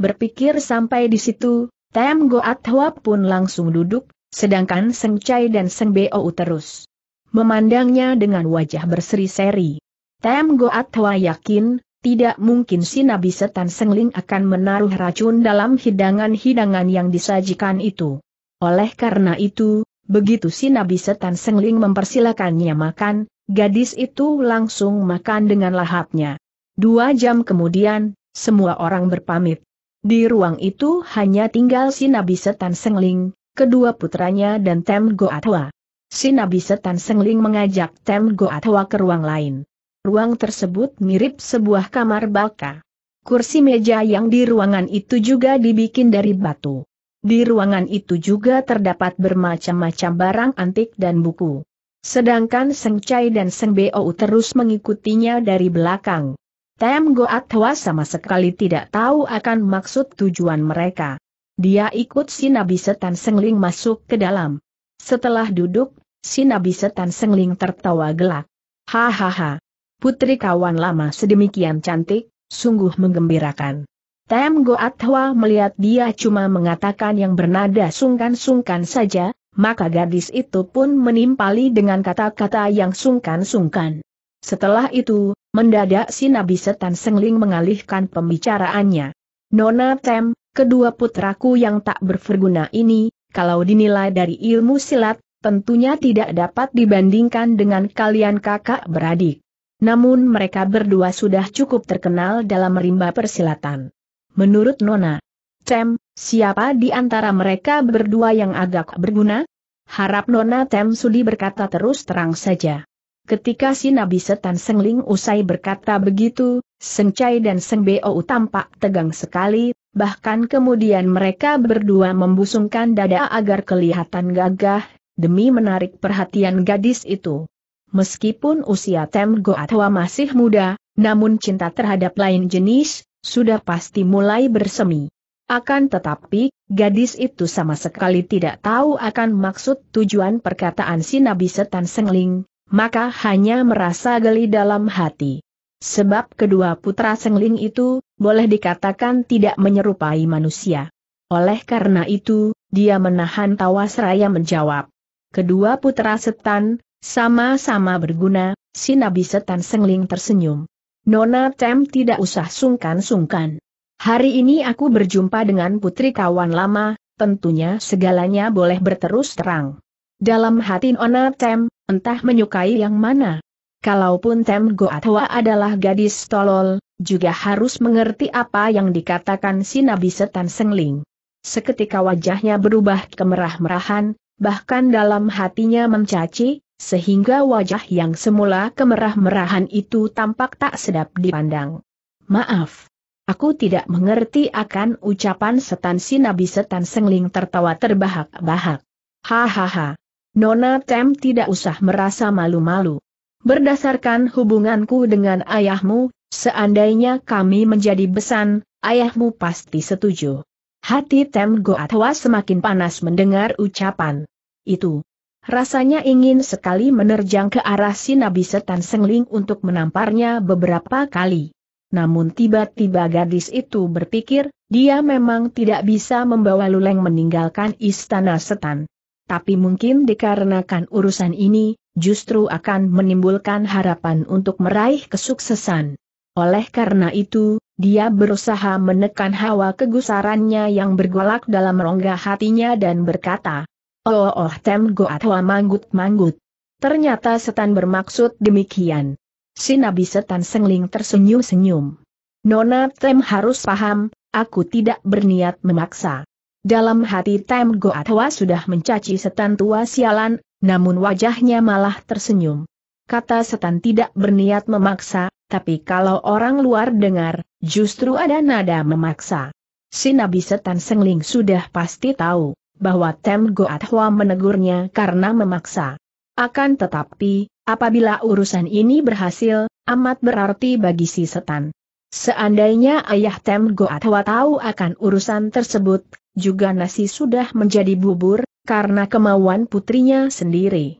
Berpikir sampai di situ, Tem Goat Hwa pun langsung duduk, sedangkan Seng Chai dan Seng Bou terus memandangnya dengan wajah berseri-seri. Tem Goat Hua yakin, tidak mungkin si Nabi Setan Sengling akan menaruh racun dalam hidangan-hidangan yang disajikan itu. Oleh karena itu, begitu si Nabi Setan Sengling mempersilakannya makan, gadis itu langsung makan dengan lahapnya. Dua jam kemudian, semua orang berpamit. Di ruang itu hanya tinggal si Nabi Setan Sengling, kedua putranya dan Tem Goatwa. Si Nabi Setan Sengling mengajak Tem Goatwa ke ruang lain. Ruang tersebut mirip sebuah kamar baka. Kursi meja yang di ruangan itu juga dibikin dari batu. Di ruangan itu juga terdapat bermacam-macam barang antik dan buku. Sedangkan Seng Chai dan Seng Bo terus mengikutinya dari belakang. Tem Goat Hwa sama sekali tidak tahu akan maksud tujuan mereka. Dia ikut si Nabi Setan Sengling masuk ke dalam. Setelah duduk, si Nabi Setan Sengling tertawa gelak. Hahaha. Putri kawan lama sedemikian cantik, sungguh menggembirakan. Tem Goat Hwa melihat dia cuma mengatakan yang bernada sungkan-sungkan saja, maka gadis itu pun menimpali dengan kata-kata yang sungkan-sungkan. Setelah itu, mendadak si Nabi Setan Sengling mengalihkan pembicaraannya. Nona Tem, kedua putraku yang tak berguna ini, kalau dinilai dari ilmu silat, tentunya tidak dapat dibandingkan dengan kalian kakak beradik. Namun mereka berdua sudah cukup terkenal dalam rimba persilatan. Menurut Nona, Tem, siapa di antara mereka berdua yang agak berguna? Harap Nona Tem sudi berkata terus terang saja. Ketika si Nabi Setan Sengling usai berkata begitu, Seng Chai dan Seng Beo tampak tegang sekali, bahkan kemudian mereka berdua membusungkan dada agar kelihatan gagah, demi menarik perhatian gadis itu. Meskipun usia Tem Goatwa masih muda, namun cinta terhadap lain jenis, sudah pasti mulai bersemi. Akan tetapi, gadis itu sama sekali tidak tahu akan maksud tujuan perkataan si Nabi Setan Sengling, maka hanya merasa geli dalam hati. Sebab kedua putra Sengling itu, boleh dikatakan tidak menyerupai manusia. Oleh karena itu, dia menahan tawa seraya menjawab. Kedua putra setan, sama-sama berguna, si Nabi setan Sengling tersenyum. Nona Tem tidak usah sungkan-sungkan. Hari ini aku berjumpa dengan putri kawan lama, tentunya segalanya boleh berterus terang. Dalam hati Nona Tem, Entah menyukai yang mana. Kalaupun Tem Goatwa adalah gadis tolol, juga harus mengerti apa yang dikatakan si Nabi Setan Sengling. Seketika wajahnya berubah kemerah-merahan, bahkan dalam hatinya mencaci, sehingga wajah yang semula kemerah-merahan itu tampak tak sedap dipandang. Maaf. Aku tidak mengerti akan ucapan setan si Nabi setan sengling tertawa terbahak-bahak. Hahaha. Nona Tem tidak usah merasa malu-malu. Berdasarkan hubunganku dengan ayahmu, seandainya kami menjadi besan, ayahmu pasti setuju. Hati Tem Goatwa semakin panas mendengar ucapan itu. Rasanya ingin sekali menerjang ke arah si Nabi Setan Sengling untuk menamparnya beberapa kali. Namun tiba-tiba gadis itu berpikir, dia memang tidak bisa membawa Luleng meninggalkan istana Setan tapi mungkin dikarenakan urusan ini, justru akan menimbulkan harapan untuk meraih kesuksesan. Oleh karena itu, dia berusaha menekan hawa kegusarannya yang bergolak dalam rongga hatinya dan berkata, Oh oh tem goat hoa manggut manggut. Ternyata setan bermaksud demikian. Si Nabi setan sengling tersenyum-senyum. Nona tem harus paham, aku tidak berniat memaksa. Dalam hati Tem Goatwa sudah mencaci setan tua sialan, namun wajahnya malah tersenyum. Kata setan tidak berniat memaksa, tapi kalau orang luar dengar, justru ada nada memaksa. Si Nabi Setan Sengling sudah pasti tahu, bahwa Tem Goatwa menegurnya karena memaksa. Akan tetapi, apabila urusan ini berhasil, amat berarti bagi si setan. Seandainya ayah Tem Goatwa tahu akan urusan tersebut, juga nasi sudah menjadi bubur, karena kemauan putrinya sendiri.